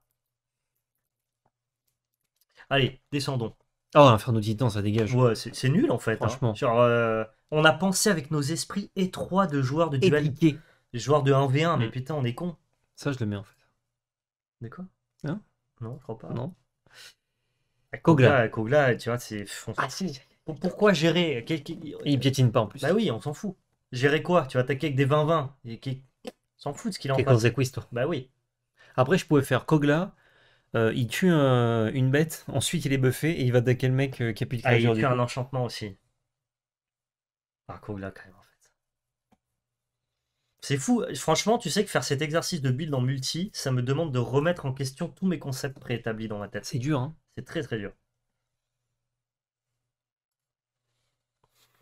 Allez, descendons. Oh, Inferno Titan, ça dégage. Ouais, c'est nul en fait. Hein. Franchement. Genre, euh, on a pensé avec nos esprits étroits de joueurs de duel. Joueurs de 1v1, mais mm. putain, on est con. Ça, je le mets en fait. De quoi hein Non, je crois pas. Non. Bah, Kogla. Kogla, tu vois, c'est. Ah, Pourquoi gérer euh, euh, il piétine pas en plus. Bah oui, on s'en fout. Gérer quoi Tu vas attaquer avec des 20-20. Et... S'en fout de ce qu'il en toi. Bah oui. Après, je pouvais faire Kogla, euh, il tue une bête, ensuite il est buffé et il va daquer le mec euh, qui a pu le Ah, il tue un enchantement aussi. Par contre, là, quand même, C'est fou. Franchement, tu sais que faire cet exercice de build en multi, ça me demande de remettre en question tous mes concepts préétablis dans ma tête. C'est dur, hein C'est très très dur.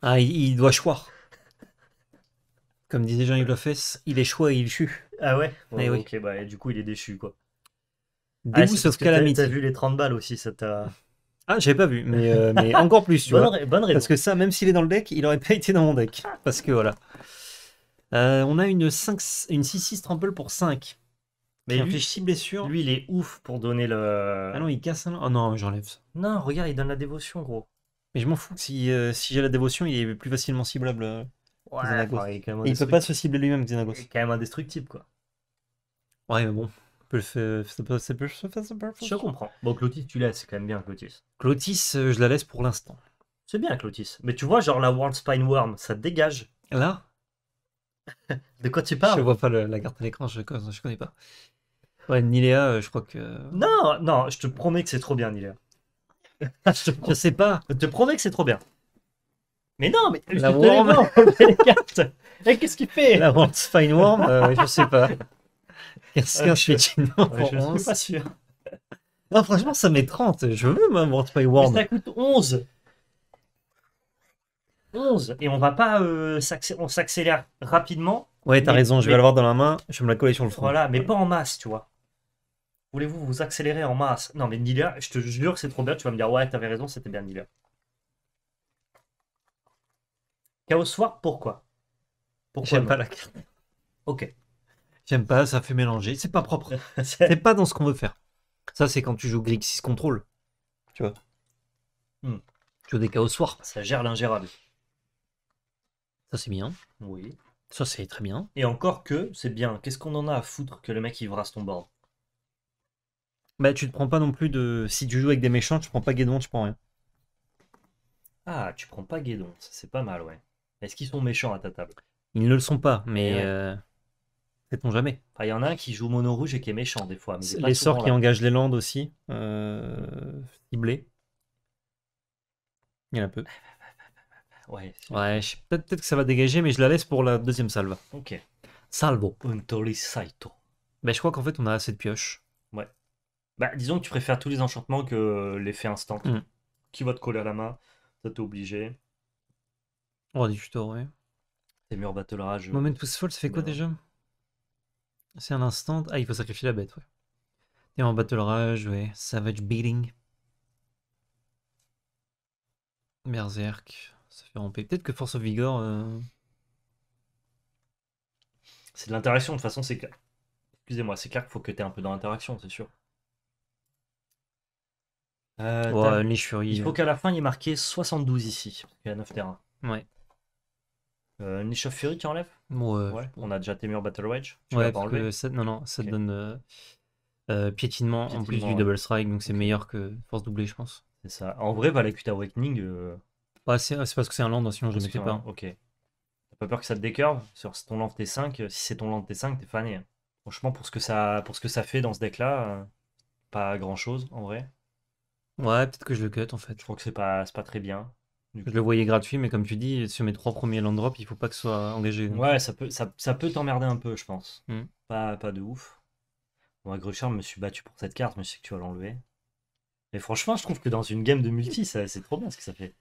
Ah, il, doit choir. Comme disait Jean-Yves Lefesse, il est choix et il chute. Ah ouais, eh Ok, bah, du coup, il est déchu, quoi. Démousse ah, Calamity. T'as vu les 30 balles aussi, ça t'a. Ah, j'avais pas vu, mais, euh, encore plus, tu vois. Bonne raison. Parce que ça, même s'il est dans le deck, il aurait pas [laughs] été dans mon deck. Parce que voilà. Euh, on a une 5, une 6-6 trample pour 5. Mais il lui, fait 6 Lui, il est ouf pour donner le. Ah non, il casse un. Oh non, j'enlève ça. Non, regarde, il donne la dévotion, gros. Mais je m'en fous. Si, euh, si j'ai la dévotion, il est plus facilement ciblable. Ouais, il, peut pas se cibler lui-même, Xenagos. Il est quand même indestructible, quoi. Ouais, mais bon. Je comprends. Bon, Clotis, tu laisses, c'est quand même bien, Clotis. Clotis, euh, je la laisse pour l'instant. C'est bien, Clotis. Mais tu vois, genre la World Spine Worm, ça te dégage. Là De quoi tu parles Je vois pas la carte à l'écran, je, je connais pas. Ouais, Nilea, euh, je crois que. Non, non, je te promets que c'est trop bien, Nilea. [laughs] je, sais pas. Je te promets que c'est trop bien. Mais non, mais la worm. [laughs] Eh, qu'est-ce qu'il fait La World Spine Worm, euh, je sais pas. [laughs] Merci ah, je... [laughs] suis pas sûr. franchement, ça met 30. Je veux, même World Wayward. Mais ça coûte 11. 11. Et on va pas euh, s'accélère rapidement. Ouais, t'as raison, je vais l'avoir dans la main, je vais me la coller sur le front. Voilà, mais pas en masse, tu vois. Voulez-vous vous accélérer en masse Non, mais Nila, je te jure que c'est trop bien, tu vas me dire, ouais, t'avais raison, c'était bien Nila. Chaos War, pourquoi Pourquoi J'aime pas la carte. Ok. J'aime pas, ça fait mélanger. C'est pas propre. [laughs] c'est pas dans ce qu'on veut faire. Ça, c'est quand tu joues Grixis 6 contrôle Tu vois. Hmm. Tu joues des Chaos soir Ça gère l'ingérable. Ça, c'est bien. Oui. Ça, c'est très bien. Et encore que, c'est bien. Qu'est-ce qu'on en a à foutre que le mec il brasse ton bord Bah, tu te prends pas non plus de. Si tu joues avec des méchants, tu prends pas Guédon, tu prends rien. Ah, tu prends pas Guédon. c'est pas mal, ouais. Est-ce qu'ils sont méchants à ta table Ils ne le sont pas, mais sait jamais Il y en a un qui joue mono rouge et qui est méchant des fois. Mais les sorts qui engage engagent les landes aussi, euh, Il y en a peu. [laughs] Ouais, ouais peut-être que ça va dégager, mais je la laisse pour la deuxième salve. Ok. Salvo. Saito. Mais ben, je crois qu'en fait, on a assez de pioches. Ouais. Bah, disons que tu préfères tous les enchantements que l'effet instant. Hmm. Qui va te coller à la main Ça, t'es obligé. Oh, du tu ouais. C'est mur battle rage. Euh, Moment ça fait quoi déjà c'est un instant. Ah, il faut sacrifier la bête, ouais. T'es en Battle Rage, ouais. Savage Beating. Berserk. Ça fait romper Peut-être que Force of Vigor. Euh, c'est de l'interaction, de toute façon, c'est clair. Excusez-moi, c'est clair qu'il faut que tu aies un peu dans l'interaction, c'est sûr. Euh, il faut qu'à la fin, il ait marqué 72 ici. Il y a 9 terrains. Ouais. Euh, Niche of Fury qui enlève euh, on a déjà Temur Battle Rage. ouais, parce que ça, non, non, ça donne euh, euh, piétinement, en plus du Double Strike, donc c'est meilleur que Force Doublée, je pense. C'est ça. En vrai, Valakut Awakening. Ah, c'est parce que c'est un land, hein, sinon je ne sais pas. Ok. T'as pas peur que ça te décurve sur ton land T5 Si c'est ton land T5, t'es fané. Franchement, pour ce, que ça, pour ce que ça fait dans ce deck-là, pas grand-chose en vrai. Ouais, peut-être que je le cut en fait. Je crois que c'est pas, pas très bien. Je le voyais gratuit, mais comme tu dis, sur mes trois premiers land drop, il faut pas que ce soit engagé. Ouais, ça peut, ça, ça peut t'emmerder un peu, je pense. Mm. Pas, pas de ouf. Moi, bon, je me suis battu pour cette carte, mais je sais que tu vas l'enlever. Mais franchement, je trouve que dans une game de multi, c'est trop bien ce que ça fait.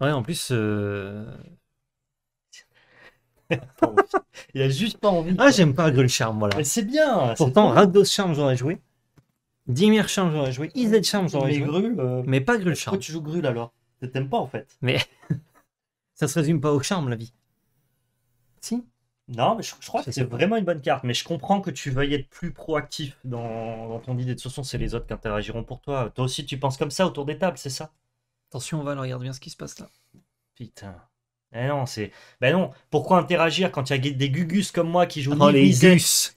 Ouais, en plus. Euh, [laughs] il il a juste pas envie. Ah, j'aime pas Grulcharm, voilà. c'est bien. Pourtant, Rakdos Charm, j'aurais joué. Dimir Charm, j'aurais joué. Ized Charm, j'aurais joué. Grul, euh, Mais pas Grulcharm. Pourquoi tu joues Grul alors t'aimes pas en fait. Mais [laughs] ça se résume pas au charme la vie. Si Non, mais je, crois que c'est vraiment une bonne carte. Mais je comprends que tu veuilles être plus proactif dans, dans ton idée. De ce son c'est les autres qui interagiront pour toi. Toi aussi, tu penses comme ça autour des tables, c'est ça Attention, on va regarder bien ce qui se passe là. Putain. Eh non, c'est. Ben non, pourquoi interagir quand il y a des gugus comme moi qui jouent ah les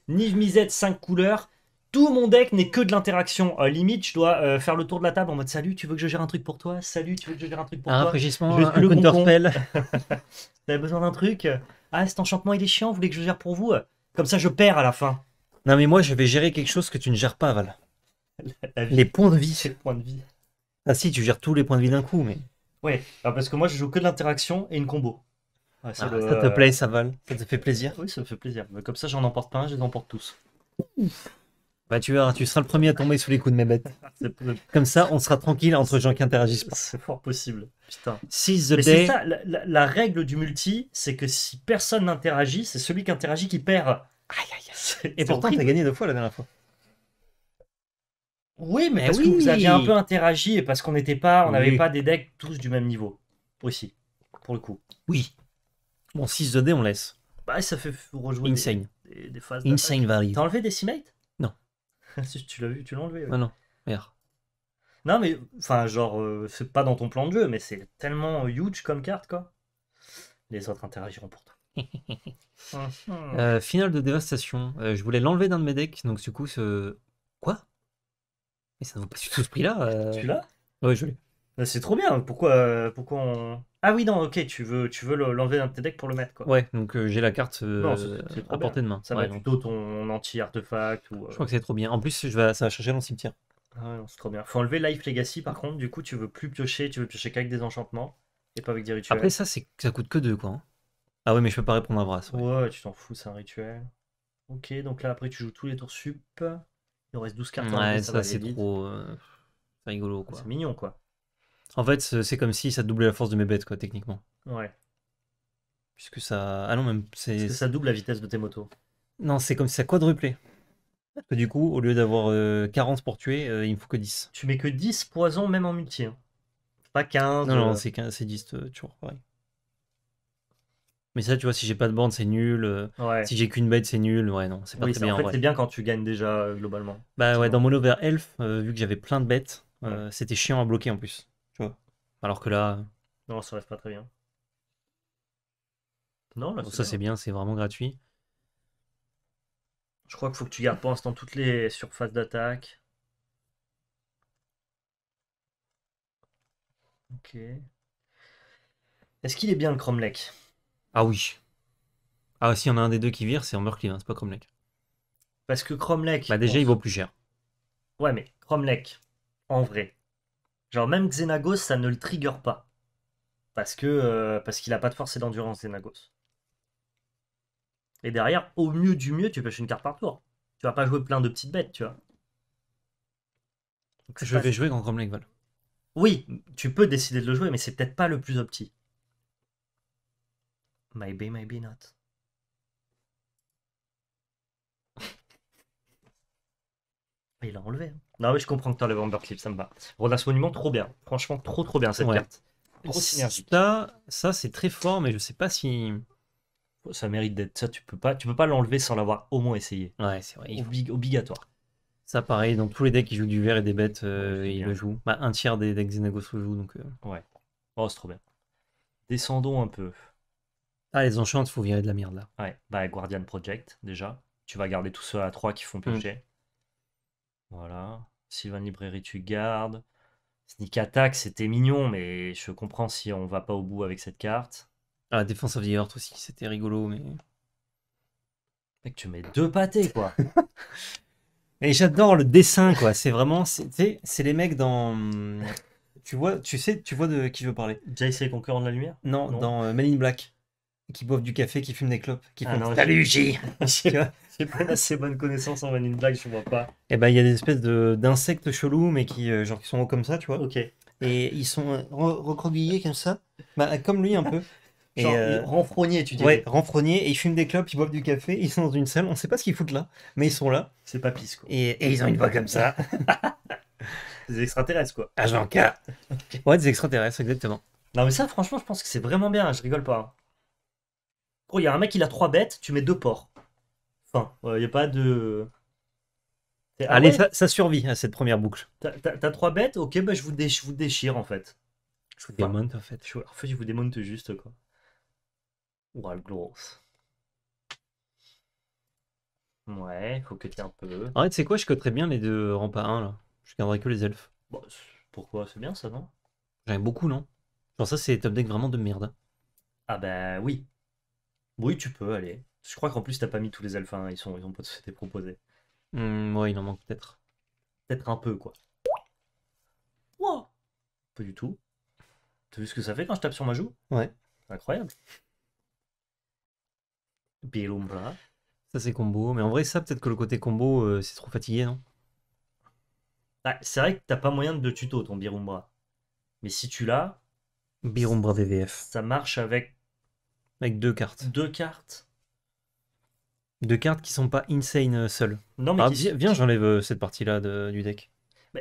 Nive Misette cinq couleurs tout mon deck n'est que de l'interaction. Euh, limite, je dois euh, faire le tour de la table en mode salut, tu veux que je gère un truc pour toi Salut, tu veux que je gère un truc pour toi Un je un, le counter [laughs] besoin d'un truc Ah, cet enchantement il est chiant, vous voulez que je gère pour vous Comme ça, je perds à la fin. Non, mais moi, je vais gérer quelque chose que tu ne gères pas, Val. [laughs] les points de vie. C'est points de vie. Ah si, tu gères tous les points de vie d'un coup, mais. Ouais, parce que moi, je joue que de l'interaction et une combo. Ah, ça te plaît, ça Val Ça te fait plaisir Oui, ça me fait plaisir. Mais comme ça, j'en emporte pas un, je les emporte tous. Ouf. Bah tu verras, tu seras le premier à tomber sous les coups de mes bêtes. Comme ça, on sera tranquille entre gens qui interagissent C'est fort possible. Putain. 6 the la, règle du multi, c'est que si personne n'interagit, c'est celui qui interagit qui perd. Aïe, aïe, aïe. [laughs] Et pourtant, t'as gagné deux fois la dernière fois. Oui, mais eh parce oui. que vous aviez un peu interagi parce qu'on n'était pas, on n'avait pas des decks tous du même niveau aussi, pour le coup. Oui. Bon, 6 de dé, on laisse. Bah, ça fait rejouer Insane. des, Insane varie. T'as enlevé des Decimate [laughs] tu l'as vu, tu l'as enlevé. Ah non, merde. Non, mais, enfin, genre, euh, c'est pas dans ton plan de jeu, mais c'est tellement huge comme carte, quoi. Les autres interagiront pour toi. [laughs] Euh, finale de dévastation. Euh, je voulais l'enlever d'un de mes decks, donc du coup, ce... quoi Mais ça ne vaut pas du tout ce prix-là. Tu l'as Ouais, je l'ai. Bah, c'est trop bien. Pourquoi, pourquoi on... Ah oui, non, ok, tu veux, tu veux l'enlever d'un de tes decks pour le mettre, quoi. Ouais, donc euh, j'ai la carte euh, à portée de main. Ça va plutôt ton anti-artefact ou. Je euh, crois que c'est trop bien. En plus, je vais, ça va chercher dans cimetière. Ah ouais, c'est trop bien. Faut enlever Life Legacy par contre, du coup tu veux plus piocher, tu veux piocher qu'avec des enchantements et pas avec des rituels. Après, ça, ça coûte que deux, quoi. Hein. Ah ouais, mais je peux pas répondre à Brass. ouais. tu t'en fous, c'est un rituel. Ok, donc là après tu joues tous les tours sup. Il en reste 12 cartes. Hein, ouais, ça, c'est trop. C'est rigolo, quoi. C'est mignon quoi. En fait, c'est comme si ça doublait la force de mes bêtes, quoi, techniquement. Ouais. Puisque ça. Ah non, même. c'est ça double la vitesse de tes motos. Non, c'est comme si ça quadruplait. que du coup, au lieu d'avoir 40 euh, pour tuer, euh, il me faut que 10. Tu mets que 10 poisons, même en multi. Hein. Pas 15. Non, non, euh. c'est 10, toujours pareil. Mais ça, tu vois, si j'ai pas de bande, c'est nul. Si j'ai qu'une bête, c'est nul. Ouais, non, c'est pas très bien. En fait, c'est bien quand tu gagnes déjà globalement. Bah ouais, dans mon over Elf, vu que j'avais plein de bêtes, c'était chiant à bloquer en plus. Alors que là. Non, ça reste pas très bien. Non, là, ça c'est bien, c'est vraiment gratuit. Je crois qu'il faut que tu gardes pour l'instant toutes les surfaces d'attaque. Ok. Est-ce qu'il est bien le Cromlech Ah oui. Ah si, on a un des deux qui vire, c'est en meurt hein, c'est pas Cromlech. Parce que Cromlech. Bah déjà il vaut plus cher. Ouais mais Cromlech, en vrai, Genre même Xenagos, ça ne le trigger pas. Parce que euh, parce qu'il a pas de force et d'endurance Xenagos. Et derrière, au mieux du mieux, tu pêches une carte par tour. Hein. Tu vas pas jouer plein de petites bêtes, tu vois. je vais jouer Grand comme Oui, tu peux décider de le jouer, mais c'est peut-être pas le plus opti. Maybe, maybe not. [laughs] Il l'a enlevé. Hein. Non, mais je comprends que t'enlèves clip ça me va. Rodas Monument, trop bien. Franchement, trop trop bien cette carte. Trop Ça, c'est très fort, mais je sais pas si. Ça mérite d'être. Ça, tu peux pas, tu peux pas l'enlever sans l'avoir au moins essayé. Ouais, c'est vrai. Obligatoire. Ça, pareil, dans tous les decks qui jouent du vert et des bêtes, euh, ils le jouent. Bah, un tiers des decks Xenagos le jouent, donc. Euh. Ouais. Oh, c'est trop bien. Descendons un peu. Ah, les enchantes, faut virer de la merde là. Ouais, bah, Guardian Project, déjà. Tu vas garder tous ceux à 3 qui font mm. piocher. Voilà. Sylvain Librairie, tu gardes. Sneak Attack, c'était mignon, mais je comprends si on va pas au bout avec cette carte. Ah, Defense of the Earth aussi, c'était rigolo, mais. Mec, tu mets deux pâtés, quoi. [laughs] Et j'adore le dessin, quoi. C'est vraiment. C'est les mecs dans. Tu vois, tu sais, tu vois de qui je veux parler. Jace et Conquérant de la Lumière Non, dans euh, in Black qui boivent du café, qui fument des clopes, qui ah font ah Salut J J'ai pas assez bonne connaissance en hein, vanille blague, je vois pas. Et eh ben il y a des espèces d'insectes chelous, mais qui, euh, genre, qui sont comme ça, tu vois. Ok. Et ils sont euh, recroquevillés comme ça, bah, comme lui un peu. Genre, euh, tu dis. Ouais, renfrognés, et ils fument des clopes, ils boivent du café, ils sont dans une salle, on sait pas ce qu'ils foutent là, mais ils sont là. C'est pas pisse, quoi. Et, ils ont une voix comme ça. [laughs] des extraterrestres, quoi. Ah, j'en cas [laughs] ouais, des extraterrestres, exactement. Non, mais ça, franchement, je pense que c'est vraiment bien, hein, je rigole pas. Hein. Oh, il y a un mec, il a trois bêtes, tu mets deux ports. Enfin, il euh, n'y a pas de. Ah Allez, ça, survit à hein, cette première boucle. T'as trois bêtes, ok, bah, je, vous vous déchire en fait. Je vous démonte en fait. Je, en fait, je vous démonte juste quoi. Ouah, le gros. Ouais, faut que tu un peu. En fait, c'est quoi Je coterais bien les deux à 1 là. Je garderais que les elfes. Bah, pourquoi C'est bien ça, non J'aime beaucoup, non Genre, ça, c'est top deck vraiment de merde. Hein. Ah bah oui. Oui, tu peux, aller. Je crois qu'en plus, t'as pas mis tous les alphas, hein. ils sont, ont pas été proposés. Hmm, ouais, il en manque peut-être. Peut-être un peu, quoi. Pas du tout. T'as vu ce que ça fait quand je tape sur ma joue Ouais. Incroyable. Birumbra. Ça, c'est combo. Mais en vrai, ça, peut-être que le côté combo, euh, c'est trop fatigué, non ah, C'est vrai que t'as pas moyen de tuto ton Birumbra. Mais si tu l'as. Birumbra VVF. Ça marche avec avec deux cartes. Deux cartes. Deux cartes qui sont pas insane euh, seules. Non, Viens, j'enlève euh, cette partie-là du deck.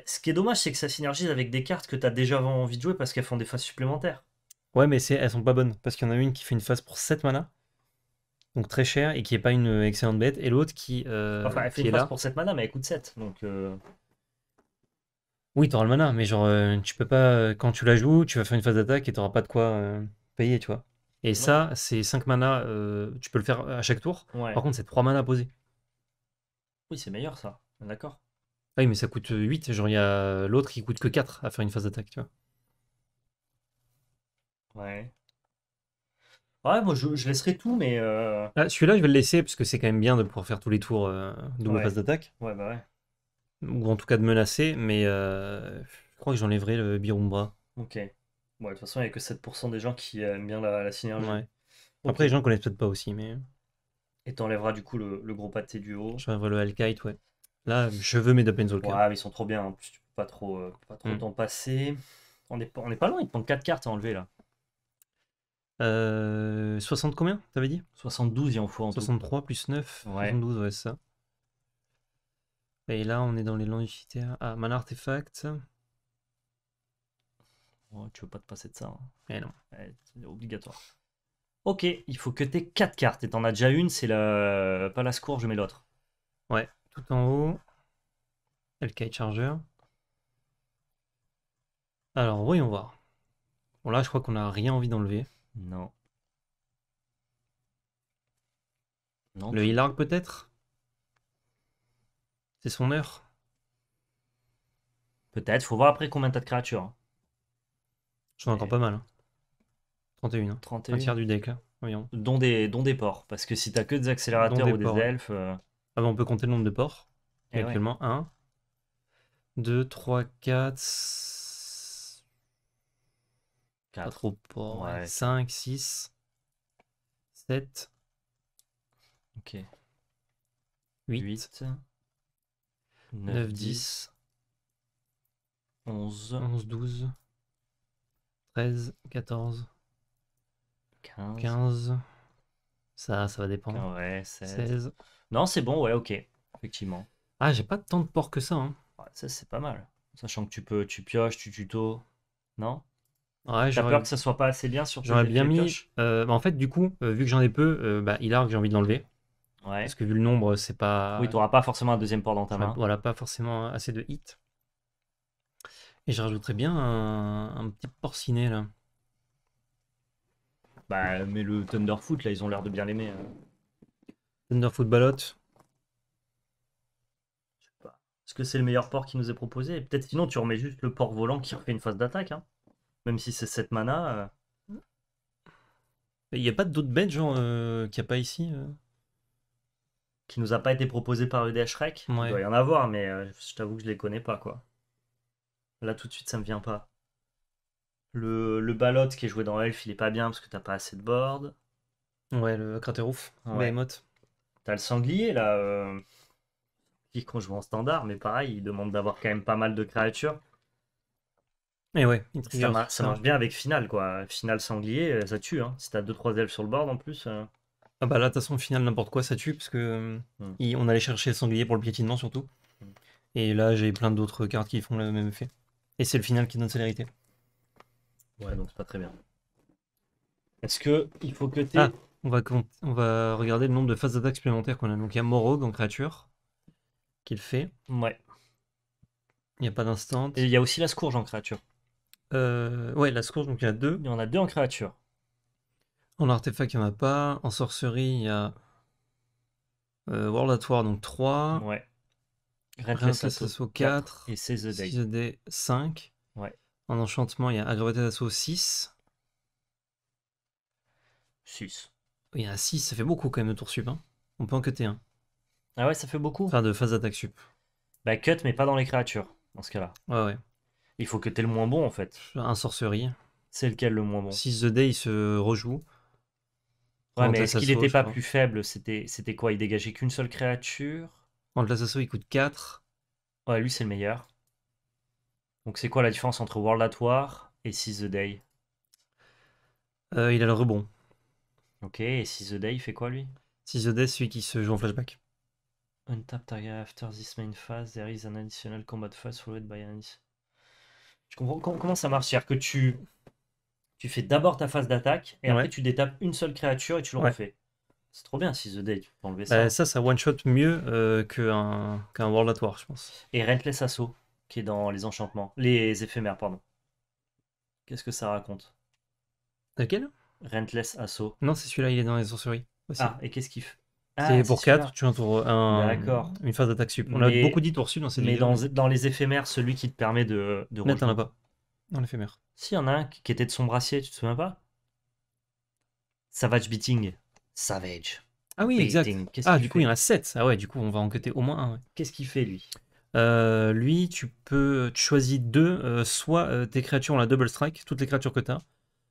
ce qui est dommage, c'est que ça synergise avec des cartes que tu as déjà envie de jouer parce qu'elles font des phases supplémentaires. Ouais, mais c'est, elles sont pas bonnes. Parce qu'il y en a une qui fait une phase pour 7 mana. Donc très cher et qui est pas une euh, excellente bête. Et l'autre qui. enfin, elle fait une phase pour 7 mana, mais elle coûte 7. Donc. Oui, t'auras le mana, mais genre, tu peux pas. Quand tu la joues, tu vas faire une phase d'attaque et t'auras pas de quoi payer, tu vois. Et ça, c'est 5 mana. Euh, tu peux le faire à chaque tour. Par contre, c'est 3 manas posés. Oui, c'est meilleur ça, d'accord. Ah oui, mais ça coûte 8. Genre, il y a l'autre qui coûte que 4 à faire une phase d'attaque, tu vois. Ouais. Ouais, moi je, laisserai tout, mais. Euh, ah, celui-là, je vais le laisser parce que c'est quand même bien de pouvoir faire tous les tours de euh, double phase d'attaque. Ouais, bah ouais. Ou en tout cas de menacer, mais je crois que j'enlèverai le Birumbra. Ok. Bon, de toute façon, il n'y a que 7% des gens qui aiment bien la, la synergie. Après, les gens connaissent peut-être pas aussi, mais. Et t'enlèveras du coup le, gros pâté du haut. je J'enlèverai le Hellkite, ouais. Là, je veux mes Doppenzolker. Ouais, ils sont trop bien. En plus, tu peux pas trop euh, pas trop hmm. passer. On n'est est pas loin, il te manque 4 cartes à enlever là. Euh, 60 combien, t'avais dit 72, il en faut en 63 plus 9. 72, ouais, ça. Et là, on est dans les citer. Ah, man artefact. Oh, tu veux pas te passer de ça. Mais hein. eh non, c'est obligatoire. Ok, il faut que t'aies 4 cartes. Et t'en as déjà une, c'est la... pas la je mets l'autre. Ouais, tout en haut. LK charger. Alors, voyons voir. Bon, là, je crois qu'on n'a rien envie d'enlever. Non. non. Le Hilarg, peut-être C'est son heure Peut-être, faut voir après combien t'as de créatures. J'en encore pas mal. 31, hein. 31. Hein. Un tiers du deck, hein, voyons. Dont des, dont des ports, parce que si t'as que des accélérateurs ou des elfes. Euh, ah bah on peut compter le nombre de ports. Eh actuellement, 1, 2, 3, 4. 4. 5, 6, 7. Ok. 8, 8 9, 10, 10 11, 11, 12. 13, 14, 15. 15. Ça, ça va dépendre. Non, c'est bon, ouais, ok. Effectivement. Ah, j'ai pas tant de ports que ça. Hein. ça, c'est pas mal. Sachant que tu peux, tu pioches, tu tuto. Non Ouais, j'ai peur que ça soit pas assez bien sur J'aurais bien mis. Euh, bah, en fait, du coup, euh, vu que j'en ai peu, euh, bah, il a que j'ai envie de l'enlever. Ouais. Parce que vu le nombre, c'est pas. Oui, t'auras pas forcément un deuxième port dans ta main. Voilà, pas forcément assez de hits. Et je rajouterais bien un, petit porcinet là. Bah, mais le Thunderfoot là, ils ont l'air de bien l'aimer. Hein. Thunderfoot Ballot. Je sais pas. Est-ce que c'est le meilleur port qui nous est proposé Peut-être sinon, tu remets juste le port volant qui refait une phase d'attaque. Hein. Même si c'est 7 mana. Euh. Il n'y a pas d'autres bêtes genre euh, qu'il n'y a pas ici euh? qui nous a pas été proposé par EDH Rec. Il doit y en avoir, mais je t'avoue que je les connais pas, quoi. Là, tout de suite, ça me vient pas. Le, le Ballot qui est joué dans Elf, il est pas bien parce que t'as pas assez de board. Ouais, le Craterouf, ouais. T'as le sanglier là, euh, qui qu'on joue en standard, mais pareil, il demande d'avoir quand même pas mal de créatures. mais ouais, ça, marche, bien avec Final quoi. Final sanglier, euh, ça tue. Hein. Si t'as 2-3 elfes sur le board en plus. Euh. Ah bah là, de toute façon, final, n'importe quoi, ça tue, parce que hmm. on allait chercher le sanglier pour le piétinement surtout. Hmm. Et là, j'ai plein d'autres cartes qui font le même effet. Et c'est le final qui donne célérité. Ouais, donc c'est pas très bien. Est-ce que il faut que tu... Ah, on va, on va regarder le nombre de phases d'attaque supplémentaires qu'on a. Donc il y a Morog en créature qu'il fait. Ouais. Il n'y a pas d'instant. Et il y a aussi la scourge en créature. Euh, ouais, la scourge, donc il y a deux. Il y en a deux en créature. En artefact, il n'y en a pas. En sorcerie, il y a euh, World at War, donc trois. Ouais. 4, et Seize 5. Ouais. En enchantement, il y a Agravité d'Assaut 6. 6. Il y a 6, ça fait beaucoup quand même de tour sup. Hein. On peut en cutter un. Ah ouais, ça fait beaucoup. Enfin, de phase d'attaque sup. Bah, cut, mais pas dans les créatures, dans ce cas-là. Ouais, ouais. Il faut cutter le moins bon en fait. Un sorcerie. C'est lequel le moins bon 6 The Day, il se rejoue. Ouais, mais est-ce qu'il n'était pas plus faible C'était quoi Il dégageait qu'une seule créature Antlasasso, il coûte 4. Ouais, lui, c'est le meilleur. Donc, c'est quoi la différence entre World at War et Seize the Day euh, Il a le rebond. Ok, et Seize the Day, il fait quoi, lui Seize the Day, celui qui se joue en flashback. Untap target after this main phase, there is an additional combat phase followed by an... Je comprends comment ça marche, c'est-à-dire que tu... Tu fais d'abord ta phase d'attaque et après tu détapes une seule créature et tu le refais. C'est trop bien si The Day, tu peux enlever bah, ça. ça, ça one-shot mieux euh, qu'un World at War, je pense. Et Rentless Assault, qui est dans les enchantements, les éphémères, pardon. Qu'est-ce que ça raconte Laquelle Rentless Assault. Non, c'est celui-là, il est dans les sorceries. Ah, et qu'est-ce qu'il fait ah, c'est pour 4, tu entoures un une phase d'attaque sup. On a beaucoup dit tours dans ces Mais dans, les éphémères, celui qui te permet de. de t'en as pas. Dans l'éphémère. Si, il y en a un qui était de son brassier, tu te souviens pas Savage Beating. Savage. Ah oui, exact. Ah, du coup, il y en a 7. Ah ouais, du coup, on va enquêter au moins un. Qu'est-ce qu'il fait, lui euh, Lui, tu peux. Euh, tu choisis deux. Euh, soit tes créatures ont la double strike, toutes les créatures que tu as.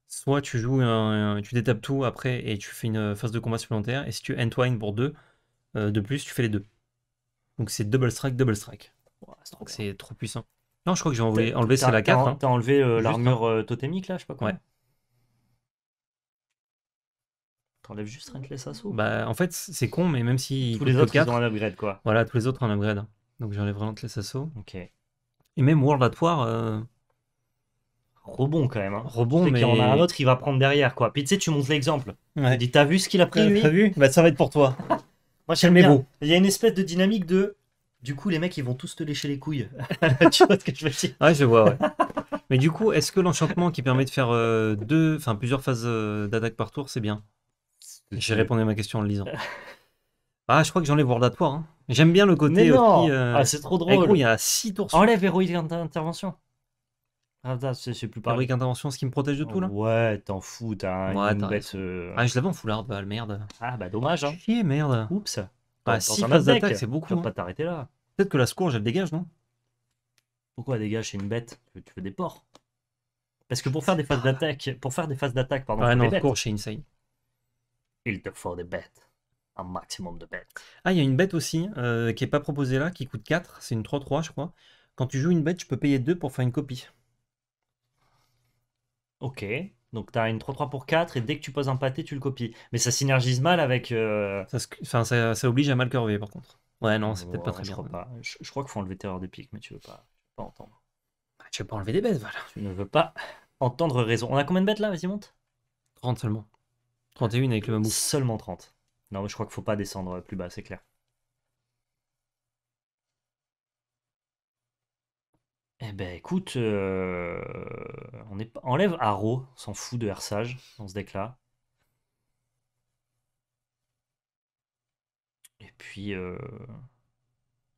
Soit tu joues un, tu détapes tout après et tu fais une phase de combat supplémentaire. Et si tu entwines pour deux de plus, tu fais les deux. Donc c'est double strike, double strike. c'est trop, puissant. Non, je crois que j'ai enlevé, enlever c'est la carte. Hein. T'as enlevé l'armure totémique là, je pas quoi. T'enlèves juste un Bah, en fait, c'est con, mais même si. Tous les autres, ils ont un upgrade, quoi. Voilà, tous les autres ont un upgrade. Donc j'enlève vraiment que les Ok. Et même World at War. Euh, Rebond, quand même. Hein. Rebond, mais. Il y en a un autre, il va prendre derrière, quoi. Puis tu sais, montes l'exemple. Ouais. Tu as t'as vu ce qu'il a pris, bah, ça va être pour toi. Moi, le mémo. Il y a une espèce de dynamique de. Du coup, les mecs, ils vont tous te lécher les couilles. [laughs] tu vois ce que je veux dire Ouais, je vois, ouais. Mais du coup, est-ce que l'enchantement qui permet de faire euh, deux, enfin plusieurs phases euh, d'attaque par tour, c'est bien j'ai répondu à ma question en le lisant. [laughs] ah, je crois que j'enlève World at War. Hein. J'aime bien le côté. ah, euh, c'est trop drôle. il y a 6 tours. Enlève Héroïque Intervention. Ah, c'est plus pareil. Héroïque Intervention, ce qui me protège de tout là Ouais, t'en fous, t'as ouais, une bête. Euh, ah, je l'avais en foulard, bah, merde. Ah, bah dommage. Hein. Chier, merde. Oups. Bah, 6 phases d'attaque, c'est beaucoup. Hein. pas t'arrêter là. Peut-être que la scourge, elle dégage, non Pourquoi elle dégage C'est une bête. Tu veux des porcs. Parce que pour faire des phases ah. d'attaque, pour faire des phases d'attaque, pardon. Ah non, secours c'est Insane il te faut des bêtes. Un maximum de bêtes. Ah, il y a une bête aussi euh, qui n'est pas proposée là, qui coûte 4. C'est une 3-3, je crois. Quand tu joues une bête, tu peux payer 2 pour faire une copie. Ok. Donc tu as une 3-3 pour 4 et dès que tu poses un pâté, tu le copies. Mais ça synergise mal avec. Euh, ça, ça, oblige à mal curver par contre. Ouais, non, c'est peut-être pas très bien. Je, crois qu'il faut enlever Terreur des Piques, mais tu veux pas, veux pas entendre. tu veux pas enlever des bêtes, voilà. Tu ne veux pas entendre raison. On a combien de bêtes là Vas-y, monte. 30 seulement. 31 avec le mamou, seulement 30. Non, mais je crois qu'il faut pas descendre euh, plus bas, c'est clair. Eh ben écoute, euh, on est, enlève Arrow, on s'en fout de Hersage dans ce deck-là. Et puis, euh,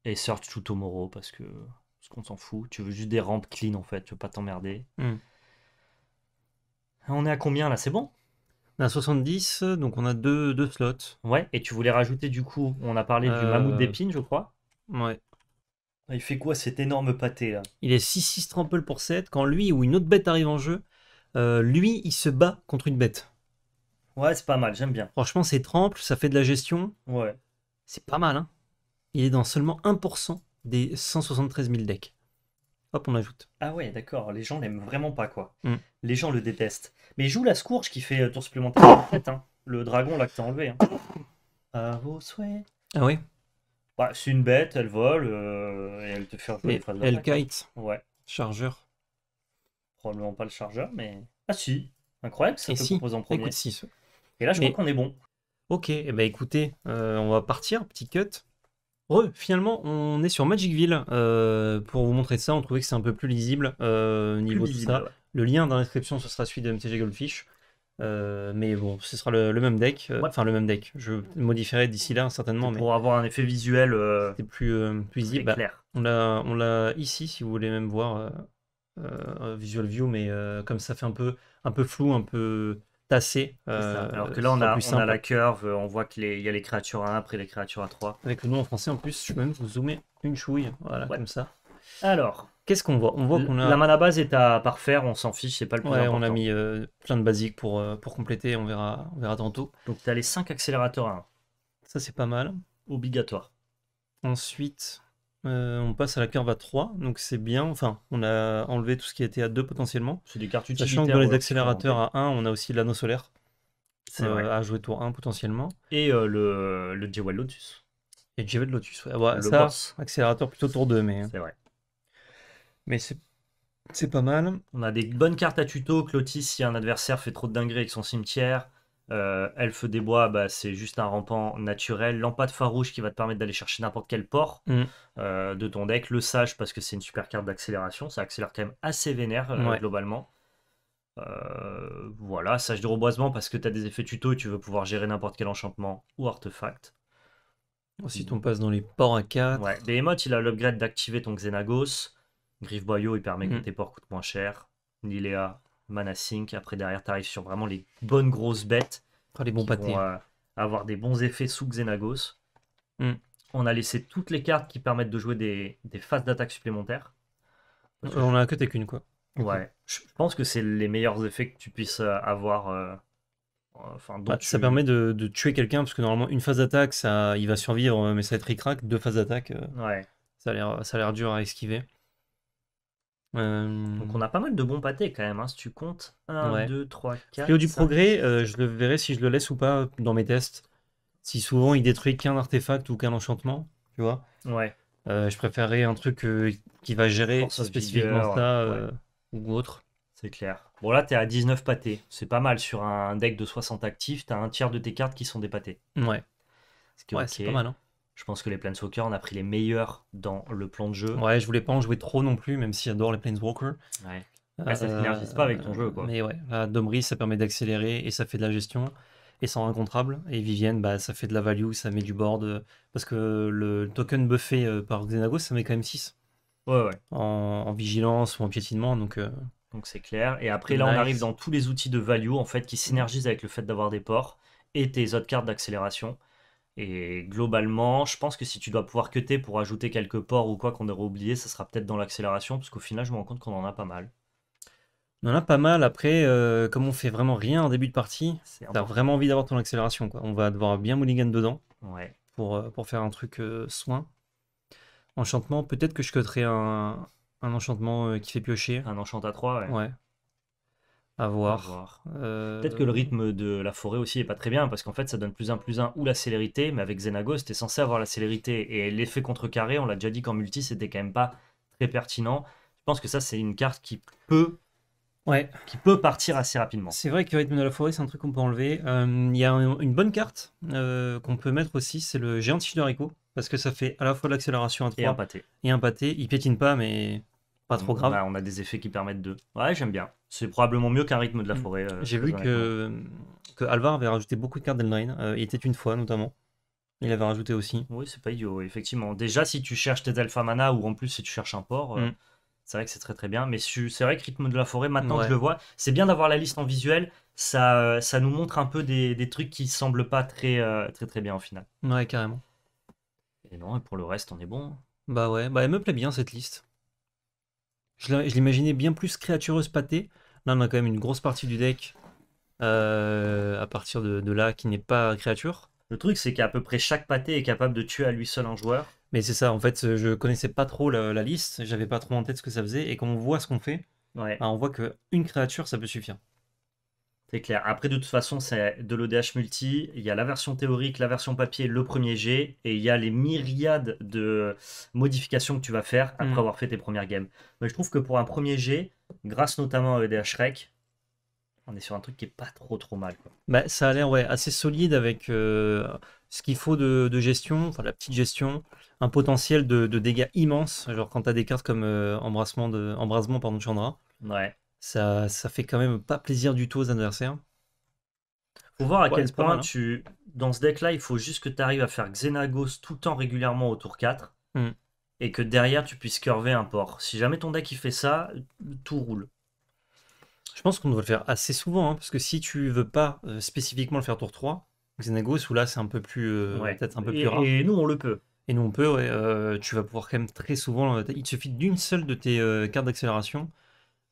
et search tout Tomorrow parce que parce qu'on s'en fout. Tu veux juste des rampes clean en fait, tu veux pas t'emmerder. Hmm. On est à combien là C'est bon on a 70, donc on a deux, deux slots. Ouais, et tu voulais rajouter du coup, on a parlé du mammouth euh, d'épines, je crois. Ouais. Ah, il fait quoi cet énorme pâté là Il est 6-6 trample pour 7. Quand lui ou une autre bête arrive en jeu, euh, lui il se bat contre une bête. Ouais, c'est pas mal, j'aime bien. Franchement, c'est trample, ça fait de la gestion. Ouais. C'est pas mal, hein Il est dans seulement 1% des 173 000 decks hop, on ajoute. Ah ouais, d'accord, les gens l'aiment vraiment pas, quoi. Mm. Les gens le détestent. Mais joue la scourge qui fait euh, tour supplémentaire en fait, hein. le dragon là que t'as enlevé. Hein. À vos souhaits. Ah oui bah, C'est une bête, elle vole, euh, et elle te fait un Elle kite. Ouais. Chargeur. Probablement pas le chargeur, mais. Ah si, incroyable, ça et te en premier. Et là, je crois qu'on est bon. Ok, Et eh ben, écoutez, euh, on va partir, petit cut finalement, on est sur Magicville. Euh, pour vous montrer ça, on trouvait que c'est un peu plus lisible euh, niveau ça. Le lien dans l'inscription, ce sera celui de MTG Goldfish. Euh, mais bon, ce sera le, même deck. Euh, enfin, le même deck. Je modifierai d'ici là, certainement. pour avoir un effet visuel plus, plus lisible. on l'a ici, si vous voulez même voir Visual View, mais comme ça fait un peu, un peu flou, un peu tassé. Euh, Alors que là, on a, on a la curve, euh, on voit qu'il y a les créatures à 1 après les créatures à 3. Avec le nom en français en plus, je peux même zoomer une chouille, voilà, comme ça. Alors, qu'est-ce qu'on voit On voit qu'on a... La mana base est à parfaire, on s'en fiche, c'est pas le plus important. on a mis euh, plein de basiques pour, pour compléter, on verra, on verra tantôt. Donc tu as les 5 accélérateurs à 1. Ça, c'est pas mal. Obligatoire. Ensuite, euh, on passe à la curve à 3, donc c'est bien. Enfin, on a enlevé tout ce qui était à 2 potentiellement. C'est des cartes utilitaires. Sachant que dans les accélérateurs à 1, on a aussi l'anneau solaire à jouer tour 1 potentiellement. Et euh, le, le Jewel Lotus. Et Jewel Lotus, ouais. ça, accélérateur plutôt tour 2, mais. Hein. C'est vrai. Mais c'est. C'est pas mal. On a des bonnes cartes à tuto. Clotis, si un adversaire fait trop de dingueries avec son cimetière, euh, Elfe des bois, bah, c'est juste un rampant naturel. Lampade farouche qui va te permettre d'aller chercher n'importe quel port mm. euh, de ton deck. Le sage parce que c'est une super carte d'accélération. Ça accélère quand même assez vénère euh, globalement. voilà, sage du reboisement parce que tu as des effets tuto et tu veux pouvoir gérer n'importe quel enchantement ou artefact. Si on passe dans les ports à 4. Ouais, Behemoth, il a l'upgrade d'activer ton Xenagos. Griffe Boyau, il permet que mm. tes ports coûtent moins cher. Nilea, Mana Sync. Après, derrière, tu arrives sur vraiment les bonnes grosses bêtes. les bons qui euh, avoir des bons effets sous Xenagos. Mm. On a laissé toutes les cartes qui permettent de jouer des, phases d'attaque supplémentaires. on en a que t'es qu'une, quoi. Ouais. Je pense que c'est les meilleurs effets que tu puisses euh, avoir. Euh, enfin, bah, Ça permet de, tuer quelqu'un, parce que normalement, une phase d'attaque, ça, il va survivre, mais ça va être ric-rac Deux phases d'attaque, ça a l'air dur à esquiver. Donc on a pas mal de bons pâtés quand même, hein. si tu comptes. 1, 2, 3, 4. du progrès, euh, je le verrai si je le laisse ou pas dans mes tests. Si souvent il détruit qu'un artefact ou qu'un enchantement, tu vois. Ouais. Euh, je préférerais un truc euh, qui va gérer spécifiquement ça ou autre. C'est clair. Bon là t'es à 19 pâtés, c'est pas mal sur un deck de 60 actifs, t'as un tiers de tes cartes qui sont des pâtés. Ouais. C'est pas mal. Hein. Je pense que les Planeswalkers, on a pris les meilleurs dans le plan de jeu. Ouais, je voulais pas en jouer trop non plus, même si j'adore les Planeswalkers. Ouais. ça ne pas avec ton jeu. Quoi. Mais ouais, la Domri, ça permet d'accélérer et ça fait de la gestion et sans rencontrable. Et Vivienne, bah, ça fait de la value, ça met du board. Euh, parce que le token buffé euh, par Xenagos, ça met quand même 6. Ouais, ouais. En, vigilance ou en piétinement. Donc euh, donc c'est clair. Et après, là, on arrive dans tous les outils de value en fait qui synergisent avec le fait d'avoir des ports et tes autres cartes d'accélération. Et globalement, je pense que si tu dois pouvoir cutter pour ajouter quelques ports ou quoi qu'on aurait oublié, ça sera peut-être dans l'accélération, parce qu'au final, je me rends compte qu'on en a pas mal. On en a pas mal. Après, euh, comme on fait vraiment rien en début de partie, t'as vraiment envie d'avoir ton accélération. Quoi. On va devoir bien mulligan dedans ouais. pour, euh, pour faire un truc euh, soin. Enchantement, peut-être que je cutterai un, enchantement qui fait piocher. Un enchant à 3, ouais. À euh, Peut-être que le rythme de la forêt aussi est pas très bien parce qu'en fait ça donne plus un plus un ou la célérité, mais avec Zenago, c'était censé avoir la célérité et l'effet contre carré, on l'a déjà dit qu'en multi c'était quand même pas très pertinent. Je pense que ça c'est une carte qui peut qui peut partir assez rapidement. C'est vrai que le rythme de la forêt c'est un truc qu'on peut enlever. Euh, il y a une bonne carte euh, qu'on peut mettre aussi, c'est le géant de parce que ça fait à la fois de l'accélération à 3 et un pâté. Et un pâté, il piétine pas mais pas trop grave. on a, des effets qui permettent de. Ouais, j'aime bien. C'est probablement mieux qu'un rythme de la mm. forêt. Euh, J'ai vu que, Alvar avait rajouté beaucoup de cartes d'Eldraine. Euh, il était une fois notamment. Il avait rajouté aussi. Oui, c'est pas idiot, effectivement. Déjà, si tu cherches tes alpha mana ou en plus si tu cherches un port, euh, mm. c'est vrai que c'est très très bien. Mais c'est vrai que rythme de la forêt, maintenant que je le vois, c'est bien d'avoir la liste en visuel. Ça, ça nous montre un peu des, des trucs qui semblent pas très très très bien au final. Ouais, carrément. Et non, et pour le reste, on est bon. Bah ouais, bah elle me plaît bien cette liste. Je l'imaginais bien plus créatureuse pâtée. Là, on a quand même une grosse partie du deck euh, à partir de, là qui n'est pas créature. Le truc, c'est qu'à peu près chaque pâté est capable de tuer à lui seul un joueur. Mais c'est ça, en fait, euh, je connaissais pas trop la, liste, j'avais pas trop en tête ce que ça faisait, et quand on voit ce qu'on fait, bah, on voit qu'une créature, ça peut suffire. C'est clair. Après, de toute façon, c'est de l'ODH multi. Il y a la version théorique, la version papier, le premier G, et il y a les myriades de modifications que tu vas faire après hmm. avoir fait tes premières games. Mais je trouve que pour un premier G, grâce notamment à EDH Rec, on est sur un truc qui est pas trop trop mal. Quoi. Bah, ça a l'air ouais, assez solide avec euh, ce qu'il faut de, gestion, enfin la petite gestion, un potentiel de, dégâts immense. Genre quand tu as des cartes comme euh, embrassement de, embrasement pardon, de Chandra. Ouais ça, ça fait quand même pas plaisir du tout aux adversaires. Faut voir à quel point hein. tu. Dans ce deck-là, il faut juste que tu arrives à faire Xenagos tout le temps régulièrement au tour 4. Hmm. Et que derrière, tu puisses curver un port. Si jamais ton deck il fait ça, tout roule. Je pense qu'on doit le faire assez souvent. Hein, parce que si tu veux pas euh, spécifiquement le faire tour 3, Xenagos, ou là, c'est un peu plus. Euh, peut-être un peu plus rare. Et nous, on le peut. Et nous, on peut. Euh, tu vas pouvoir quand même très souvent. Il te suffit d'une seule de tes cartes d'accélération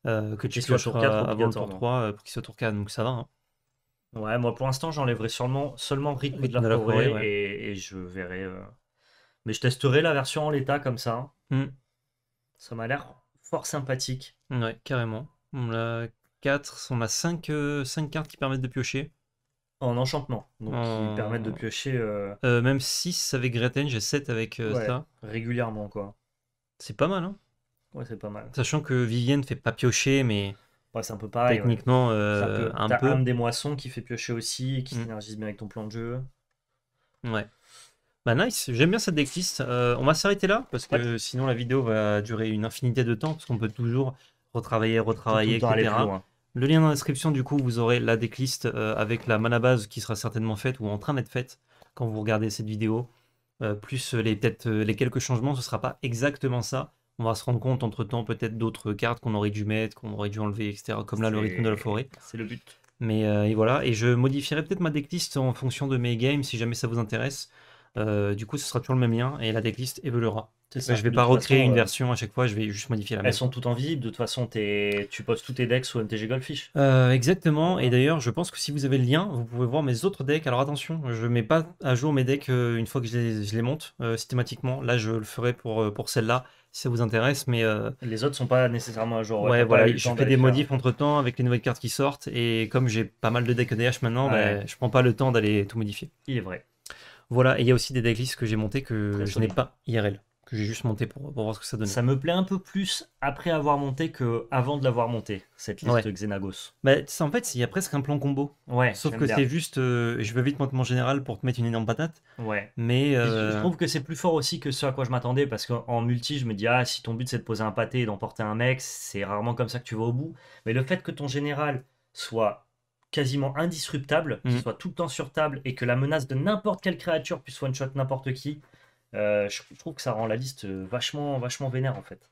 euh, que tu sois sur 4 avant le tour 3 euh, pour qu'il soit tour 4, donc ça va. Hein. Ouais, moi pour l'instant j'enlèverai seulement, seulement rythme, de la, de et, je verrai. Euh, mais je testerai la version en l'état comme ça. Hein. Hmm. Ça m'a l'air fort sympathique. Ouais, carrément. On a 4, on a 5, cartes qui permettent de piocher. En enchantement, donc qui permettent de piocher. même 6 avec Gretchen, j'ai 7 avec ça. Régulièrement quoi. C'est pas mal hein c'est pas mal. Sachant que Vivienne fait pas piocher, mais. c'est un peu pareil. Techniquement, euh, un peu. comme des moissons qui fait piocher aussi qui mm. s'énergise bien avec ton plan de jeu. Ouais. Bah nice, j'aime bien cette decklist. Euh, on va s'arrêter là parce que sinon la vidéo va durer une infinité de temps parce qu'on peut toujours retravailler, retravailler, etc. Le lien dans la description, du coup, vous aurez la decklist euh, avec la mana base qui sera certainement faite ou en train d'être faite quand vous regardez cette vidéo. plus les peut les quelques changements, ce sera pas exactement ça, on va se rendre compte entre temps peut-être d'autres cartes qu'on aurait dû mettre, qu'on aurait dû enlever, etc. Comme là, le rythme de la forêt. C'est le but. Mais euh, et voilà, et je modifierai peut-être ma decklist en fonction de mes games si jamais ça vous intéresse. Euh, du coup, ce sera toujours le même lien et la decklist évoluera. Ça. Je vais pas recréer une euh, version à chaque fois, je vais juste modifier la Elles même. Elles sont toutes en visible, de toute façon, tu postes tous tes decks sur MTG Goldfish. exactement, et d'ailleurs, je pense que si vous avez le lien, vous pouvez voir mes autres decks. Alors attention, je mets pas à jour mes decks une fois que je les, je les monte systématiquement. Là, je le ferai pour, pour celle-là si ça vous intéresse. Mais euh, les autres sont pas nécessairement à jour. voilà, je fais des modifs entre temps avec les nouvelles cartes qui sortent et comme j'ai pas mal de decks e DH maintenant, ah bah, je prends pas le temps d'aller tout modifier. Il est vrai. Voilà, et il y a aussi des decklists que j'ai montés que je n'ai pas IRL que j'ai juste monté pour, voir ce que ça donne Ça me plaît un peu plus après avoir monté que avant de l'avoir monté, cette liste de Xenagos. Bah, en fait, il y a presque un plan combo. Ouais, Sauf que c'est juste. Euh, je vais vite monter mon général pour te mettre une énorme patate. Ouais. Mais. Je euh, trouve que c'est plus fort aussi que ce à quoi je m'attendais parce qu'en multi, je me dis, ah, si ton but c'est de poser un pâté et d'emporter un mec, c'est rarement comme ça que tu vas au bout. Mais le fait que ton général soit quasiment indisruptable, mhm. qu'il soit tout le temps sur table et que la menace de n'importe quelle créature puisse one-shot n'importe qui, euh, je trouve que ça rend la liste euh, vachement, vachement vénère en fait.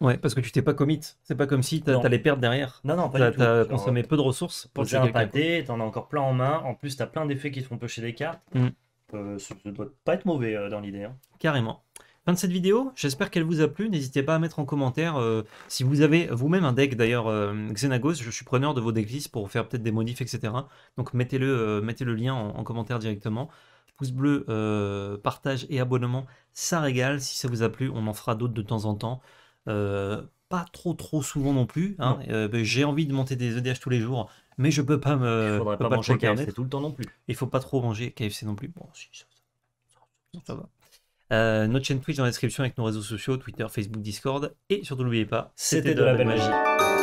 Ouais, parce que tu t'es pas commit. C'est pas comme si t'allais perdre derrière. Non, non, pas du tout. T'as consommé peu de ressources pour un Tu t'en as encore plein en main. En plus, t'as plein d'effets qui te font pêcher des cartes. ça mm. ne euh, doit pas être mauvais dans l'idée. Hein. Carrément. Fin de cette vidéo, j'espère qu'elle vous a plu. N'hésitez pas à mettre en commentaire si vous avez vous-même un deck, d'ailleurs Xenagos, je suis preneur de vos decklists pour faire peut-être des modifs, etc. Donc mettez-le mettez le lien en commentaire directement pouce bleu, euh, partage et abonnement, ça régale. Si ça vous a plu, on en fera d'autres de temps en temps. Euh, pas trop trop souvent non plus. Hein. Euh, ben, j'ai envie de monter des EDH tous les jours, mais je peux pas me. Il faudrait pas, pas, manger KFC tout le temps non plus. Il faut pas trop manger KFC non plus. Bon, si, ça, ça va. notre chaîne Twitch dans la description avec nos réseaux sociaux, Twitter, Facebook, Discord. Et surtout, n'oubliez pas, c'était de, la belle magie.